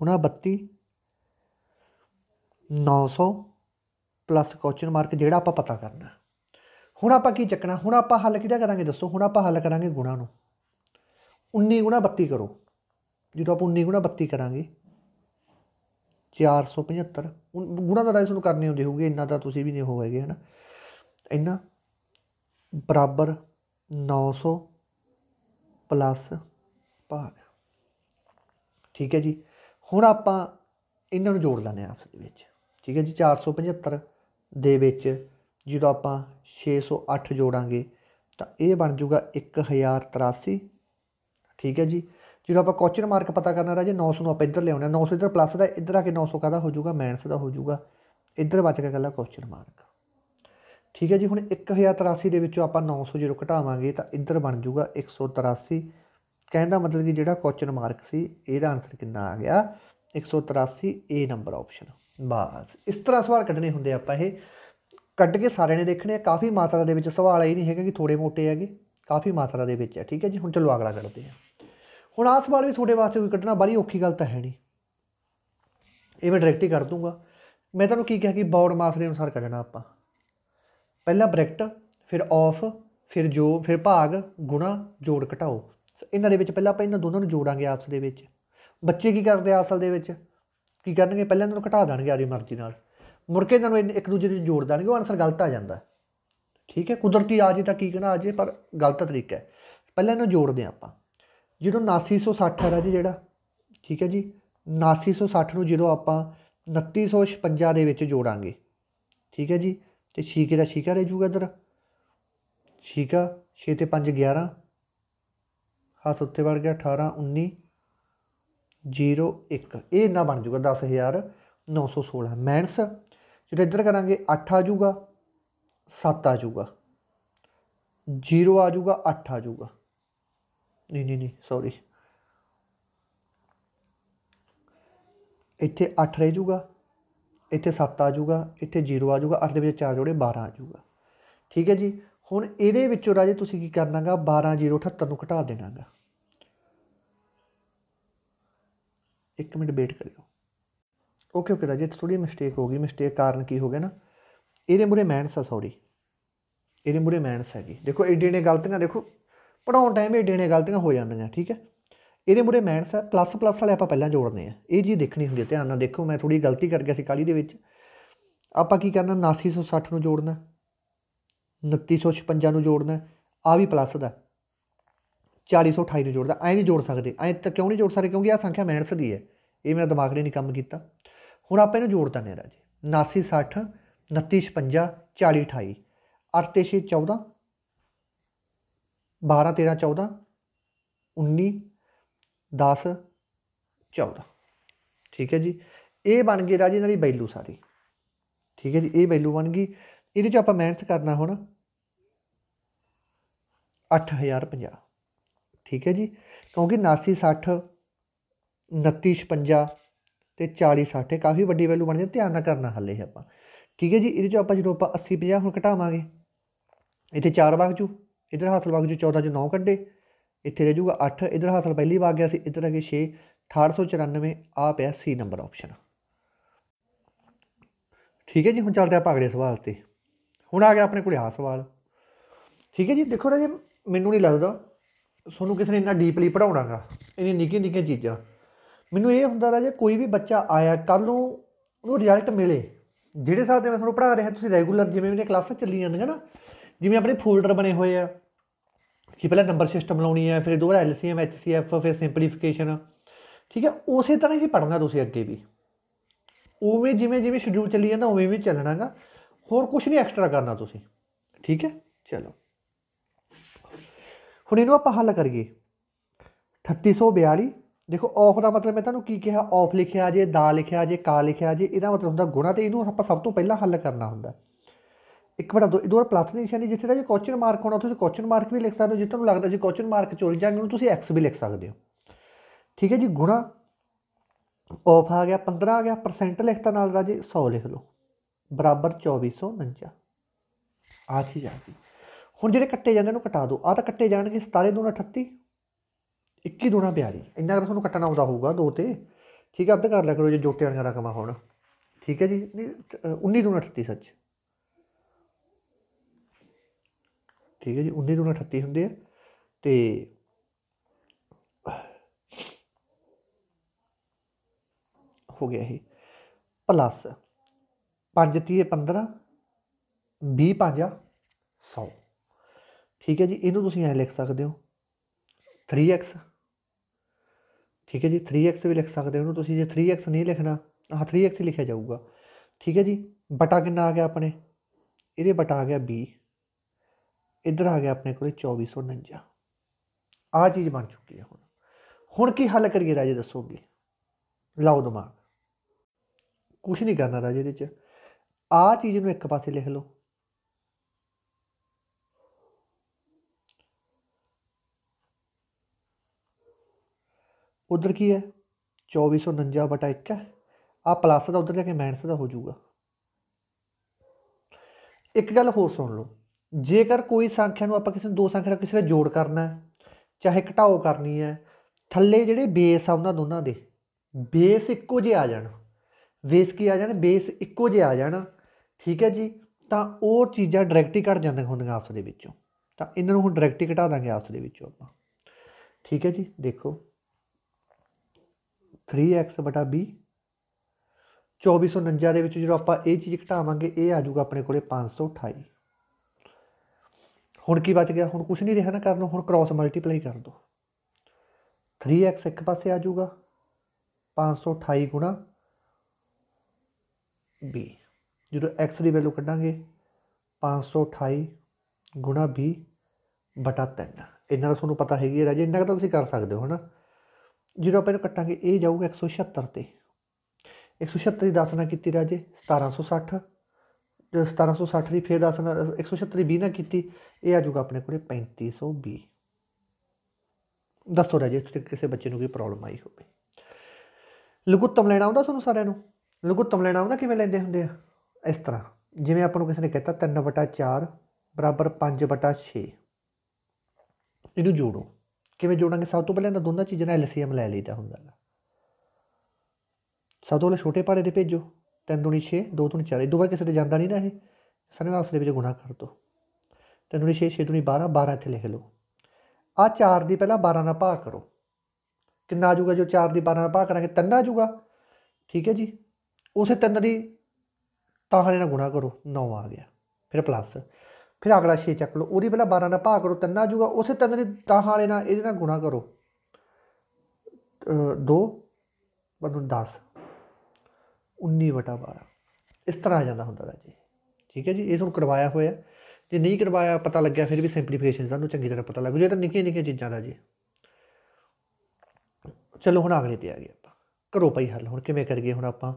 ਗੁਣਾ 32 900 ਪਲੱਸ ਕੁਐਸਚਨ ਮਾਰਕ ਜਿਹੜਾ ਆਪਾਂ ਪਤਾ ਕਰਨਾ ਹੁਣ ਆਪਾਂ ਕੀ ਚੱਕਣਾ ਹੁਣ ਆਪਾਂ ਹੱਲ ਕਿਹਦਾ ਕਰਾਂਗੇ ਦੱਸੋ ਹੁਣ ਆਪਾਂ ਹੱਲ ਕਰਾਂਗੇ ਗੁਣਾ ਨੂੰ 19 ਗੁਣਾ 32 ਕਰੋ ਜਦੋਂ ਆਪਾਂ 19 ਗੁਣਾ 32 ਕਰਾਂਗੇ 475 ਗੁਣਾ ਦਾ ਰਾਇ ਨੂੰ ਕਰਨੀ ਹੁੰਦੀ ਹੋਊਗੀ ਇੰਨਾ ਤਾਂ ਤੁਸੀਂ ਵੀ ਨਹੀਂ ਹੋ ਹੈਗੇ ਹਨਾ ਇੰਨਾ ਬਰਾਬਰ 900 ਪਲੱਸ ਭਾਗ ਠੀਕ ਹੈ ਜੀ ਹੁਣ ਆਪਾਂ ਇਹਨਾਂ ਨੂੰ ਜੋੜ ਲੈਣੇ ਆਪਸ ਦੇ ਵਿੱਚ ਠੀਕ ਹੈ ਜੀ 475 ਦੇ ਵਿੱਚ ਜਦੋਂ ਆਪਾਂ 608 ਜੋੜਾਂਗੇ ਤਾਂ ਇਹ ਬਣ ਜਾਊਗਾ 1083 ਠੀਕ ਹੈ ਜੀ ਜਦੋਂ ਆਪਾਂ ਕੁਐਸਚਨ ਮਾਰਕ ਪਤਾ ਕਰਨਾ ਰਾਜੇ 900 ਨੂੰ ਆਪਾਂ ਇੱਧਰ ਲਿਆਉਣਾ 900 ਇੱਧਰ ਪਲੱਸ ਦਾ ਇੱਧਰ ਆ ਕੇ 900 ਕਾਦਾ ਹੋ ਜਾਊਗਾ ਮਾਈਨਸ ਦਾ ਹੋ ਜਾਊਗਾ ਇੱਧਰ ਬਚ ਗਿਆ ਕੱਲਾ ਕੁਐਸਚਨ ਮਾਰਕ ਠੀਕ ਹੈ ਜੀ ਹੁਣ 1083 ਦੇ ਵਿੱਚੋਂ ਆਪਾਂ 900 ਜਦੋਂ ਘਟਾਵਾਂਗੇ ਤਾਂ ਇੱਧਰ ਬਣ ਜਾਊਗਾ 183 ਕਹਿੰਦਾ ਮਤਲਬ ਕਿ ਜਿਹੜਾ ਕੁਐਸਚਨ ਮਾਰਕ ਸੀ ਇਹਦਾ ਆਨਸਰ ਕਿੰਨਾ ਆ ਗਿਆ 183 ਏ ਨੰਬਰ ਆਪਸ਼ਨ ਬਾਸ ਇਸ ਤਰ੍ਹਾਂ ਸਵਾਲ ਕੱਢਣੇ ਹੁੰਦੇ ਆਪਾਂ ਇਹ ਕੱਢ ਕੇ ਸਾਰੇ ਨੇ ਦੇਖਣੇ ਆ ਕਾਫੀ ਮਾਤਰਾ ਦੇ ਵਿੱਚ ਸਵਾਲ ਇਹ ਨਹੀਂ ਹੈਗਾ ਕਿ ਥੋੜੇ ਮੋਟੇ ਹੈਗੇ ਕਾਫੀ ਮਾਤਰਾ ਦੇ ਵਿੱਚ ਹੈ ਠੀਕ ਹੈ ਜੀ ਹੁਣ ਚਲੋ ਅਗਲਾ ਕਰਦੇ ਹਾਂ ਹੁਣ ਆਹ ਸਵਾਲ ਵੀ ਤੁਹਾਡੇ ਵਾਸਤੇ ਕੋਈ ਕੱਢਣਾ ਬੜੀ ਔਖੀ ਗੱਲ ਤਾਂ ਹੈ ਨਹੀਂ ਇਹ ਮੈਂ ਡਾਇਰੈਕਟ ਹੀ ਕਰ ਦੂੰਗਾ ਮੈਂ ਤੁਹਾਨੂੰ ਕੀ ਕਿਹਾ ਕਿ ਬੌੜ ਮਾਸ ਦੇ ਅਨੁਸਾਰ ਕੱਢਣਾ ਆਪਾਂ ਪਹਿਲਾਂ ਬ੍ਰੈਕਟ ਫਿਰ ਆਫ ਫਿਰ ਜੋ ਫਿਰ ਭਾਗ ਗੁਣਾ ਜੋੜ ਘਟਾਓ ਇਹਨਾਂ ਦੇ ਵਿੱਚ ਪਹਿਲਾਂ ਆਪਾਂ ਇਹਨਾਂ ਦੋਨਾਂ ਨੂੰ ਜੋੜਾਂਗੇ ਆਪਸ ਦੇ ਵਿੱਚ ਬੱਚੇ ਕੀ ਕਰਦੇ ਆ ਅਸਲ ਦੇ ਵਿੱਚ ਕੀ ਕਰਨਗੇ ਪਹਿਲਾਂ ਇਹਨਾਂ ਨੂੰ ਘਟਾ ਦੇਣਗੇ ਆਪਣੀ ਮਰਜ਼ੀ ਨਾਲ ਮੁੜ ਕੇ ਇਹਨਾਂ ਨੂੰ ਇੱਕ ਦੂਜੇ ਨੂੰ ਜੋੜ ਦੇਣਗੇ ਉਹ ਆਨਸਰ ਗਲਤ ਆ ਜਾਂਦਾ ਠੀਕ ਹੈ ਕੁਦਰਤੀ ਆ ਜੇ ਤਾਂ ਕੀ ਕਹਣਾ ਆ ਜੇ ਪਰ ਗਲਤ ਤਰੀਕਾ ਹੈ ਪਹਿਲਾਂ ਇਹਨੂੰ ਜੋੜਦੇ ਆ ਆਪਾਂ ਜਦੋਂ 7960 ਹੈ ਜੀ ਜਿਹੜਾ ਠੀਕ ਹੈ ਜੀ 7960 ਨੂੰ ਜਦੋਂ ਆਪਾਂ 2956 ਦੇ ਵਿੱਚ ਜੋੜਾਂਗੇ ਠੀਕ ਹੈ ਜੀ ਤੇ 6 ਦਾ 6 ਕਰੇ ਜੂਗਾ ਇਧਰ ਕਾ 6 ਤੇ 5 11 ਹੱਥ ਉੱਤੇ ਵੜ ਗਿਆ 18 19 0 1 ਇਹ ਨਾ ਬਣ ਜੂਗਾ 10916 ਮੈਨਸ ਜਿਹੜਾ ਇੱਧਰ ਕਰਾਂਗੇ 8 ਆ ਜੂਗਾ 7 ਆ ਜੂਗਾ 0 ਆ ਜੂਗਾ 8 ਆ ਜੂਗਾ ਨਹੀਂ ਨਹੀਂ ਨਹੀਂ ਸੌਰੀ ਇੱਥੇ 8 ਰਹਿ ਜੂਗਾ ਇੱਥੇ 7 ਆ ਜਾਊਗਾ ਇੱਥੇ 0 ਆ ਜਾਊਗਾ 8 ਦੇ ਵਿੱਚ 4 ਜੋੜੇ 12 ਆ ਜਾਊਗਾ ਠੀਕ ਹੈ ਜੀ ਹੁਣ ਇਹਦੇ ਵਿੱਚੋਂ ਰਾਜੇ ਤੁਸੀਂ ਕੀ ਕਰਨਾਗਾ 12 0 78 ਨੂੰ ਘਟਾ ਦੇਣਾਗਾ ਇੱਕ ਮਿੰਟ ਵੇਟ ਕਰਿਓ ਓਕੇ ਓਕੇ ਰਾਜੇ ਥੋੜੀ ਮਿਸਟੇਕ ਹੋ ਗਈ ਮਿਸਟੇਕ ਕਾਰਨ ਕੀ ਹੋ ਗਿਆ ਨਾ ਇਹਦੇ ਮੂਰੇ ਮੈਨਸ ਆ ਸੌਰੀ ਇਹਦੇ ਮੂਰੇ ਮੈਨਸ ਜੀ ਦੇਖੋ ਐਡੇ ਨੇ ਗਲਤੀਆਂ ਦੇਖੋ ਪੜਾਉਣ ਟਾਈਮ ਐਡੇ ਨੇ ਗਲਤੀਆਂ ਹੋ ਜਾਂਦੀਆਂ ਠੀਕ ਹੈ ਇਹਦੇ ਮੂਰੇ ਮਾਈਨਸ ਆ ਪਲੱਸ ਪਲੱਸ ਵਾਲੇ ਆਪਾਂ ਪਹਿਲਾਂ ਜੋੜਨੇ ਆ ਇਹ ਜੀ ਦੇਖਣੀ ਹੁੰਦੀ ਹੈ ਧਿਆਨ ਨਾਲ ਦੇਖੋ ਮੈਂ ਥੋੜੀ ਗਲਤੀ ਕਰ ਗਿਆ ਸੀ ਕਾਲੀ ਦੇ ਵਿੱਚ ਆਪਾਂ ਕੀ ਕਰਨਾ 7960 ਨੂੰ ਜੋੜਨਾ 2956 ਨੂੰ ਜੋੜਨਾ ਆ ਵੀ ਪਲੱਸ ਦਾ 4028 ਨੂੰ ਜੋੜਦਾ ਐ ਨਹੀਂ ਜੋੜ ਸਕਦੇ ਐ ਤਾਂ ਕਿਉਂ ਨਹੀਂ ਜੋੜ ਸਕਦੇ ਕਿਉਂਕਿ ਆ ਸੰਖਿਆ ਮਾਈਨਸ ਦੀ ਹੈ ਇਹ ਮੇਰਾ ਦਿਮਾਗ ਨੇ ਨਹੀਂ ਕੰਮ ਕੀਤਾ ਹੁਣ ਆਪਾਂ ਇਹਨੂੰ ਜੋੜ ਦਾਂਗੇ ਰਾਜੇ 7960 2956 4028 8 6 14 12 13 14 19 10 14 ਠੀਕ ਹੈ ਜੀ ਇਹ ਬਣ ਗਈ ਰਾਜੀ ਇਹਨਾਂ ਦੀ ਵੈਲੂ ਸਾਰੀ ਠੀਕ ਹੈ ਜੀ ਇਹ ਵੈਲੂ ਬਣ ਗਈ ਇਹਦੇ ਚ ਆਪਾਂ ਮਿਹਨਤ ਕਰਨਾ ਹੁਣ 8050 ਠੀਕ ਹੈ ਜੀ ਕਿਉਂਕਿ 79 60 29 56 ਤੇ 40 60 ਕਾਫੀ ਵੱਡੀ ਵੈਲੂ ਬਣ ਜਾਂਦੀ ਧਿਆਨ ਨਾਲ ਕਰਨਾ ਹੱਲੇ ਆਪਾਂ ਠੀਕ ਹੈ ਜੀ ਇਹਦੇ ਚ ਆਪਾਂ ਜਦੋਂ ਆਪਾਂ 80 50 ਹੁਣ ਘਟਾਵਾਂਗੇ ਇੱਥੇ 4 ਵਗ ਜੂ ਇਧਰ ਹਾਸਲ ਵਗ ਜੂ 14 ਚ 9 ਕੱਢੇ ਇੱਥੇ ਰਹਿ ਜਾਊਗਾ 8 ਇਧਰ ਹਾਸਲ ਪਹਿਲੀ ਵਾਰ ਗਿਆ ਸੀ ਇਧਰ ਆ 6 6894 ਆ ਪਿਆ ਸੀ ਨੰਬਰ ਆਪਸ਼ਨ ਠੀਕ ਹੈ ਜੀ ਹੁਣ ਚੱਲਦੇ ਆਪਾਂ ਅਗਲੇ ਸਵਾਲ ਤੇ ਹੁਣ ਆ ਗਿਆ ਆਪਣੇ ਕੋਲੇ ਆ ਸਵਾਲ ਠੀਕ ਹੈ ਜੀ ਦੇਖੋ ਰਾਜੇ ਮੈਨੂੰ ਨਹੀਂ ਲੱਗਦਾ ਤੁਹਾਨੂੰ ਕਿਸੇ ਨੇ ਇੰਨਾ ਡੀਪਲੀ ਪੜਾਉਣਾਗਾ ਇੰਨੀ ਨਿੱਕੀ ਨਿੱਕੀ ਚੀਜ਼ਾਂ ਮੈਨੂੰ ਇਹ ਹੁੰਦਾ ਰਾਜੇ ਕੋਈ ਵੀ ਬੱਚਾ ਆਇਆ ਕੱਲ ਨੂੰ ਉਹਨੂੰ ਰਿਜ਼ਲਟ ਮਿਲੇ ਜਿਹੜੇ ਸਾਡੇ ਮੈਂ ਤੁਹਾਨੂੰ ਪੜਾ ਰਿਹਾ ਤੁਸੀਂ ਰੈਗੂਲਰ ਜਿਵੇਂ ਨੇ ਕਲਾਸਾਂ ਚੱਲੀ ਜਾਂਦੀਆਂ ਨਾ ਜਿਵੇਂ ਆਪਣੇ ਫੋਲਡਰ ਬਣੇ ਹੋਏ ਆ ਕਿ ਪਹਿਲਾਂ ਨੰਬਰ ਸਿਸਟਮ ਲਾਉਣੀ ਹੈ ਫਿਰ ਦੁਬਾਰਾ ਐਲਸੀਐਮ ਐਚਸੀਐਫ ਫਿਰ ਸਿੰਪਲੀਫਿਕੇਸ਼ਨ ਠੀਕ ਹੈ ਉਸੇ ਤਰ੍ਹਾਂ ਹੀ ਪੜਨਾ ਤੁਸੀਂ ਅੱਗੇ ਵੀ ਉਵੇਂ ਜਿਵੇਂ ਜਿਵੇਂ ਸ਼ਡਿਊਲ ਚੱਲੀ ਜਾਂਦਾ ਉਵੇਂ ਵੀ ਚੱਲਣਾਗਾ ਹੋਰ ਕੁਝ ਨਹੀਂ ਐਕਸਟਰਾ ਕਰਨਾ ਤੁਸੀਂ ਠੀਕ ਹੈ ਚਲੋ ਹੁਣ ਇਹਨੂੰ ਆਪਾਂ ਹੱਲ ਕਰੀਏ 3342 ਦੇਖੋ ਆਫ ਦਾ ਮਤਲਬ ਮੈਂ ਤੁਹਾਨੂੰ ਕੀ ਕਿਹਾ ਆਫ ਲਿਖਿਆ ਜੇ ਦਾ ਲਿਖਿਆ ਜੇ ਕਾ ਲਿਖਿਆ ਜੇ ਇਹਦਾ ਮਤਲਬ ਹੁੰਦਾ ਗੁਣਾ ਤੇ ਇਹਨੂੰ ਆਪਾਂ ਸਭ ਤੋਂ ਪਹਿਲਾਂ ਹੱਲ ਕਰਨਾ ਹੁੰਦਾ ਇੱਕ ਵਾਰ ਦੋ ਦੋ ਪਲੱਸ ਦੀ ਨਿਸ਼ਾਨੀ ਜਿੱਥੇ ਦਾ ਜੇ ਕੁਐਸਚਨ ਮਾਰਕ ਹੋਣਾ ਤੁਸੀਂ ਕੁਐਸਚਨ ਮਾਰਕ ਵੀ ਲਿਖ ਸਕਦੇ ਹੋ ਜੇ ਤੁਹਾਨੂੰ ਲੱਗਦਾ ਜੇ ਕੁਐਸਚਨ ਮਾਰਕ ਚੋਲ ਜਾਣਗੇ ਉਹਨੂੰ ਤੁਸੀਂ ਐਕਸ ਵੀ ਲਿਖ ਸਕਦੇ ਹੋ ਠੀਕ ਹੈ ਜੀ ਗੁਣਾ ਆਫ ਆ ਗਿਆ 15 ਆ ਗਿਆ ਪਰਸੈਂਟ ਲਿਖਤਾ ਨਾਲ ਰਾਜੇ 100 ਲਿਖ ਲਓ ਬਰਾਬਰ 2449 ਆ ਚੀਜ਼ ਆ ਗਈ ਹੁਣ ਜਿਹੜੇ ਕੱਟੇ ਜਾਂਦੇ ਨੂੰ ਕਟਾ ਦਿਓ ਆ ਤਾਂ ਕੱਟੇ ਜਾਣਗੇ 17 2 38 21 2 42 ਇੰਨਾ ਕਰ ਤੁਹਾਨੂੰ ਕੱਟਣਾ ਆਉਂਦਾ ਹੋਊਗਾ ਦੋ ਤੇ ਠੀਕ ਹੈ ਅੱਧ ਕਰ ਲਿਆ ਕਰੋ ਜੇ ਜੋਟੇ ਵਾਲੀਆਂ ਰਕਮਾਂ ਹੋਣ ਠੀਕ ਹੈ ਜੀ 19 2 38 ਸੱਚ ਠੀਕ ਹੈ ਜੀ 19 ਦੂਣਾ 38 ਹੁੰਦੇ ਆ ਤੇ ਹੋ ਗਿਆ ਇਹ ਪਲੱਸ 5 3 15 20 5 100 ਠੀਕ ਹੈ ਜੀ ਇਹਨੂੰ ਤੁਸੀਂ ਐ ਲਿਖ ਸਕਦੇ ਹੋ 3x ਠੀਕ ਹੈ ਜੀ 3x ਵੀ ਲਿਖ ਸਕਦੇ ਹੋ ਉਹਨੂੰ ਤੁਸੀਂ ਜੇ 3x ਨਹੀਂ ਲਿਖਣਾ ਹਾਂ 3x ਹੀ ਲਿਖਿਆ ਜਾਊਗਾ ਠੀਕ ਹੈ ਜੀ ਬਟਾ ਕਿੰਨਾ ਆ ਗਿਆ ਆਪਣੇ ਇਹਦੇ ਬਟਾ ਆ ਗਿਆ b ਇੱਧਰ ਆ ਗਿਆ ਆਪਣੇ ਕੋਲੇ 2449 ਆ ਚੀਜ਼ ਬਣ ਚੁੱਕੀ ਹੈ ਹੁਣ ਹੁਣ ਕੀ ਹੱਲ ਕਰੀਏ ਰਾਜੇ ਦੱਸੋਗੇ ਲਾਓ ਦਿਮਾਗ ਕੁਝ ਨਹੀਂ ਕਰਨਾ ਰਾਜੇ ਦੇ ਚ ਆ ਚੀਜ਼ ਨੂੰ ਇੱਕ ਪਾਸੇ ਲਿਖ ਲਓ ਉਧਰ ਕੀ ਹੈ 2449 ਬਟਾ 1 ਹੈ ਆ ਪਲੱਸ ਦਾ ਉਧਰ ਜਾ ਕੇ ਮਾਈਨਸ ਦਾ ਹੋ ਜਾਊਗਾ ਇੱਕ ਗੱਲ ਹੋਰ ਸੁਣ ਲਓ ਜੇਕਰ ਕੋਈ ਸੰਖਿਆ ਨੂੰ ਆਪਾਂ ਕਿਸੇ ਨੂੰ ਦੋ ਸੰਖਿਆ ਨਾਲ ਕਿਸੇ ਦਾ ਜੋੜ ਕਰਨਾ ਹੈ ਚਾਹੇ ਘਟਾਓ ਕਰਨੀ ਹੈ ਥੱਲੇ ਜਿਹੜੇ ਬੇਸ ਆ ਉਹਨਾਂ ਦੋਨਾਂ ਦੇ ਬੇਸ ਇੱਕੋ ਜਿਹੇ ਆ ਜਾਣ ਬੇਸ ਕੀ ਆ ਜਾਣ ਬੇਸ ਇੱਕੋ ਜਿਹੇ ਆ ਜਾਣ ਠੀਕ ਹੈ ਜੀ ਤਾਂ ਉਹ ਚੀਜ਼ਾਂ ਡਾਇਰੈਕਟ ਹੀ ਘਟ ਜਾਂਦੀਆਂ ਹੁੰਦੀਆਂ ਆਪਸ ਦੇ ਵਿੱਚੋਂ ਤਾਂ ਇਹਨਾਂ ਨੂੰ ਹੁਣ ਡਾਇਰੈਕਟ ਹੀ ਘਟਾ ਦਾਂਗੇ ਆਪਸ ਦੇ ਵਿੱਚੋਂ ਆਪਾਂ ਠੀਕ ਹੈ ਜੀ ਦੇਖੋ 3x b 2449 ਦੇ ਵਿੱਚ ਜਦੋਂ ਆਪਾਂ ਇਹ ਚੀਜ਼ ਘਟਾਵਾਂਗੇ ਇਹ ਆ ਜਾਊਗਾ ਆਪਣੇ ਕੋਲੇ 528 ਹੁਣ ਕੀ ਬਚ ਗਿਆ ਹੁਣ ਕੁਝ ਨਹੀਂ ਰਿਹਾ ਨਾ ਕਰਨ ਹੁਣ ਕ੍ਰਾਸ ਮਲਟੀਪਲਾਈ ਕਰ ਦੋ 3x ਇੱਕ ਪਾਸੇ ਆ ਜਾਊਗਾ 528 ਗੁਣਾ b ਜਦੋਂ x ਦੀ ਵੈਲਿਊ ਕੱਢਾਂਗੇ 528 ਗੁਣਾ b ਬਟਾ 3 ਇੰਨਾ ਦਾ ਤੁਹਾਨੂੰ ਪਤਾ ਹੈਗੀ ਹੈ ਰਾਜੇ ਇੰਨਾ ਤਾਂ ਤੁਸੀਂ ਕਰ ਸਕਦੇ ਹੋ ਹਨਾ ਜਦੋਂ ਆਪਾਂ ਇਹਨੂੰ ਕੱਟਾਂਗੇ ਇਹ ਜਾਊਗਾ 176 ਤੇ 176 ਦੀ ਦਸਨਾ ਕੀਤੀ ਰਾਜੇ 1760 1760 ਦੀ ਫੇਰ 10 ਨਾਲ 176 20 ਨਾ ਕੀਤੀ ਇਹ ਆ ਜਾਊਗਾ ਆਪਣੇ ਕੋਲੇ 3520 ਦੱਸੋ ਰਾਜੇ ਜੇ ਕਿਸੇ ਬੱਚੇ ਨੂੰ ਕੋਈ ਪ੍ਰੋਬਲਮ ਆਈ ਹੋਵੇ ਲਘੂਤਮ ਲੈਣਾ ਆਉਂਦਾ ਤੁਹਾਨੂੰ ਸਾਰਿਆਂ ਨੂੰ ਲਘੂਤਮ ਲੈਣਾ ਆਉਂਦਾ ਕਿਵੇਂ ਲੈਂਦੇ ਹੁੰਦੇ ਆ ਇਸ ਤਰ੍ਹਾਂ ਜਿਵੇਂ ਆਪਾਂ ਨੂੰ ਕਿਸੇ ਨੇ ਕਹਿਤਾ 3/4 ਬਰਾਬਰ 5/6 ਇਹਨੂੰ ਜੋੜੋ ਕਿਵੇਂ ਜੋੜਾਂਗੇ ਸਭ ਤੋਂ ਪਹਿਲਾਂ ਤਾਂ ਦੋਨਾਂ ਚੀਜ਼ਾਂ ਦਾ ਐਲਸੀਐਮ ਲੈ ਲਈਦਾ ਹੁੰਦਾ ਸਭ ਤੋਂ ਪਹਿਲੇ ਛੋਟੇ ਪਾੜੇ ਦੇ ਭੇਜੋ ਤਿੰਨ ਦੁਣੀ 6 ਦੋ ਦੁਣੀ 4 ਇਹ ਦੋ ਵਾਰ ਕਿਸੇ ਤੇ ਜਾਂਦਾ ਨਹੀਂ ਨਾ ਇਹ ਸਾਰੇ ਨਾਲ ਉਸ ਦੇ ਵਿੱਚ ਗੁਣਾ ਕਰ ਦੋ ਤਿੰਨ ਦੁਣੀ 6 6 ਦੁਣੀ 12 12 ਇੱਥੇ ਲਿਖ ਲਓ ਆ 4 ਦੀ ਪਹਿਲਾਂ 12 ਨਾਲ ਭਾਗ ਕਰੋ ਕਿੰਨਾ ਆ ਜਾਊਗਾ ਜੋ 4 ਦੀ 12 ਨਾਲ ਭਾਗ ਕਰਾਂਗੇ 3 ਆ ਜਾਊਗਾ ਠੀਕ ਹੈ ਜੀ ਉਸੇ 3 ਦੀ ਹਲੇ ਨਾਲ ਗੁਣਾ ਕਰੋ 9 ਆ ਗਿਆ ਫਿਰ ਪਲੱਸ ਫਿਰ ਅਗਲਾ 6 ਚੱਕ ਲਓ ਉਹਦੀ ਪਹਿਲਾਂ 12 ਨਾਲ ਭਾਗ ਕਰੋ 3 ਆ ਜਾਊਗਾ ਉਸੇ 3 ਦੀ ਤਾਂ ਵਾਲੇ ਨਾਲ ਇਹਦੇ ਨਾਲ ਗੁਣਾ ਕਰੋ 2 ਬਨੂੰ 10 19 ਵਟਾ 12 ਇਸ ਤਰ੍ਹਾਂ ਆ ਜਾਂਦਾ ਹੁੰਦਾ ਦਾ ਜੀ ਠੀਕ ਹੈ ਜੀ ਇਹ ਤੁਹਾਨੂੰ ਕਰਵਾਇਆ ਹੋਇਆ ਜੇ ਨਹੀਂ ਕਰਵਾਇਆ ਪਤਾ ਲੱਗਿਆ ਫਿਰ ਵੀ ਸਿੰਪਲੀਫਿਕੇਸ਼ਨ ਤੁਹਾਨੂੰ ਚੰਗੀ ਤਰ੍ਹਾਂ ਪਤਾ ਲੱਗੂ ਜੇ ਤਾਂ ਨਿੱਕੀਆਂ ਨਿੱਕੀਆਂ ਚੀਜ਼ਾਂ ਦਾ ਜੀ ਚਲੋ ਹੁਣ ਅਗਲੇ ਤੇ ਆ ਗਏ ਆਪਾਂ ਕਰੋ ਭਾਈ ਹੱਲ ਹੁਣ ਕਿਵੇਂ ਕਰੀਏ ਹੁਣ ਆਪਾਂ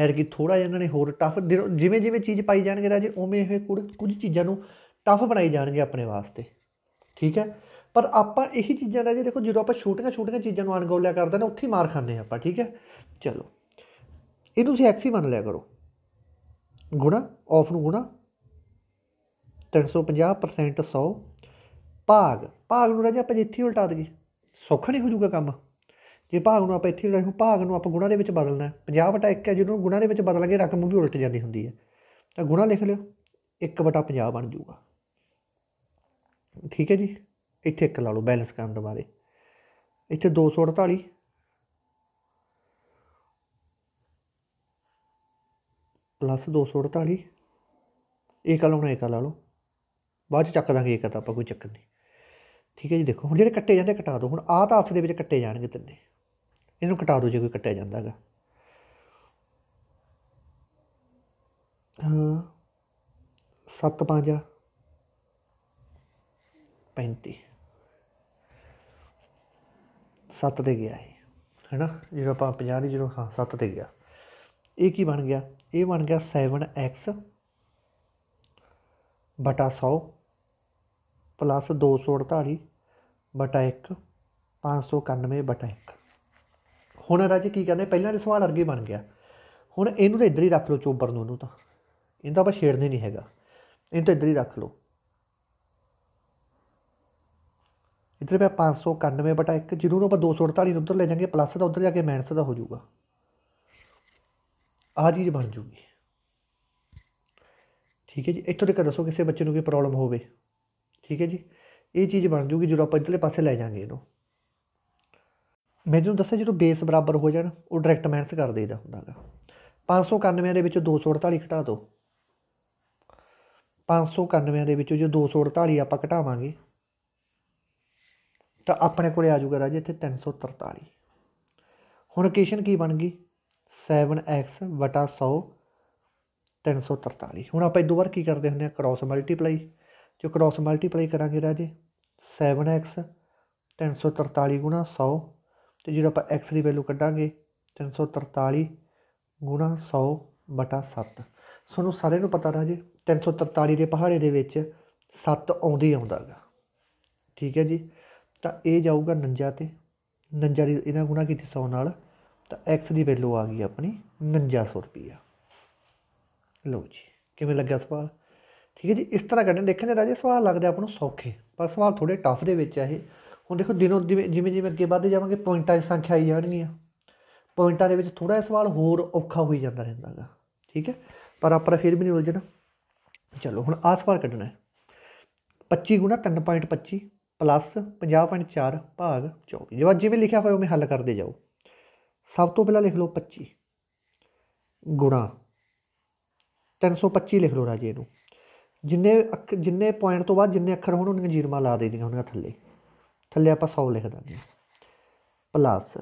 ਐਰ ਕੀ ਥੋੜਾ ਜਿਹਾ ਇਹਨਾਂ ਨੇ ਹੋਰ ਟਫ ਜਿਵੇਂ ਜਿਵੇਂ ਚੀਜ਼ ਪਾਈ ਜਾਣਗੇ ਰਾਜੇ ਉਵੇਂ ਇਹ ਕੁਝ ਚੀਜ਼ਾਂ ਨੂੰ ਟਫ ਬਣਾਈ ਜਾਣਗੇ ਆਪਣੇ ਵਾਸਤੇ ਠੀਕ ਹੈ ਪਰ ਆਪਾਂ ਇਹੀ ਚੀਜ਼ਾਂ ਦਾ ਦੇਖੋ ਜਦੋਂ ਆਪਾਂ ਛੋਟੀਆਂ ਛੋਟੀਆਂ ਚੀਜ਼ਾਂ ਨੂੰ ਅਨਗੋਲਿਆ ਕਰਦੇ ਨੇ ਉੱਥੇ ਮਾਰ ਖਾਂਦੇ ਆਪਾਂ ਠੀਕ ਹੈ ਚਲੋ ਇਹ ਤੁਸੀਂ x ਹੀ ਮੰਨ ਲਿਆ ਕਰੋ ਗੁਣਾ ਆਫ ਨੂੰ ਗੁਣਾ 350% 100 ਭਾਗ ਭਾਗ ਨੂੰ ਰਾਜਾ ਆਪਾਂ ਇੱਥੇ ਉਲਟਾ ਦਈਏ ਸੌਖਾ ਨਹੀਂ ਹੋ ਜਾਊਗਾ ਕੰਮ ਜੇ ਭਾਗ ਨੂੰ ਆਪਾਂ ਇੱਥੇ ਲਿਖੋ ਭਾਗ ਨੂੰ ਆਪਾਂ ਗੁਣਾ ਦੇ ਵਿੱਚ ਬਦਲਣਾ 50 ਵਟਾ 1 ਹੈ ਜਿਹਨੂੰ ਗੁਣਾ ਦੇ ਵਿੱਚ ਬਦਲਾਂਗੇ ਰਕਮ ਵੀ ਉਲਟ ਜਾਂਦੀ ਹੁੰਦੀ ਹੈ ਤਾਂ ਗੁਣਾ ਲਿਖ ਲਿਓ 1 ਵਟਾ 50 ਬਣ ਜਾਊਗਾ ਠੀਕ ਹੈ ਜੀ ਇੱਥੇ 1 ਲਾ ਲਓ ਬੈਲੈਂਸ ਕਰਨ ਦੇ ਬਾਰੇ ਇੱਥੇ 248 ਪਲੱਸ 248 ਏਕਾ ਲਾਉਣਾ ਏਕਾ ਲਾ ਲਓ ਬਾਅਦ ਚ ਚੱਕ ਦਾਂਗੇ ਏਕਾ ਤਾਂ ਆਪਾਂ ਕੋਈ ਚੱਕ ਨਹੀਂ ਠੀਕ ਹੈ ਜੀ ਦੇਖੋ ਹੁਣ ਜਿਹੜੇ ਕੱਟੇ ਜਾਂਦੇ ਕਟਾ ਦਿਓ ਹੁਣ ਆਹ ਤਾਂ ਆਪਸ ਦੇ ਵਿੱਚ ਕੱਟੇ ਜਾਣਗੇ ਤਿੰਨੇ ਇਹਨੂੰ ਕਟਾ ਦਿਓ ਜੇ ਕੋਈ ਕੱਟਿਆ ਜਾਂਦਾ ਹੈਗਾ ਹਾਂ 7 5 35 7 ਤੇ ਗਿਆ ਹੈ ਹੈਨਾ ਜਿਹੜਾ ਆਪਾਂ 50 ਦੀ ਜਿਹੜਾ ਹਾਂ 7 ਤੇ ਗਿਆ ਇਹ ਕੀ ਬਣ ਗਿਆ ਇਹ ਬਣ ਗਿਆ 7x ਬਟਾ 100 ਪਲੱਸ 248 ਬਟਾ 1 591 ਬਟਾ 1 ਹੁਣ ਰਾਜੇ ਕੀ ਕਰਨਾ ਪਹਿਲਾਂ ਦੇ ਸਵਾਲ ਅਰਗੇ ਬਣ ਗਿਆ ਹੁਣ ਇਹਨੂੰ ਤਾਂ ਇੱਧਰ ਹੀ ਰੱਖ ਲਓ ਚੋਬਰ ਨੂੰ ਉਹਨੂੰ ਤਾਂ ਇਹਨੂੰ ਤਾਂ ਆਪਾਂ ਛੇੜਨੇ ਨਹੀਂ ਹੈਗਾ ਇਹਨੂੰ ਤਾਂ ਇੱਧਰ ਹੀ ਰੱਖ ਲਓ ਇੱਧਰ ਪਿਆ 591 ਬਟਾ 1 ਜਿਹਨੂੰ ਆਪਾਂ 248 ਨੂੰ ਉੱਧਰ ਲੈ ਜਾਾਂਗੇ ਪਲੱਸ ਦਾ ਉੱਧਰ ਜਾ ਕੇ ਮਾਈਨਸ ਦਾ ਹੋ ਜਾਊਗਾ ਆਹ ਚੀਜ਼ ਬਣ ਜੂਗੀ ਠੀਕ ਹੈ ਜੀ ਇੱਥੋਂ ਤੱਕ ਦੱਸੋ ਕਿਸੇ ਬੱਚੇ ਨੂੰ ਕੋਈ ਪ੍ਰੋਬਲਮ ਹੋਵੇ ਠੀਕ ਹੈ ਜੀ ਇਹ ਚੀਜ਼ ਬਣ ਜੂਗੀ ਜਦੋਂ ਆਪਾਂ ਇਧਰਲੇ ਪਾਸੇ ਲੈ ਜਾਾਂਗੇ ਇਹਨੂੰ ਮੈਂ ਤੁਹਾਨੂੰ ਦੱਸਿਆ ਜਦੋਂ ਬੇਸ ਬਰਾਬਰ ਹੋ ਜਾਣ ਉਹ ਡਾਇਰੈਕਟ ਮਾਈਨਸ ਕਰ ਦੇਈਦਾ ਹੁੰਦਾਗਾ 591 ਦੇ ਵਿੱਚੋਂ 248 ਘਟਾ ਦਿਓ 591 ਦੇ ਵਿੱਚੋਂ ਜੇ 248 ਆਪਾਂ ਘਟਾਵਾਂਗੇ ਤਾਂ ਆਪਣੇ ਕੋਲੇ ਆ ਜਾਊਗਾ ਰਾਜੇ ਇੱਥੇ 343 ਹੁਣ ਕੁਐਸਚਨ ਕੀ ਬਣ ਗਈ 7x ਵਟਾ 100 343 ਹੁਣ ਆਪਾਂ ਦੋ ਵਾਰ ਕੀ ਕਰਦੇ ਹੁੰਦੇ ਆ ਕ੍ਰਾਸ ਮਲਟੀਪਲਾਈ ਜੋ ਕ੍ਰਾਸ ਮਲਟੀਪਲਾਈ ਕਰਾਂਗੇ ਰਾਜੇ 7x 343 ਗੁਣਾ 100 ਤੇ ਜਿਹੜਾ ਆਪਾਂ x ਦੀ ਵੈਲਿਊ ਕੱਢਾਂਗੇ 343 ਗੁਣਾ 100 ਵਟਾ 7 ਤੁਹਾਨੂੰ ਸਾਰਿਆਂ ਨੂੰ ਪਤਾ ਰਾਜੇ 343 ਦੇ ਪਹਾੜੇ ਦੇ ਵਿੱਚ 7 ਆਉਂਦੀ ਆਉਂਦਾਗਾ ਠੀਕ ਹੈ ਜੀ ਤਾਂ ਇਹ ਜਾਊਗਾ 49 ਤੇ 49 ਦੀ ਇਹਨਾਂ ਗੁਣਾ ਕੀਤੀ 100 ਨਾਲ ਤਾਂ x ਦੀ ਵੈਲਿਊ ਆ ਗਈ ਆਪਣੀ 4900 ਰੁਪਿਆ ਲਓ ਜੀ ਕਿਵੇਂ ਲੱਗਿਆ ਸਵਾਲ ਠੀਕ ਹੈ ਜੀ ਇਸ ਤਰ੍ਹਾਂ ਕਰਦੇ ਦੇਖਣ ਦੇ ਰਾਜੇ ਸਵਾਲ ਲੱਗਦੇ ਆਪ ਨੂੰ ਸੌਖੇ ਪਰ ਸਵਾਲ ਥੋੜੇ ਟਫ ਦੇ ਵਿੱਚ ਆ ਇਹ ਹੁਣ ਦੇਖੋ ਦਿਨੋਂ ਜਿਵੇਂ ਜਿਵੇਂ ਅੱਗੇ ਵਧਦੇ ਜਾਵਾਂਗੇ ਪੁਆਇੰਟਾਂ ਦੀ ਸੰਖਿਆ ਆਈ ਜਾਣਗੀਆਂ ਪੁਆਇੰਟਾਂ ਦੇ ਵਿੱਚ ਥੋੜਾ ਜਿਹਾ ਸਵਾਲ ਹੋਰ ਔਖਾ ਹੋਈ ਜਾਂਦਾ ਰਹਿੰਦਾਗਾ ਠੀਕ ਹੈ ਪਰ ਆਪਾਂ ਫਿਰ ਵੀ ਨਹੀਂ ਉਲਝਣਾ ਚਲੋ ਹੁਣ ਆਹ ਸਵਾਲ ਕੱਢਣਾ ਹੈ 25 3.25 50.4 ਭਾਗ 24 ਜਿਵੇਂ ਲਿਖਿਆ ਹੋਇਆ ਉਵੇਂ ਹੱਲ ਕਰਦੇ ਜਾਓ ਸਭ ਤੋਂ ਪਹਿਲਾਂ ਲਿਖ ਲਓ 25 ਗੁਣਾ 325 ਲਿਖ ਲਓ ਰਾਜੇ ਨੂੰ ਜਿੰਨੇ ਜਿੰਨੇ ਪੁਆਇੰਟ ਤੋਂ ਬਾਅਦ ਜਿੰਨੇ ਅੱਖਰ ਹੋਣ ਉਹਨਾਂ ਜੀਰਮਾ ਲਾ ਲਾ ਦੇਣੀਆਂ ਉਹਨਾਂ ਥੱਲੇ ਥੱਲੇ ਆਪਾਂ 100 ਲਿਖ ਦਾਂਗੇ ਪਲੱਸ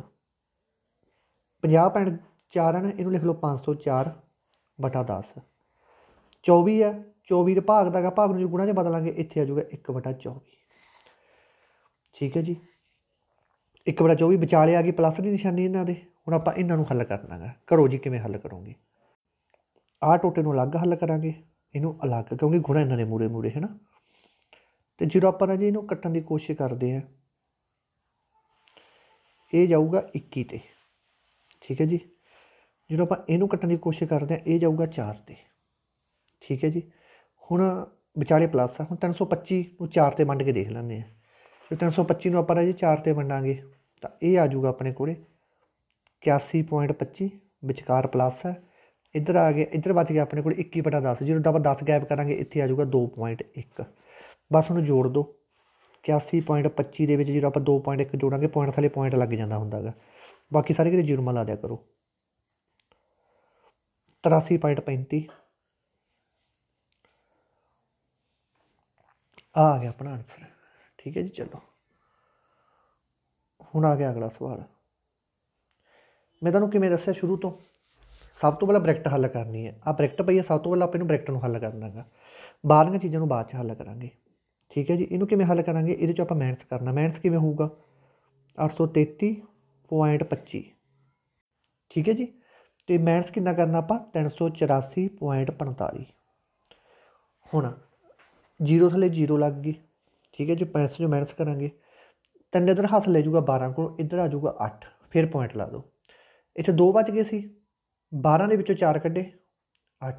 50.4 ਹਨ ਇਹਨੂੰ ਲਿਖ ਲਓ 504 ਬਟਾ 10 24 ਹੈ 24 ਦੇ ਭਾਗ ਦਾਗਾ ਭਾਗ ਨੂੰ ਗੁਣਾ ਚ ਬਦਲਾਂਗੇ ਇੱਥੇ ਆ ਜਾਊਗਾ 1 ਬਟਾ 24 ਠੀਕ ਹੈ ਜੀ 1 ਬਟਾ 24 ਵਿਚਾਲੇ ਆ ਗਈ ਪਲੱਸ ਦੀ ਨਿਸ਼ਾਨੀ ਇਹਨਾਂ ਦੇ ਹੁਣ ਆਪਾਂ ਇਹਨਾਂ ਨੂੰ ਹੱਲ ਕਰਨਾਗਾ ਕਰੋ ਜੀ ਕਿਵੇਂ ਹੱਲ ਕਰੋਗੇ ਆਹ ਟੋਟੇ ਨੂੰ ਅਲੱਗ ਹੱਲ ਕਰਾਂਗੇ ਇਹਨੂੰ ਅਲੱਗ ਕਿਉਂਕਿ ਗੁਣਾ ਇਹਨਾਂ ਨੇ ਮੂਰੇ ਮੂਰੇ ਹੈ ਨਾ ਤੇ ਜਿਹੜਾ ਆਪਾਂ ਅਜੇ ਇਹਨੂੰ ਕੱਟਣ ਦੀ ਕੋਸ਼ਿਸ਼ ਕਰਦੇ ਆ ਇਹ ਜਾਊਗਾ 21 ਤੇ ਠੀਕ ਹੈ ਜੀ ਜਦੋਂ ਆਪਾਂ ਇਹਨੂੰ ਕੱਟਣ ਦੀ ਕੋਸ਼ਿਸ਼ ਕਰਦੇ ਆ ਇਹ ਜਾਊਗਾ 4 ਤੇ ਠੀਕ ਹੈ ਜੀ ਹੁਣ ਵਿਚਾਲੇ ਪਲੱਸ ਆ ਹੁਣ 325 ਨੂੰ 4 ਤੇ ਵੰਡ ਕੇ ਦੇਖ ਲੈਂਦੇ ਆ ਤੇ 325 ਨੂੰ ਆਪਾਂ ਅਜੇ 4 ਤੇ ਵੰਡਾਂਗੇ ਤਾਂ ਇਹ ਆ ਜਾਊਗਾ ਆਪਣੇ ਕੋਲੇ 81.25 ਵਿਚਕਾਰ ਪਲੱਸ ਹੈ ਇੱਧਰ ਆ ਗਿਆ ਇੱਧਰ ਬਚ ਗਿਆ ਆਪਣੇ ਕੋਲ 21/10 ਜਿਹਨੂੰ ਆਪਾਂ 10 ਗੈਪ ਕਰਾਂਗੇ ਇੱਥੇ ਆ ਜਾਊਗਾ 2.1 ਬਸ ਉਹਨੂੰ ਜੋੜ ਦਿਓ 81.25 ਦੇ ਵਿੱਚ ਜਿਹੜਾ ਆਪਾਂ 2.1 ਜੋੜਾਂਗੇ ਪੁਆਇੰਟ ਥੱਲੇ ਪੁਆਇੰਟ ਲੱਗ ਜਾਂਦਾ ਹੁੰਦਾਗਾ ਬਾਕੀ ਸਾਰੇ ਕਿਤੇ ਜ਼ੀਰੋ ਮਾ ਲਾ ਦਿਆ ਕਰੋ 83.35 ਆ ਗਿਆ ਆਪਣਾ ਆਨਸਰ ਠੀਕ ਹੈ ਜੀ ਚਲੋ ਹੁਣ ਆ ਗਿਆ ਅਗਲਾ ਸਵਾਲ ਮੈਂ ਤੁਹਾਨੂੰ ਕਿਵੇਂ ਦੱਸਿਆ ਸ਼ੁਰੂ ਤੋਂ ਸਭ ਤੋਂ ਪਹਿਲਾਂ ਬ੍ਰੈਕਟ ਹੱਲ ਕਰਨੀ ਹੈ ਆ ਬ੍ਰੈਕਟ ਪਈ ਹੈ ਸਭ ਤੋਂ ਪਹਿਲਾਂ ਆਪਾਂ ਇਹਨੂੰ ਬ੍ਰੈਕਟ ਨੂੰ ਹੱਲ ਕਰਨਾਗਾ ਵਿੱਚ ਚੀਜ਼ਾਂ ਨੂੰ ਬਾਅਦ ਚ ਹੱਲ ਕਰਾਂਗੇ ਠੀਕ ਹੈ ਜੀ ਇਹਨੂੰ ਕਿਵੇਂ ਹੱਲ ਕਰਾਂਗੇ ਇਹਦੇ ਚ ਆਪਾਂ ਮੈਨਸ ਕਰਨਾ ਮੈਨਸ ਕਿਵੇਂ ਹੋਊਗਾ 833.25 ਠੀਕ ਹੈ ਜੀ ਤੇ ਮੈਨਸ ਕਿੰਨਾ ਕਰਨਾ ਆਪਾਂ 384.45 ਹੁਣ 0 ਥੱਲੇ 0 ਲੱਗ ਗਈ ਠੀਕ ਹੈ ਜੀ ਪੈਸੇ ਜੋ ਮੈਨਸ ਕਰਾਂਗੇ ਤਿੰਨ ਇਧਰ ਹੱਥ ਲੈ ਜਾਊਗਾ 12 ਕੋਲ ਇਧਰ ਆ ਜਾਊਗਾ 8 ਫਿਰ ਪੁਆਇੰਟ ਲਾ ਦਿਓ ਇੱਥੇ 2 ਬਚ ਗਏ ਸੀ 12 ਦੇ ਵਿੱਚੋਂ 4 ਕੱਢੇ 8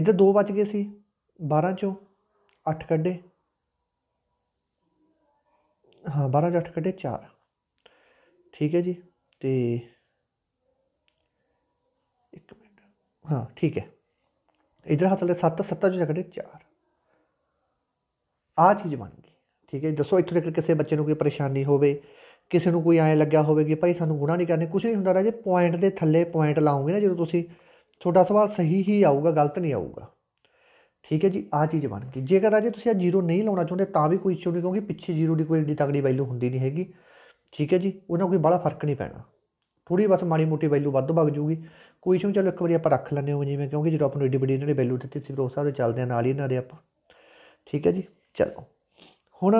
ਇੱਧਰ 2 ਬਚ ਗਏ ਸੀ 12 ਚੋਂ 8 ਕੱਢੇ ਹਾਂ 12 ਚੋਂ 8 ਕੱਢੇ 4 ਠੀਕ ਹੈ ਜੀ ਤੇ ਇੱਕ ਮਿੰਟ ਹਾਂ ਠੀਕ ਹੈ ਇਧਰ ਹੱਥ ਲੈ 7 7 ਚੋਂ ਕੱਢੇ 4 ਆ ਚੀਜ਼ ਬਣ ਗਈ ਠੀਕ ਹੈ ਦੱਸੋ ਇੱਥੇ ਤੱਕ ਕਿਸੇ ਬੱਚੇ ਨੂੰ ਕੋਈ ਪਰੇਸ਼ਾਨੀ ਹੋਵੇ ਕਿਸੇ ਨੂੰ ਕੋਈ ਐਂ ਲੱਗਿਆ ਹੋਵੇ ਕਿ ਭਾਈ ਸਾਨੂੰ ਗੁਣਾ ਨਹੀਂ ਕਰਨੇ ਕੁਝ ਨਹੀਂ ਹੁੰਦਾ ਰਾਜੇ ਪੁਆਇੰਟ ਦੇ ਥੱਲੇ ਪੁਆਇੰਟ ਲਾਉਂਗੇ ਨਾ ਜਦੋਂ ਤੁਸੀਂ ਤੁਹਾਡਾ ਸਵਾਲ ਸਹੀ ਹੀ ਆਊਗਾ ਗਲਤ ਨਹੀਂ ਆਊਗਾ ਠੀਕ ਹੈ ਜੀ ਆ ਚੀਜ਼ ਬਣ ਗਈ ਜੇਕਰ ਰਾਜੇ ਤੁਸੀਂ ਆ ਜ਼ੀਰੋ ਨਹੀਂ ਲਾਉਣਾ ਚਾਹੁੰਦੇ ਤਾਂ ਵੀ ਕੋਈ ਇਸ਼ੂ ਨਹੀਂ ਕਿਉਂਕਿ ਪਿੱਛੇ ਜ਼ੀਰੋ ਦੀ ਕੋਈ ਏਡੀ ਤਕੜੀ ਵੈਲਿਊ ਹੁੰਦੀ ਨਹੀਂ ਹੈਗੀ ਠੀਕ ਹੈ ਜੀ ਉਹਨਾਂ ਕੋਈ ਬੜਾ ਫਰਕ ਨਹੀਂ ਪੈਣਾ ਥੋੜੀ ਬਸ ਮਾੜੀ ਮੋਟੀ ਵੈਲਿਊ ਵੱਧ ਵਗ ਜੂਗੀ ਕੋਈ ਇਸ਼ੂ ਚਲੋ ਇੱਕ ਵਾਰੀ ਆਪਾਂ ਰੱਖ ਲੈਂਦੇ ਹਾਂ ਜਿਵੇਂ ਕਿਉਂਕਿ ਜਦੋਂ ਆਪਾਂ ਨੂੰ ਏਡੀ ਵੱਡੀ ਇਹਨਾਂ ਨੇ ਵੈਲਿਊ ਦਿੱਤੀ ਸੀ ਭਰੋਸਾ ਦੇ ਚੱਲਦੇ ਆ ਨਾਲ ਹੀ ਇਹਨਾਂ ਦੇ ਆਪਾਂ ਠੀਕ ਹੈ ਜੀ ਚਲੋ ਹੁਣ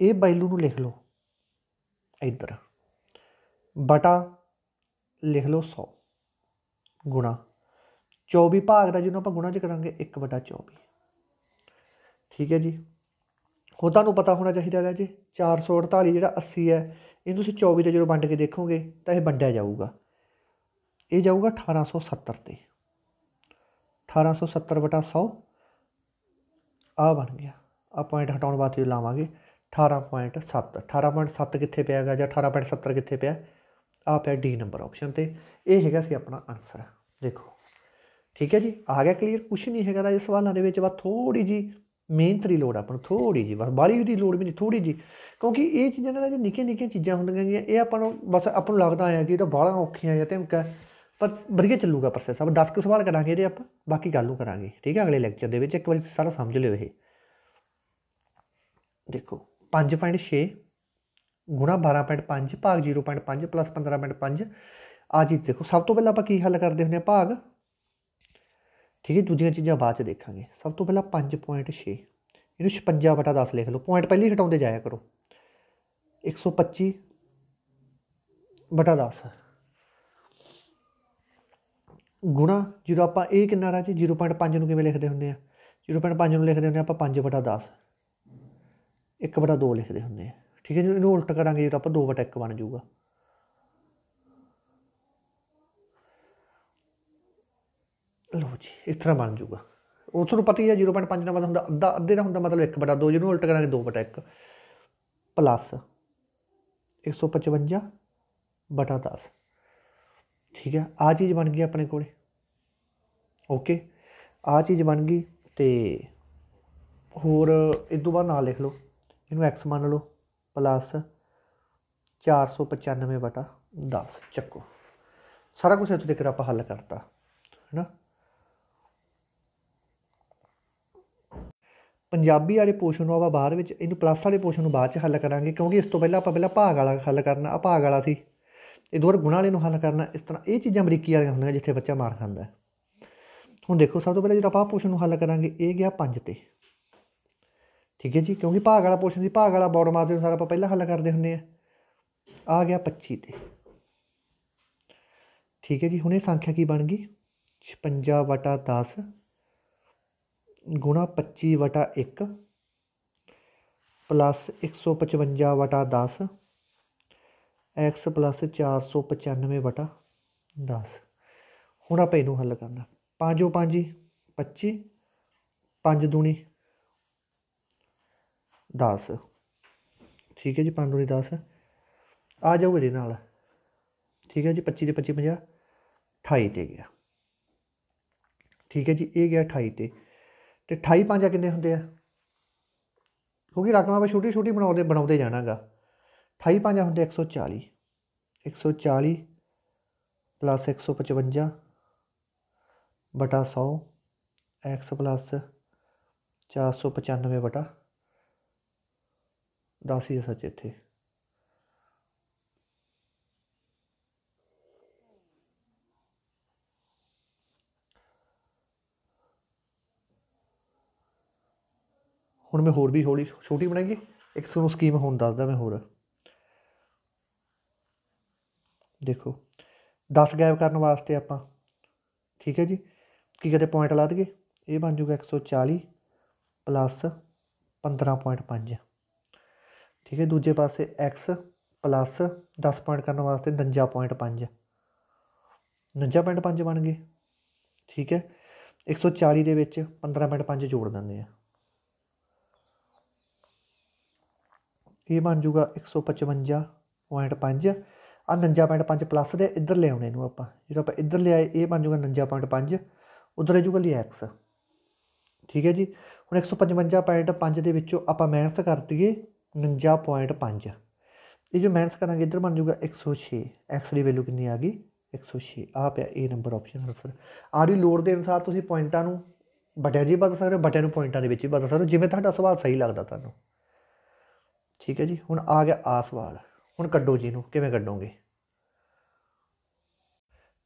ਇਹ ਵੈਲਿਊ ਨੂੰ ਲਿਖ ਲਓ ਇੱਧਰ ਬਟਾ ਲਿਖ ਲਓ 100 ਗੁਣਾ 24 ਭਾਗ ਦਾ ਜਿਹਨੂੰ ਆਪਾਂ ਗੁਣਾ ਚ ਕਰਾਂਗੇ 1/24 ਠੀਕ ਹੈ ਜੀ ਹੋ ਤੁਹਾਨੂੰ ਪਤਾ ਹੋਣਾ ਚਾਹੀਦਾ ਹੈ ਜੀ 448 ਜਿਹੜਾ 80 ਹੈ ਇਹ ਤੁਸੀਂ 24 ਤੇ ਜਦੋਂ ਵੰਡ ਕੇ ਦੇਖੋਗੇ ਤਾਂ ਇਹ ਵੰਡਿਆ ਜਾਊਗਾ ਇਹ ਜਾਊਗਾ 1870 ਤੇ 1870 ਬਟਾ 100 ਆ ਬਣ ਗਿਆ ਆ ਪੁਆਇੰਟ ਹਟਾਉਣ ਬਾਅਦ ਤੇ ਲਾਵਾਂਗੇ 18.7 18.7 ਕਿੱਥੇ ਪਿਆਗਾ ਜਾਂ 18.70 ਕਿੱਥੇ ਪਿਆ ਆ ਪਿਆ ਡੀ ਨੰਬਰ ਆਪਸ਼ਨ ਤੇ ਇਹ ਹੈਗਾ ਸੀ ਆਪਣਾ ਆਨਸਰ ਦੇਖੋ ਠੀਕ ਹੈ ਜੀ ਆ ਗਿਆ ਕਲੀਅਰ ਕੁਝ ਨਹੀਂ ਹੈਗਾ ਦਾ ਇਸ ਸਵਾਲਾਂ ਦੇ ਵਿੱਚ ਬਸ ਥੋੜੀ ਜੀ ਮਿਹਨਤ ਦੀ ਲੋੜ ਆਪਣਾ ਥੋੜੀ ਜੀ ਬਸ ਬਾਲੀ ਦੀ ਲੋੜ ਵੀ ਨਹੀਂ ਥੋੜੀ ਜੀ ਕਿਉਂਕਿ ਇਹ ਚੀਜ਼ਾਂ ਨਾਲ ਨਿੱਕੇ ਨਿੱਕੇ ਚੀਜ਼ਾਂ ਹੁੰਦੀਆਂ ਗਈਆਂ ਇਹ ਆਪਾਂ ਨੂੰ ਬਸ ਆਪਾਂ ਨੂੰ ਲੱਗਦਾ ਆਇਆ ਕਿ ਇਹ ਤਾਂ ਬਾਹਲਾ ਔਖੀਆਂ ਜਾਂ ਧਮਕਾ ਪਰ ਵਧੀਆ ਚੱਲੂਗਾ ਪ੍ਰੋਸੈਸ ਆਪਾਂ 10 ਕੁ ਸਵਾਲ ਕਰਾਂਗੇ ਇਹਦੇ ਆਪਾਂ ਬਾਕੀ ਗੱਲ ਨੂੰ ਕਰਾਂਗੇ ਠੀਕ ਹੈ ਅਗਲੇ ਲੈਕਚਰ ਦੇ ਵਿੱਚ ਇੱਕ ਵਾਰੀ ਸਾਰਾ ਸਮਝ ਲਿਓ ਇਹ ਦੇਖੋ 5.6 ਗੁਣਾ 12.5 ਭਾਗ 0.5 ਪਲੱਸ 15.5 ਆ ਜੀ ਦੇਖੋ ਸਭ ਤੋਂ ਪਹਿਲਾਂ ਆਪਾਂ ਕੀ ਹੱਲ ਕਰਦੇ ਹੁੰਦੇ ਆ ਭਾਗ ਠੀਕ ਹੈ ਦੂਜੀਆਂ ਚੀਜ਼ਾਂ ਬਾਅਦ ਚ ਦੇਖਾਂਗੇ ਸਭ ਤੋਂ ਪਹਿਲਾਂ 5.6 ਇਹਨੂੰ 56 ਬਟਾ 10 ਲਿਖ ਲਓ ਪੁਆਇੰਟ ਪਹਿਲੀ ਹਟਾਉਂਦੇ ਜਾਇਆ ਕਰੋ 125 ਬਟਾ 10 ਗੁਣਾ ਜਦੋਂ ਆਪਾਂ ਇਹ ਕਿੰਨਾ ਰਾਜੇ 0.5 ਨੂੰ ਕਿਵੇਂ ਲਿਖਦੇ ਹੁੰਦੇ ਆ 0.5 ਨੂੰ ਲਿਖਦੇ ਹੁੰਦੇ ਆਪਾਂ 5 ਬਟਾ 10 1/2 ਲਿਖਦੇ ਹੁੰਦੇ ਆ ਠੀਕ ਹੈ ਜੀ ਇਹਨੂੰ ਉਲਟ ਕਰਾਂਗੇ ਤਾਂ ਆਪਾਂ 2/1 ਬਣ ਜਾਊਗਾ ਲਓ ਜੀ ਇਸ ਤਰ੍ਹਾਂ ਬਣ ਜਾਊਗਾ ਉਸ ਨੂੰ ਪਤਾ ਹੀ ਹੈ 0.5 ਦਾ ਮਤਲਬ ਹੁੰਦਾ ਅੱਧਾ ਅੱਧੇ ਦਾ ਹੁੰਦਾ ਮਤਲਬ 1/2 ਜਿਹਨੂੰ ਉਲਟ ਕਰਾਂਗੇ 2/1 ਪਲੱਸ 155 ਬਟਾ 10 ਠੀਕ ਹੈ ਆ ਚੀਜ਼ ਬਣ ਗਈ ਆਪਣੇ ਕੋਲੇ ਓਕੇ ਆ ਚੀਜ਼ ਬਣ ਗਈ ਤੇ ਹੋਰ ਇਸ ਤੋਂ ਬਾਅਦ ਨਾਲ ਲਿਖ ਲਓ ਇਹਨੂੰ x ਮੰਨ ਲਓ ਪਲੱਸ 495 ਬਟਾ 10 ਚੱਕੋ ਸਾਰਾ ਕੁਝ ਇੱਥੇ ਦੇਖ ਕੇ ਆਪਾਂ ਹੱਲ ਕਰਤਾ ਹੈਨਾ ਪੰਜਾਬੀ ਵਾਲੇ ਪੋਰਸ਼ਨ ਨੂੰ ਆਪਾਂ ਬਾਅਦ ਵਿੱਚ ਇਹਨੂੰ ਪਲੱਸ ਵਾਲੇ ਪੋਰਸ਼ਨ ਨੂੰ ਬਾਅਦ ਚ ਹੱਲ ਕਰਾਂਗੇ ਕਿਉਂਕਿ ਇਸ ਤੋਂ ਪਹਿਲਾਂ ਆਪਾਂ ਪਹਿਲਾਂ ਭਾਗ ਵਾਲਾ ਹੱਲ ਕਰਨਾ ਆ ਭਾਗ ਵਾਲਾ ਸੀ ਇਹ ਦੋਰ ਗੁਣਾ ਵਾਲੇ ਨੂੰ ਹੱਲ ਕਰਨਾ ਇਸ ਤਰ੍ਹਾਂ ਇਹ ਚੀਜ਼ਾਂ ਅਮਰੀਕੀ ਵਾਲੀਆਂ ਹੁੰਦੀਆਂ ਜਿੱਥੇ ਬੱਚਾ ਮਾਰ ਖਾਂਦਾ ਹੁਣ ਦੇਖੋ ਸਭ ਤੋਂ ਪਹਿਲਾਂ ਜਿਹੜਾ ਆਪਾਂ ਪੋਰਸ਼ਨ ਨੂੰ ਹੱਲ ਕਰਾਂਗੇ ਇਹ ਗਿਆ 5 ਤੇ ਠੀਕ ਹੈ ਜੀ ਕਿਉਂਕਿ ਭਾਗ ਵਾਲਾ ਪੋਰਸ਼ਨ ਸੀ ਭਾਗ ਵਾਲਾ ਬਾਟਮ ਆਦੇ ਸਾਰਾ ਆਪਾਂ ਪਹਿਲਾਂ ਹੱਲ ਕਰਦੇ ਹੁੰਨੇ ਆ ਆ ਗਿਆ 25 ਤੇ ਠੀਕ ਹੈ ਜੀ ਹੁਣ ਇਹ ਸੰਖਿਆ ਕੀ ਬਣ ਗਈ 56 ਵਟਾ 10 ਗੁਣਾ 25 ਵਟਾ 1 ਪਲੱਸ 155 ਵਟਾ 10 x 495 ਵਟਾ 10 ਹੁਣ ਆਪਾਂ ਇਹਨੂੰ ਹੱਲ ਕਰਨਾ 5 5 25 5 ਦੂਣੀ 10 ਠੀਕ ਹੈ ਜੀ 5 ਦੇ 10 ਆ ਜਾਓ ਜੀ ਨਾਲ ਠੀਕ ਹੈ ਜੀ 25 ਦੇ 25 50 28 ਤੇ ਗਿਆ ਠੀਕ ਹੈ ਜੀ ਇਹ ਗਿਆ 28 ਤੇ ਤੇ 28 ਪੰਜਾ ਕਿੰਨੇ ਹੁੰਦੇ ਆ ਕਿਉਂਕਿ ਰਕਮ ਆਪਾਂ ਛੋਟੀ ਛੋਟੀ ਬਣਾਉਂਦੇ ਬਣਾਉਂਦੇ ਜਾਣਾਗਾ 28 ਪੰਜਾ ਹੁੰਦੇ 140 140 155 100 x 495 ਦੱਸ ਹੀ ਸੱਚ ਇੱਥੇ ਹੁਣ ਮੈਂ ਹੋਰ ਵੀ ਹੌਲੀ ਛੋਟੀ ਬਣਾਂਗੀ ਇੱਕ ਤੁਹਾਨੂੰ ਸਕੀਮ ਹੁਣ ਦੱਸਦਾ ਮੈਂ ਹੋਰ ਦੇਖੋ 10 ਗਾਇਬ ਕਰਨ ਵਾਸਤੇ ਆਪਾਂ ਠੀਕ ਹੈ ਜੀ ਕੀ ਕਹਦੇ ਪੁਆਇੰਟ ਲਾ ਦਈਏ ਇਹ ਬਣ ਜਾਊਗਾ 140 ਪਲੱਸ 15.5 ਠੀਕ ਹੈ ਦੂਜੇ ਪਾਸੇ x ਪਲੱਸ 10 ਪੁਆਇੰਟ ਕਰਨ ਵਾਸਤੇ 49.5 49.5 ਬਣ ਗਏ ਠੀਕ ਹੈ 140 ਦੇ ਵਿੱਚ 15.5 ਜੋੜ ਦਿੰਦੇ ਆ ਇਹ ਬਣ ਜਾਊਗਾ 155.5 ਆ 49.5 ਪਲੱਸ ਦੇ ਇੱਧਰ ਆਉਣੇ ਨੂੰ ਆਪਾਂ ਜਿਹੜਾ ਆਪਾਂ ਇੱਧਰ ਲਿਆਏ ਇਹ ਬਣ ਜਾਊਗਾ 49.5 ਉਧਰ ਇਹ ਜੂਗਾ ਲਈ x ਠੀਕ ਹੈ ਜੀ ਹੁਣ 155.5 ਦੇ ਵਿੱਚੋਂ ਆਪਾਂ ਕਰ ਕਰਤੀਏ 49.5 ਇਹ ਜੋ ਮੈਂਸ ਕਰਾਂਗੇ ਇੱਧਰ ਬਣ ਜਾਊਗਾ 106 x ਦੀ ਵੈਲਿਊ ਕਿੰਨੀ ਆ ਗਈ 106 ਆ ਪਿਆ A ਨੰਬਰ ਆਪਸ਼ਨ ਆਨਸਰ ਰਹੀ ਲੋਡ ਦੇ ਅਨਸਾਰ ਤੁਸੀਂ ਪੁਆਇੰਟਾਂ ਨੂੰ ਬਟਿਆ ਜੀ ਬਦਲ ਸਕਦੇ ਹੋ ਬਟਿਆ ਨੂੰ ਪੁਆਇੰਟਾਂ ਦੇ ਵਿੱਚ ਵੀ ਬਦਲ ਸਕਦੇ ਹੋ ਜਿਵੇਂ ਤੁਹਾਡਾ ਸਵਾਲ ਸਹੀ ਲੱਗਦਾ ਤੁਹਾਨੂੰ ਠੀਕ ਹੈ ਜੀ ਹੁਣ ਆ ਗਿਆ ਆ ਸਵਾਲ ਹੁਣ ਕੱਢੋ ਜੀ ਨੂੰ ਕਿਵੇਂ ਕੱਢੋਗੇ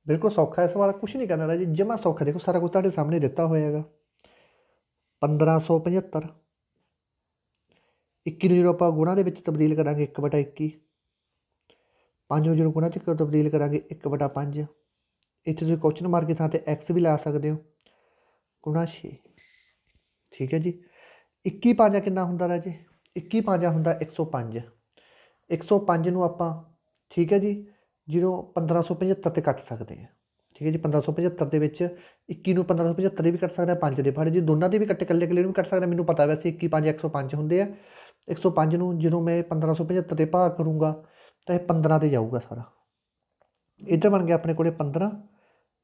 ਬਿਲਕੁਲ ਸੌਖਾ ਹੈ ਸਵਾਲ ਕੁਝ ਨਹੀਂ ਕਰਨਾ ਜੀ ਜਮਾ ਸੌਖਾ ਦੇਖੋ ਸਾਰਾ ਕੁਝ ਤੁਹਾਡੇ ਸਾਹਮਣੇ ਦਿੱਤਾ ਹੋਇਆ ਹੈਗਾ 1575 21 ਨੂੰ ਜਦੋਂ ਆਪਾਂ ਗੁਣਾ ਦੇ ਵਿੱਚ ਤਬਦੀਲ ਕਰਾਂਗੇ 1/21 5 ਨੂੰ ਜਦੋਂ ਗੁਣਾ 'ਚ ਤਬਦੀਲ ਕਰਾਂਗੇ 1/5 ਇੱਥੇ ਤੁਸੀਂ ਕੁਐਸਚਨ ਮਾਰ ਕੇ ਥਾਂ ਤੇ x ਵੀ ਲਾ ਸਕਦੇ ਹੋ ਗੁਣਾ 6 ਠੀਕ ਹੈ ਜੀ 21 5 ਕਿੰਨਾ ਹੁੰਦਾ ਰਾਜੇ 21 5 ਹੁੰਦਾ 105 105 ਨੂੰ ਆਪਾਂ ਠੀਕ ਹੈ ਜੀ ਜਿਹਨੂੰ 1575 ਤੇ ਕੱਟ ਸਕਦੇ ਆ ਠੀਕ ਹੈ ਜੀ 1575 ਦੇ ਵਿੱਚ 21 ਨੂੰ 1575 ਵੀ ਕੱਟ ਸਕਦੇ ਆ 5 ਦੇ ਫੜ ਜੀ ਦੋਨਾਂ ਦੇ ਵੀ ਕੱਟੇ ਇਕੱਲੇ ਇਕੱਲੇ ਨੂੰ ਵੀ ਕੱਟ ਸਕਦੇ ਮੈਨੂੰ ਪਤਾ ਵੈਸੇ 21 5 105 ਹੁੰਦੇ ਆ 105 ਨੂੰ ਜਦੋਂ ਮੈਂ 1575 ਤੇ ਭਾਗ ਕਰੂੰਗਾ ਤਾਂ ਇਹ 15 ਤੇ ਜਾਊਗਾ ਸਾਰਾ ਇੱਧਰ ਬਣ ਗਿਆ ਆਪਣੇ ਕੋਲੇ 15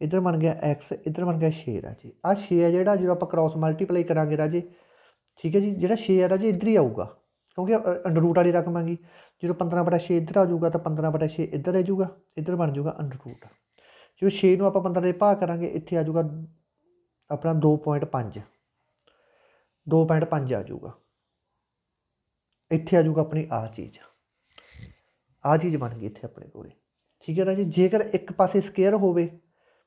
ਇੱਧਰ ਬਣ ਗਿਆ x ਇੱਧਰ ਬਣ ਗਿਆ 6 ਰਾਜੇ ਆ 6 ਹੈ ਜਿਹੜਾ ਜਦੋਂ ਆਪਾਂ ਕ੍ਰਾਸ ਮਲਟੀਪਲਾਈ ਕਰਾਂਗੇ ਰਾਜੇ ਠੀਕ ਹੈ ਜੀ ਜਿਹੜਾ 6 ਹੈ ਰਾਜੇ ਇੱਧਰ ਹੀ ਆਊਗਾ ਕਿਉਂਕਿ ਅੰਡਰ ਰੂਟ ਵਾਲੀ ਰਕਮ ਆਂਗੀ ਜਦੋਂ 15/6 ਇੱਧਰ ਆ ਜਾਊਗਾ ਤਾਂ 15/6 ਇੱਧਰ ਆ ਜਾਊਗਾ ਇੱਧਰ ਬਣ ਜਾਊਗਾ ਅੰਡਰ ਰੂਟ ਜਦੋਂ 6 ਨੂੰ ਆਪਾਂ 15 ਦੇ ਭਾਗ ਕਰਾਂਗੇ ਇੱਥੇ ਆ ਜਾਊਗਾ ਆਪਣਾ 2.5 2.5 ਆ ਜਾਊਗਾ ਇੱਥੇ ਆ ਜਾਊਗਾ ਆਪਣੀ ਆ ਚੀਜ਼ ਆ ਚੀਜ਼ ਬਣ ਗਈ ਇੱਥੇ ਆਪਣੇ ਕੋਲੇ ਠੀਕ ਹੈ ਨਾ ਜੀ ਜੇਕਰ ਇੱਕ ਪਾਸੇ ਸਕੁਅਰ ਹੋਵੇ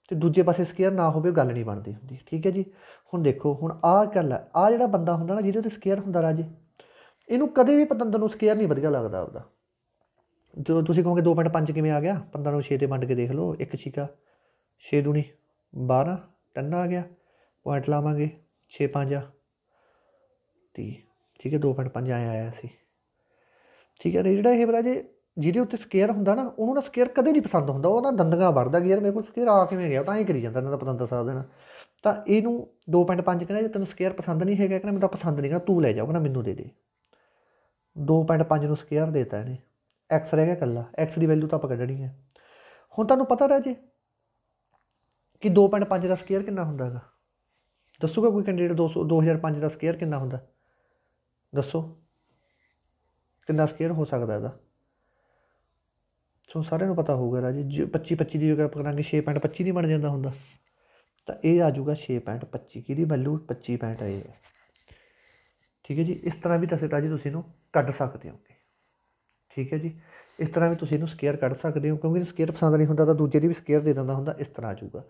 ਤੇ ਦੂਜੇ ਪਾਸੇ ਸਕੁਅਰ ਨਾ ਹੋਵੇ ਗੱਲ ਨਹੀਂ ਬਣਦੀ ਹੁੰਦੀ ਠੀਕ ਹੈ ਜੀ ਹੁਣ ਦੇਖੋ ਹੁਣ ਆ ਗੱਲ ਆ ਜਿਹੜਾ ਬੰਦਾ ਹੁੰਦਾ ਨਾ ਜਿਹਦੇ ਤੇ ਸਕੁਅਰ ਹੁੰਦਾ ਰਾਜੇ ਇਹਨੂੰ ਕਦੇ ਵੀ ਪਤੰਦਰ ਨੂੰ ਸਕੁਅਰ ਨਹੀਂ ਵਧੀਆ ਲੱਗਦਾ ਆਪਦਾ ਜੋ ਤੁਸੀਂ ਕਹੋਗੇ 2.5 ਕਿਵੇਂ ਆ ਗਿਆ 15 ਨੂੰ 6 ਤੇ ਵੰਡ ਕੇ ਦੇਖ ਲਓ ਇੱਕ ਛੀਕਾ 6 ਦੂਣੀ 12 ਟੰਨਾ ਆ ਗਿਆ ਪੁਆਇੰਟ ਲਾਵਾਂਗੇ 6 5 30 ਠੀਕ ਹੈ 2.5 ਆਇਆ ਆਇਆ ਸੀ ਠੀਕ ਹੈ ਜਿਹੜਾ ਇਹ ਵਾਲਾ ਜੇ ਜਿਹਦੇ ਉੱਤੇ ਸਕੇਅਰ ਹੁੰਦਾ ਨਾ ਉਹਨੂੰ ਨਾ ਸਕੇਅਰ ਕਦੇ ਨਹੀਂ ਪਸੰਦ ਹੁੰਦਾ ਉਹ ਨਾ ਦੰਦਗਾ ਵੜਦਾ ਕਿ ਯਾਰ ਮੇਰੇ ਕੋਲ ਸਕੇਅਰ ਆ ਕਿਵੇਂ ਗਿਆ ਤਾਂ ਹੀ ਕਰੀ ਜਾਂਦਾ ਇਹਨਾਂ ਦਾ ਪਤੰਦਰ ਸਾਹਿਬ ਦੇਣਾ ਤਾਂ ਇਹਨੂੰ 2.5 ਕਹਿੰਦਾ ਜੇ ਤੈਨੂੰ ਸਕੇਅਰ ਪਸੰਦ ਨਹੀਂ ਹੈਗਾ ਕਹਿੰਦਾ ਮੈਨੂੰ ਤਾਂ ਪਸੰਦ ਨਹੀਂ ਕਹਿੰਦਾ ਤੂੰ ਲੈ ਜਾ ਕਹਿੰਦਾ ਮੈਨੂੰ ਦੇ ਦੇ 2.5 ਨੂੰ ਸਕੇਅਰ ਦੇਤਾ ਇਹਨੇ ਐਕਸ ਰਹਿ ਗਿਆ ਕੱਲਾ ਐਕਸ ਦੀ ਵੈਲਿਊ ਤਾਂ ਆਪਾਂ ਕੱਢਣੀ ਹੈ ਹੁਣ ਤੁਹਾਨੂੰ ਪਤਾ ਰਹਿ ਜੇ ਕਿ 2.5 ਦਾ ਸਕੇਅਰ ਕਿੰਨਾ ਹੁੰਦਾ ਦੱਸੂਗਾ ਕੋਈ ਕੈਂਡੀਡੇਟ 200 2005 ਦਾ ਸਕੇਅਰ ਕਿੰਨਾ ਹੁੰਦਾ ਦੱਸੋ ਕਿੰਨਾ ਸਕੇਅਰ ਹੋ ਸਕਦਾ ਇਹਦਾ ਸੋ ਸਾਰਿਆਂ ਨੂੰ ਪਤਾ ਹੋਊਗਾ ਰਾਜੀ 25 25 ਦੀ ਜਗ੍ਹਾ ਪਕੜਾਂਗੇ 6.25 ਨਹੀਂ ਬਣ ਜਾਂਦਾ ਹੁੰਦਾ ਤਾਂ ਇਹ ਆ ਜਾਊਗਾ 6.25 ਕਿਹਦੀ ਵੈਲਿਊ 25 ਪੈਂਟ ਆਈ ਹੈ ਠੀਕ ਹੈ ਜੀ ਇਸ ਤਰ੍ਹਾਂ ਵੀ ਤਸੇਟਾ ਰਾਜੀ ਤੁਸੀਂ ਇਹਨੂੰ ਕੱਢ ਸਕਦੇ ਹੋ ਠੀਕ ਹੈ ਜੀ ਇਸ ਤਰ੍ਹਾਂ ਵੀ ਤੁਸੀਂ ਇਹਨੂੰ ਸਕੇਅਰ ਕੱਢ ਸਕਦੇ ਹੋ ਕਿਉਂਕਿ ਸਕੇਅਰ ਪਸੰਦ ਨਹੀਂ ਹੁੰਦਾ ਤਾਂ ਦੂਜੇ ਦੀ ਵੀ ਸਕੇਅਰ ਦੇ ਦਿੰਦਾ ਹੁੰਦਾ ਇਸ ਤਰ੍ਹਾਂ ਆ ਜਾਊਗਾ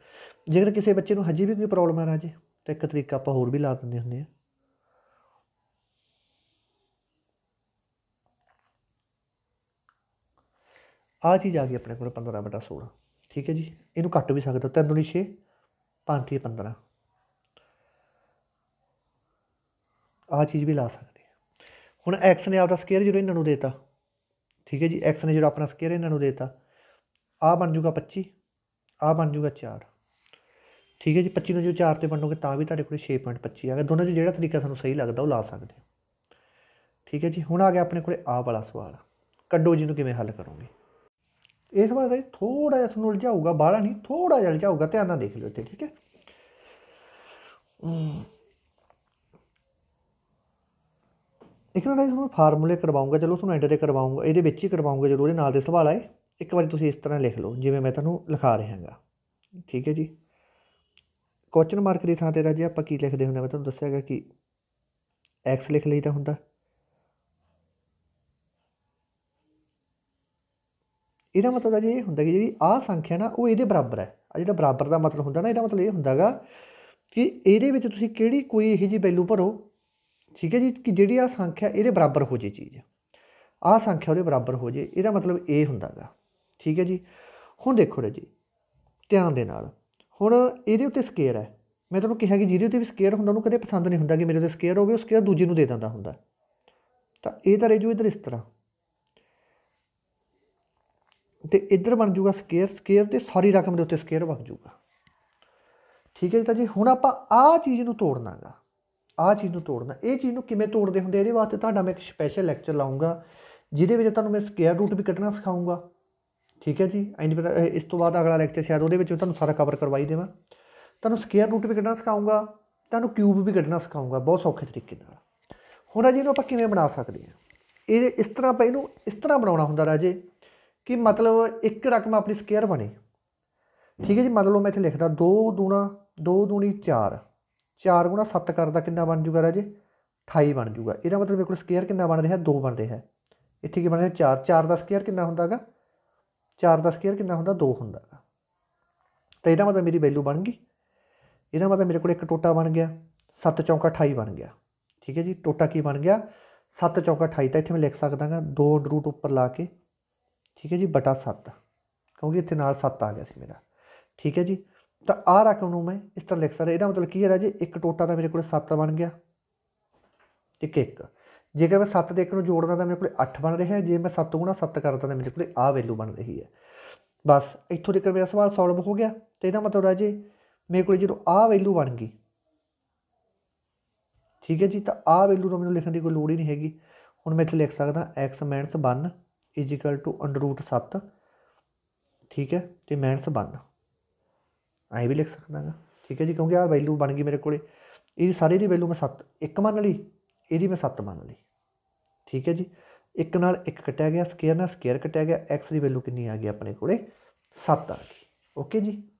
ਜੇਕਰ ਕਿਸੇ ਬੱਚੇ ਨੂੰ ਹਜੇ ਵੀ ਕੋਈ ਪ੍ਰੋਬਲਮ ਆ ਰਾਜੇ ਤਾਂ ਇੱਕ ਤਰੀਕਾ ਆਪਾਂ ਹੋਰ ਵੀ ਲਾ ਦਿੰਦੇ ਹੁੰਦੇ ਆ ਆ ਚੀਜ਼ ਆ ਗਈ ਆਪਣੇ ਕੋਲ 15 ਬਟਾ 16 ਠੀਕ ਹੈ ਜੀ ਇਹਨੂੰ ਕੱਟ ਵੀ ਸਕਦਾ 3 2 6 5 3 15 ਆ ਚੀਜ਼ ਵੀ ਲਾ ਸਕਦੇ ਹੁਣ x ਨੇ ਆਪਦਾ ਸਕੇਅਰ ਜਿਹੜਾ ਇਹਨਾਂ ਨੂੰ ਦੇਤਾ ਠੀਕ ਹੈ ਜੀ x ਨੇ ਜਿਹੜਾ ਆਪਣਾ ਸਕੇਅਰ ਇਹਨਾਂ ਨੂੰ ਦੇਤਾ ਆ ਬਣ ਜਾਊਗਾ 25 ਆ ਬਣ ਜਾਊਗਾ 4 ਠੀਕ ਹੈ ਜੀ 25 ਨੂੰ ਜੋ 4 ਤੇ ਵੰਡੋਗੇ ਤਾਂ ਵੀ ਤੁਹਾਡੇ ਕੋਲੇ 6.25 ਆ ਗਿਆ ਦੋਨਾਂ 'ਚ ਜਿਹੜਾ ਤਰੀਕਾ ਤੁਹਾਨੂੰ ਸਹੀ ਲੱਗਦਾ ਉਹ ਲਾ ਸਕਦੇ ਹੋ ਠੀਕ ਹੈ ਜੀ ਹੁਣ ਆ ਗਿਆ ਆਪਣੇ ਕੋਲੇ ਆ ਵਾਲਾ ਸਵਾਲ ਕੱਢੋ ਜੀ ਨੂੰ ਕਿਵੇਂ ਹੱਲ ਕਰੋਗੇ ਇਸ ਵਾਰ ਗਾਇਸ ਥੋੜਾ ਜਿਹਾ ਤੁਹਾਨੂੰ ਉਲਝਾਊਗਾ ਬਾਹਲਾ ਨਹੀਂ ਥੋੜਾ ਜਿਹਾ ਉਲਝਾਊਗਾ ਧਿਆਨ ਨਾਲ ਦੇਖ ਲਿਓ ਤੇ ਠੀਕ ਹੈ ਇੱਕ ਨਾ ਗਾਇਸ ਤੁਹਾਨੂੰ ਫਾਰਮੂਲੇ ਕਰਵਾਉਂਗਾ ਚਲੋ ਤੁਹਾਨੂੰ ਐਂਟਰ ਤੇ ਕਰਵਾਉਂਗਾ ਇਹਦੇ ਵਿੱਚ ਹੀ ਕਰਵਾਉਂਗਾ ਜਦੋਂ ਇਹਦੇ ਨਾਲ ਦੇ ਸਵਾਲ ਆਏ ਇੱਕ ਵਾਰੀ ਤੁਸੀਂ ਇਸ ਤਰ੍ਹਾਂ ਲਿਖ ਲਓ ਜਿਵੇਂ ਮੈਂ ਤੁਹਾਨੂੰ ਲਿਖਾ ਰਿਹਾ ਹਾਂਗਾ ਠੀਕ ਹੈ ਜੀ ਕੁਐਸਚਨ ਮਾਰਕ ਦੀ ਥਾਂ ਤੇ ਰਾਜੀ ਆਪਾਂ ਕੀ ਲਿਖਦੇ ਹੁੰਦੇ ਮੈਂ ਤੁਹਾਨੂੰ ਦੱਸਿਆਗਾ ਕਿ x ਲਿਖ ਲਈਦਾ ਹੁੰਦਾ ਇਹਦਾ ਮਤਲਬ ਜੀ ਇਹ ਹੁੰਦਾ ਕਿ ਜਿਹੜੀ ਆਹ ਸੰਖਿਆ ਨਾ ਉਹ ਇਹਦੇ ਬਰਾਬਰ ਹੈ ਆ ਜਿਹੜਾ ਬਰਾਬਰ ਦਾ ਮਤਲਬ ਹੁੰਦਾ ਨਾ ਇਹਦਾ ਮਤਲਬ ਇਹ ਹੁੰਦਾਗਾ ਕਿ ਇਹਦੇ ਵਿੱਚ ਤੁਸੀਂ ਕਿਹੜੀ ਕੋਈ ਇਹੋ ਜੀ ਵੈਲੂ ਭਰੋ ਠੀਕ ਹੈ ਜੀ ਕਿ ਜਿਹੜੀ ਆ ਸੰਖਿਆ ਇਹਦੇ ਬਰਾਬਰ ਹੋ ਜੇ ਚੀਜ਼ ਆ ਸੰਖਿਆ ਉਹਦੇ ਬਰਾਬਰ ਹੋ ਜੇ ਇਹਦਾ ਮਤਲਬ ਇਹ ਹੁੰਦਾਗਾ ਠੀਕ ਹੈ ਜੀ ਹੁਣ ਦੇਖੋ ਰੇ ਜੀ ਧਿਆਨ ਦੇ ਨਾਲ ਹੁਣ ਇਹਦੇ ਉੱਤੇ ਸਕੇਅਰ ਹੈ ਮੈਂ ਤੁਹਾਨੂੰ ਕਿਹਾ ਕਿ ਜਿਹਦੇ ਉੱਤੇ ਵੀ ਸਕੇਅਰ ਹੁੰਦਾ ਉਹਨੂੰ ਕਦੇ ਪਸੰਦ ਨਹੀਂ ਹੁੰਦਾ ਕਿ ਮੇਰੇ ਤੇ ਸਕੇਅਰ ਹੋਵੇ ਉਹ ਸਕੇਅਰ ਦੂਜੇ ਨੂੰ ਦੇ ਦਿੰਦਾ ਹੁੰਦਾ ਤਾਂ ਇਹ ਤਾਂ ਜੋ ਇਧਰ ਇਸ ਤਰ੍ਹਾਂ ਤੇ ਇੱਧਰ ਬਣ ਜਾਊਗਾ ਸਕੁਅਰ ਸਕੁਅਰ ਤੇ ਸਾਰੀ ਰਕਮ ਦੇ ਉੱਤੇ ਸਕੁਅਰ ਵਗ ਜਾਊਗਾ ਠੀਕ ਹੈ ਜੀ ਤਾਂ ਜੀ ਹੁਣ ਆਪਾਂ ਆਹ ਚੀਜ਼ ਨੂੰ ਤੋੜਨਾਗਾ ਆਹ ਚੀਜ਼ ਨੂੰ ਤੋੜਨਾ ਇਹ ਚੀਜ਼ ਨੂੰ ਕਿਵੇਂ ਤੋੜਦੇ ਹੁੰਦੇ ਇਹਦੇ ਵਾਸਤੇ ਤੁਹਾਡਾ ਮੈਂ ਇੱਕ ਸਪੈਸ਼ਲ ਲੈਕਚਰ ਲਾਉਂਗਾ ਜਿਹਦੇ ਵਿੱਚ ਤੁਹਾਨੂੰ ਮੈਂ ਸਕੁਅਰ ਰੂਟ ਵੀ ਕੱਢਣਾ ਸਿਖਾਉਂਗਾ ਠੀਕ ਹੈ ਜੀ ਇਸ ਤੋਂ ਬਾਅਦ ਅਗਲਾ ਲੈਕਚਰ ਸ਼ਾਇਦ ਉਹਦੇ ਵਿੱਚ ਤੁਹਾਨੂੰ ਸਾਰਾ ਕਵਰ ਕਰਵਾਈ ਦੇਵਾਂ ਤੁਹਾਨੂੰ ਸਕੁਅਰ ਰੂਟ ਵੀ ਕੱਢਣਾ ਸਿਖਾਉਂਗਾ ਤੁਹਾਨੂੰ ਕਿਊਬ ਵੀ ਕੱਢਣਾ ਸਿਖਾਉਂਗਾ ਬਹੁਤ ਸੌਖੇ ਤਰੀਕੇ ਨਾਲ ਹੁਣ ਆ ਜੀ ਇਹਨੂੰ ਆਪਾਂ ਕਿਵੇਂ ਬਣਾ ਸਕਦੇ ਹਾਂ ਇਹ ਇਸ ਤਰ੍ਹਾਂ ਆਪਾਂ ਇਹਨੂੰ ਇਸ ਤਰ੍ਹਾਂ ਬਣਾਉਣਾ ਹੁੰਦਾ ਰਾਜੇ ਕਿ ਮਤਲਬ ਇੱਕ ਰਕਮ ਆਪਣੀ ਸਕੁਅਰ ਬਣੇ ਠੀਕ ਹੈ ਜੀ ਮੰਨ ਲਓ ਮੈਂ ਇੱਥੇ ਲਿਖਦਾ 2 ਦੂਣਾ 2 ਦੂਣੀ 4 4 ਗੁਣਾ 7 ਕਰਦਾ ਕਿੰਨਾ ਬਣ ਜੂਗਾ ਰਾਜੇ 28 ਬਣ ਜੂਗਾ ਇਹਦਾ ਮਤਲਬ ਮੇਰੇ ਕੋਲ ਸਕੁਅਰ ਕਿੰਨਾ ਬਣ ਰਿਹਾ 2 ਬਣ ਰਿਹਾ ਇੱਥੇ ਕੀ ਬਣ ਰਿਹਾ 4 4 ਦਾ ਸਕੁਅਰ ਕਿੰਨਾ ਹੁੰਦਾਗਾ 4 ਦਾ ਸਕੁਅਰ ਕਿੰਨਾ ਹੁੰਦਾ 2 ਹੁੰਦਾਗਾ ਤਾਂ ਇਹਦਾ ਮਤਲਬ ਮੇਰੀ ਵੈਲਿਊ ਬਣ ਗਈ ਇਹਦਾ ਮਤਲਬ ਮੇਰੇ ਕੋਲ ਇੱਕ ਟੋਟਾ ਬਣ ਗਿਆ 7 ਚੌਂਕਾ 28 ਬਣ ਗਿਆ ਠੀਕ ਹੈ ਜੀ ਟੋਟਾ ਕੀ ਬਣ ਗਿਆ 7 ਚੌਕਾ 28 ਤਾਂ ਇੱਥੇ ਮੈਂ ਲਿਖ ਸਕਦਾਗਾ 2 ਰੂਟ ਉੱਪਰ ਲਾ ਕੇ ਠੀਕ ਹੈ ਜੀ ਬਟਾ 7 ਕਿਉਂਕਿ ਇੱਥੇ ਨਾਲ 7 ਆ ਗਿਆ ਸੀ ਮੇਰਾ ਠੀਕ ਹੈ ਜੀ ਤਾਂ ਆ ਰਕਮ ਨੂੰ ਮੈਂ ਇਸ ਤਰ੍ਹਾਂ ਲਿਖ ਸਕਦਾ ਇਹਦਾ ਮਤਲਬ ਕੀ ਹੈ ਰਾਜੇ ਇੱਕ ਟੋਟਾ ਤਾਂ ਮੇਰੇ ਕੋਲ 7 ਬਣ ਗਿਆ ਇੱਕ ਇੱਕ ਜੇਕਰ ਮੈਂ 7 ਦੇ 1 ਨੂੰ ਜੋੜਦਾ ਤਾਂ ਮੇਰੇ ਕੋਲ 8 ਬਣ ਰਿਹਾ ਜੇ ਮੈਂ 7 ਗੁਣਾ 7 ਕਰਦਾ ਤਾਂ ਮੇਰੇ ਕੋਲ ਆ ਵੈਲਿਊ ਬਣ ਰਹੀ ਹੈ ਬਸ ਇੱਥੋਂ ਤੱਕ ਮੇਰਾ ਸਵਾਲ ਸੋਲਵ ਹੋ ਗਿਆ ਤੇ ਇਹਦਾ ਮਤਲਬ ਰਾਜੇ ਮੇਰੇ ਕੋਲ ਜਦੋਂ ਆ ਵੈਲਿਊ ਬਣ ਗਈ ਠੀਕ ਹੈ ਜੀ ਤਾਂ ਆ ਵੈਲਿਊ ਨੂੰ ਮੈਨੂੰ ਲਿਖਣ ਦੀ ਕੋਈ ਲੋੜ ਹੀ ਨਹੀਂ ਹੈਗੀ ਹੁਣ ਮੈਂ ਇੱਥੇ ਲਿਖ ਸਕਦਾ x 1 is equal to under root 7 ਠੀਕ ਹੈ ਤੇ ਮਾਈਨਸ 1 ਆਈ ਵੀ ਲਿਖ ਸਕਦਾਗਾ ਠੀਕ ਹੈ ਜੀ ਕਿਉਂਕਿ ਆ ਵੈਲਿਊ ਬਣ ਗਈ ਮੇਰੇ ਕੋਲੇ ਇਹ ਸਾਰੇ ਦੀ ਵੈਲਿਊ ਮੈਂ 7 1 ਮੰਨ ਲਈ ਇਹਦੀ ਮੈਂ 7 ਮੰਨ ਲਈ ਠੀਕ ਹੈ ਜੀ 1 ਨਾਲ 1 ਕੱਟਿਆ ਗਿਆ ਸਕੁਅਰ ਨਾਲ ਸਕੁਅਰ ਕੱਟਿਆ ਗਿਆ x ਦੀ ਵੈਲਿਊ ਕਿੰਨੀ ਆ ਗਈ ਆਪਣੇ ਕੋਲੇ 7 ਆ ਗਈ ਓਕੇ ਜੀ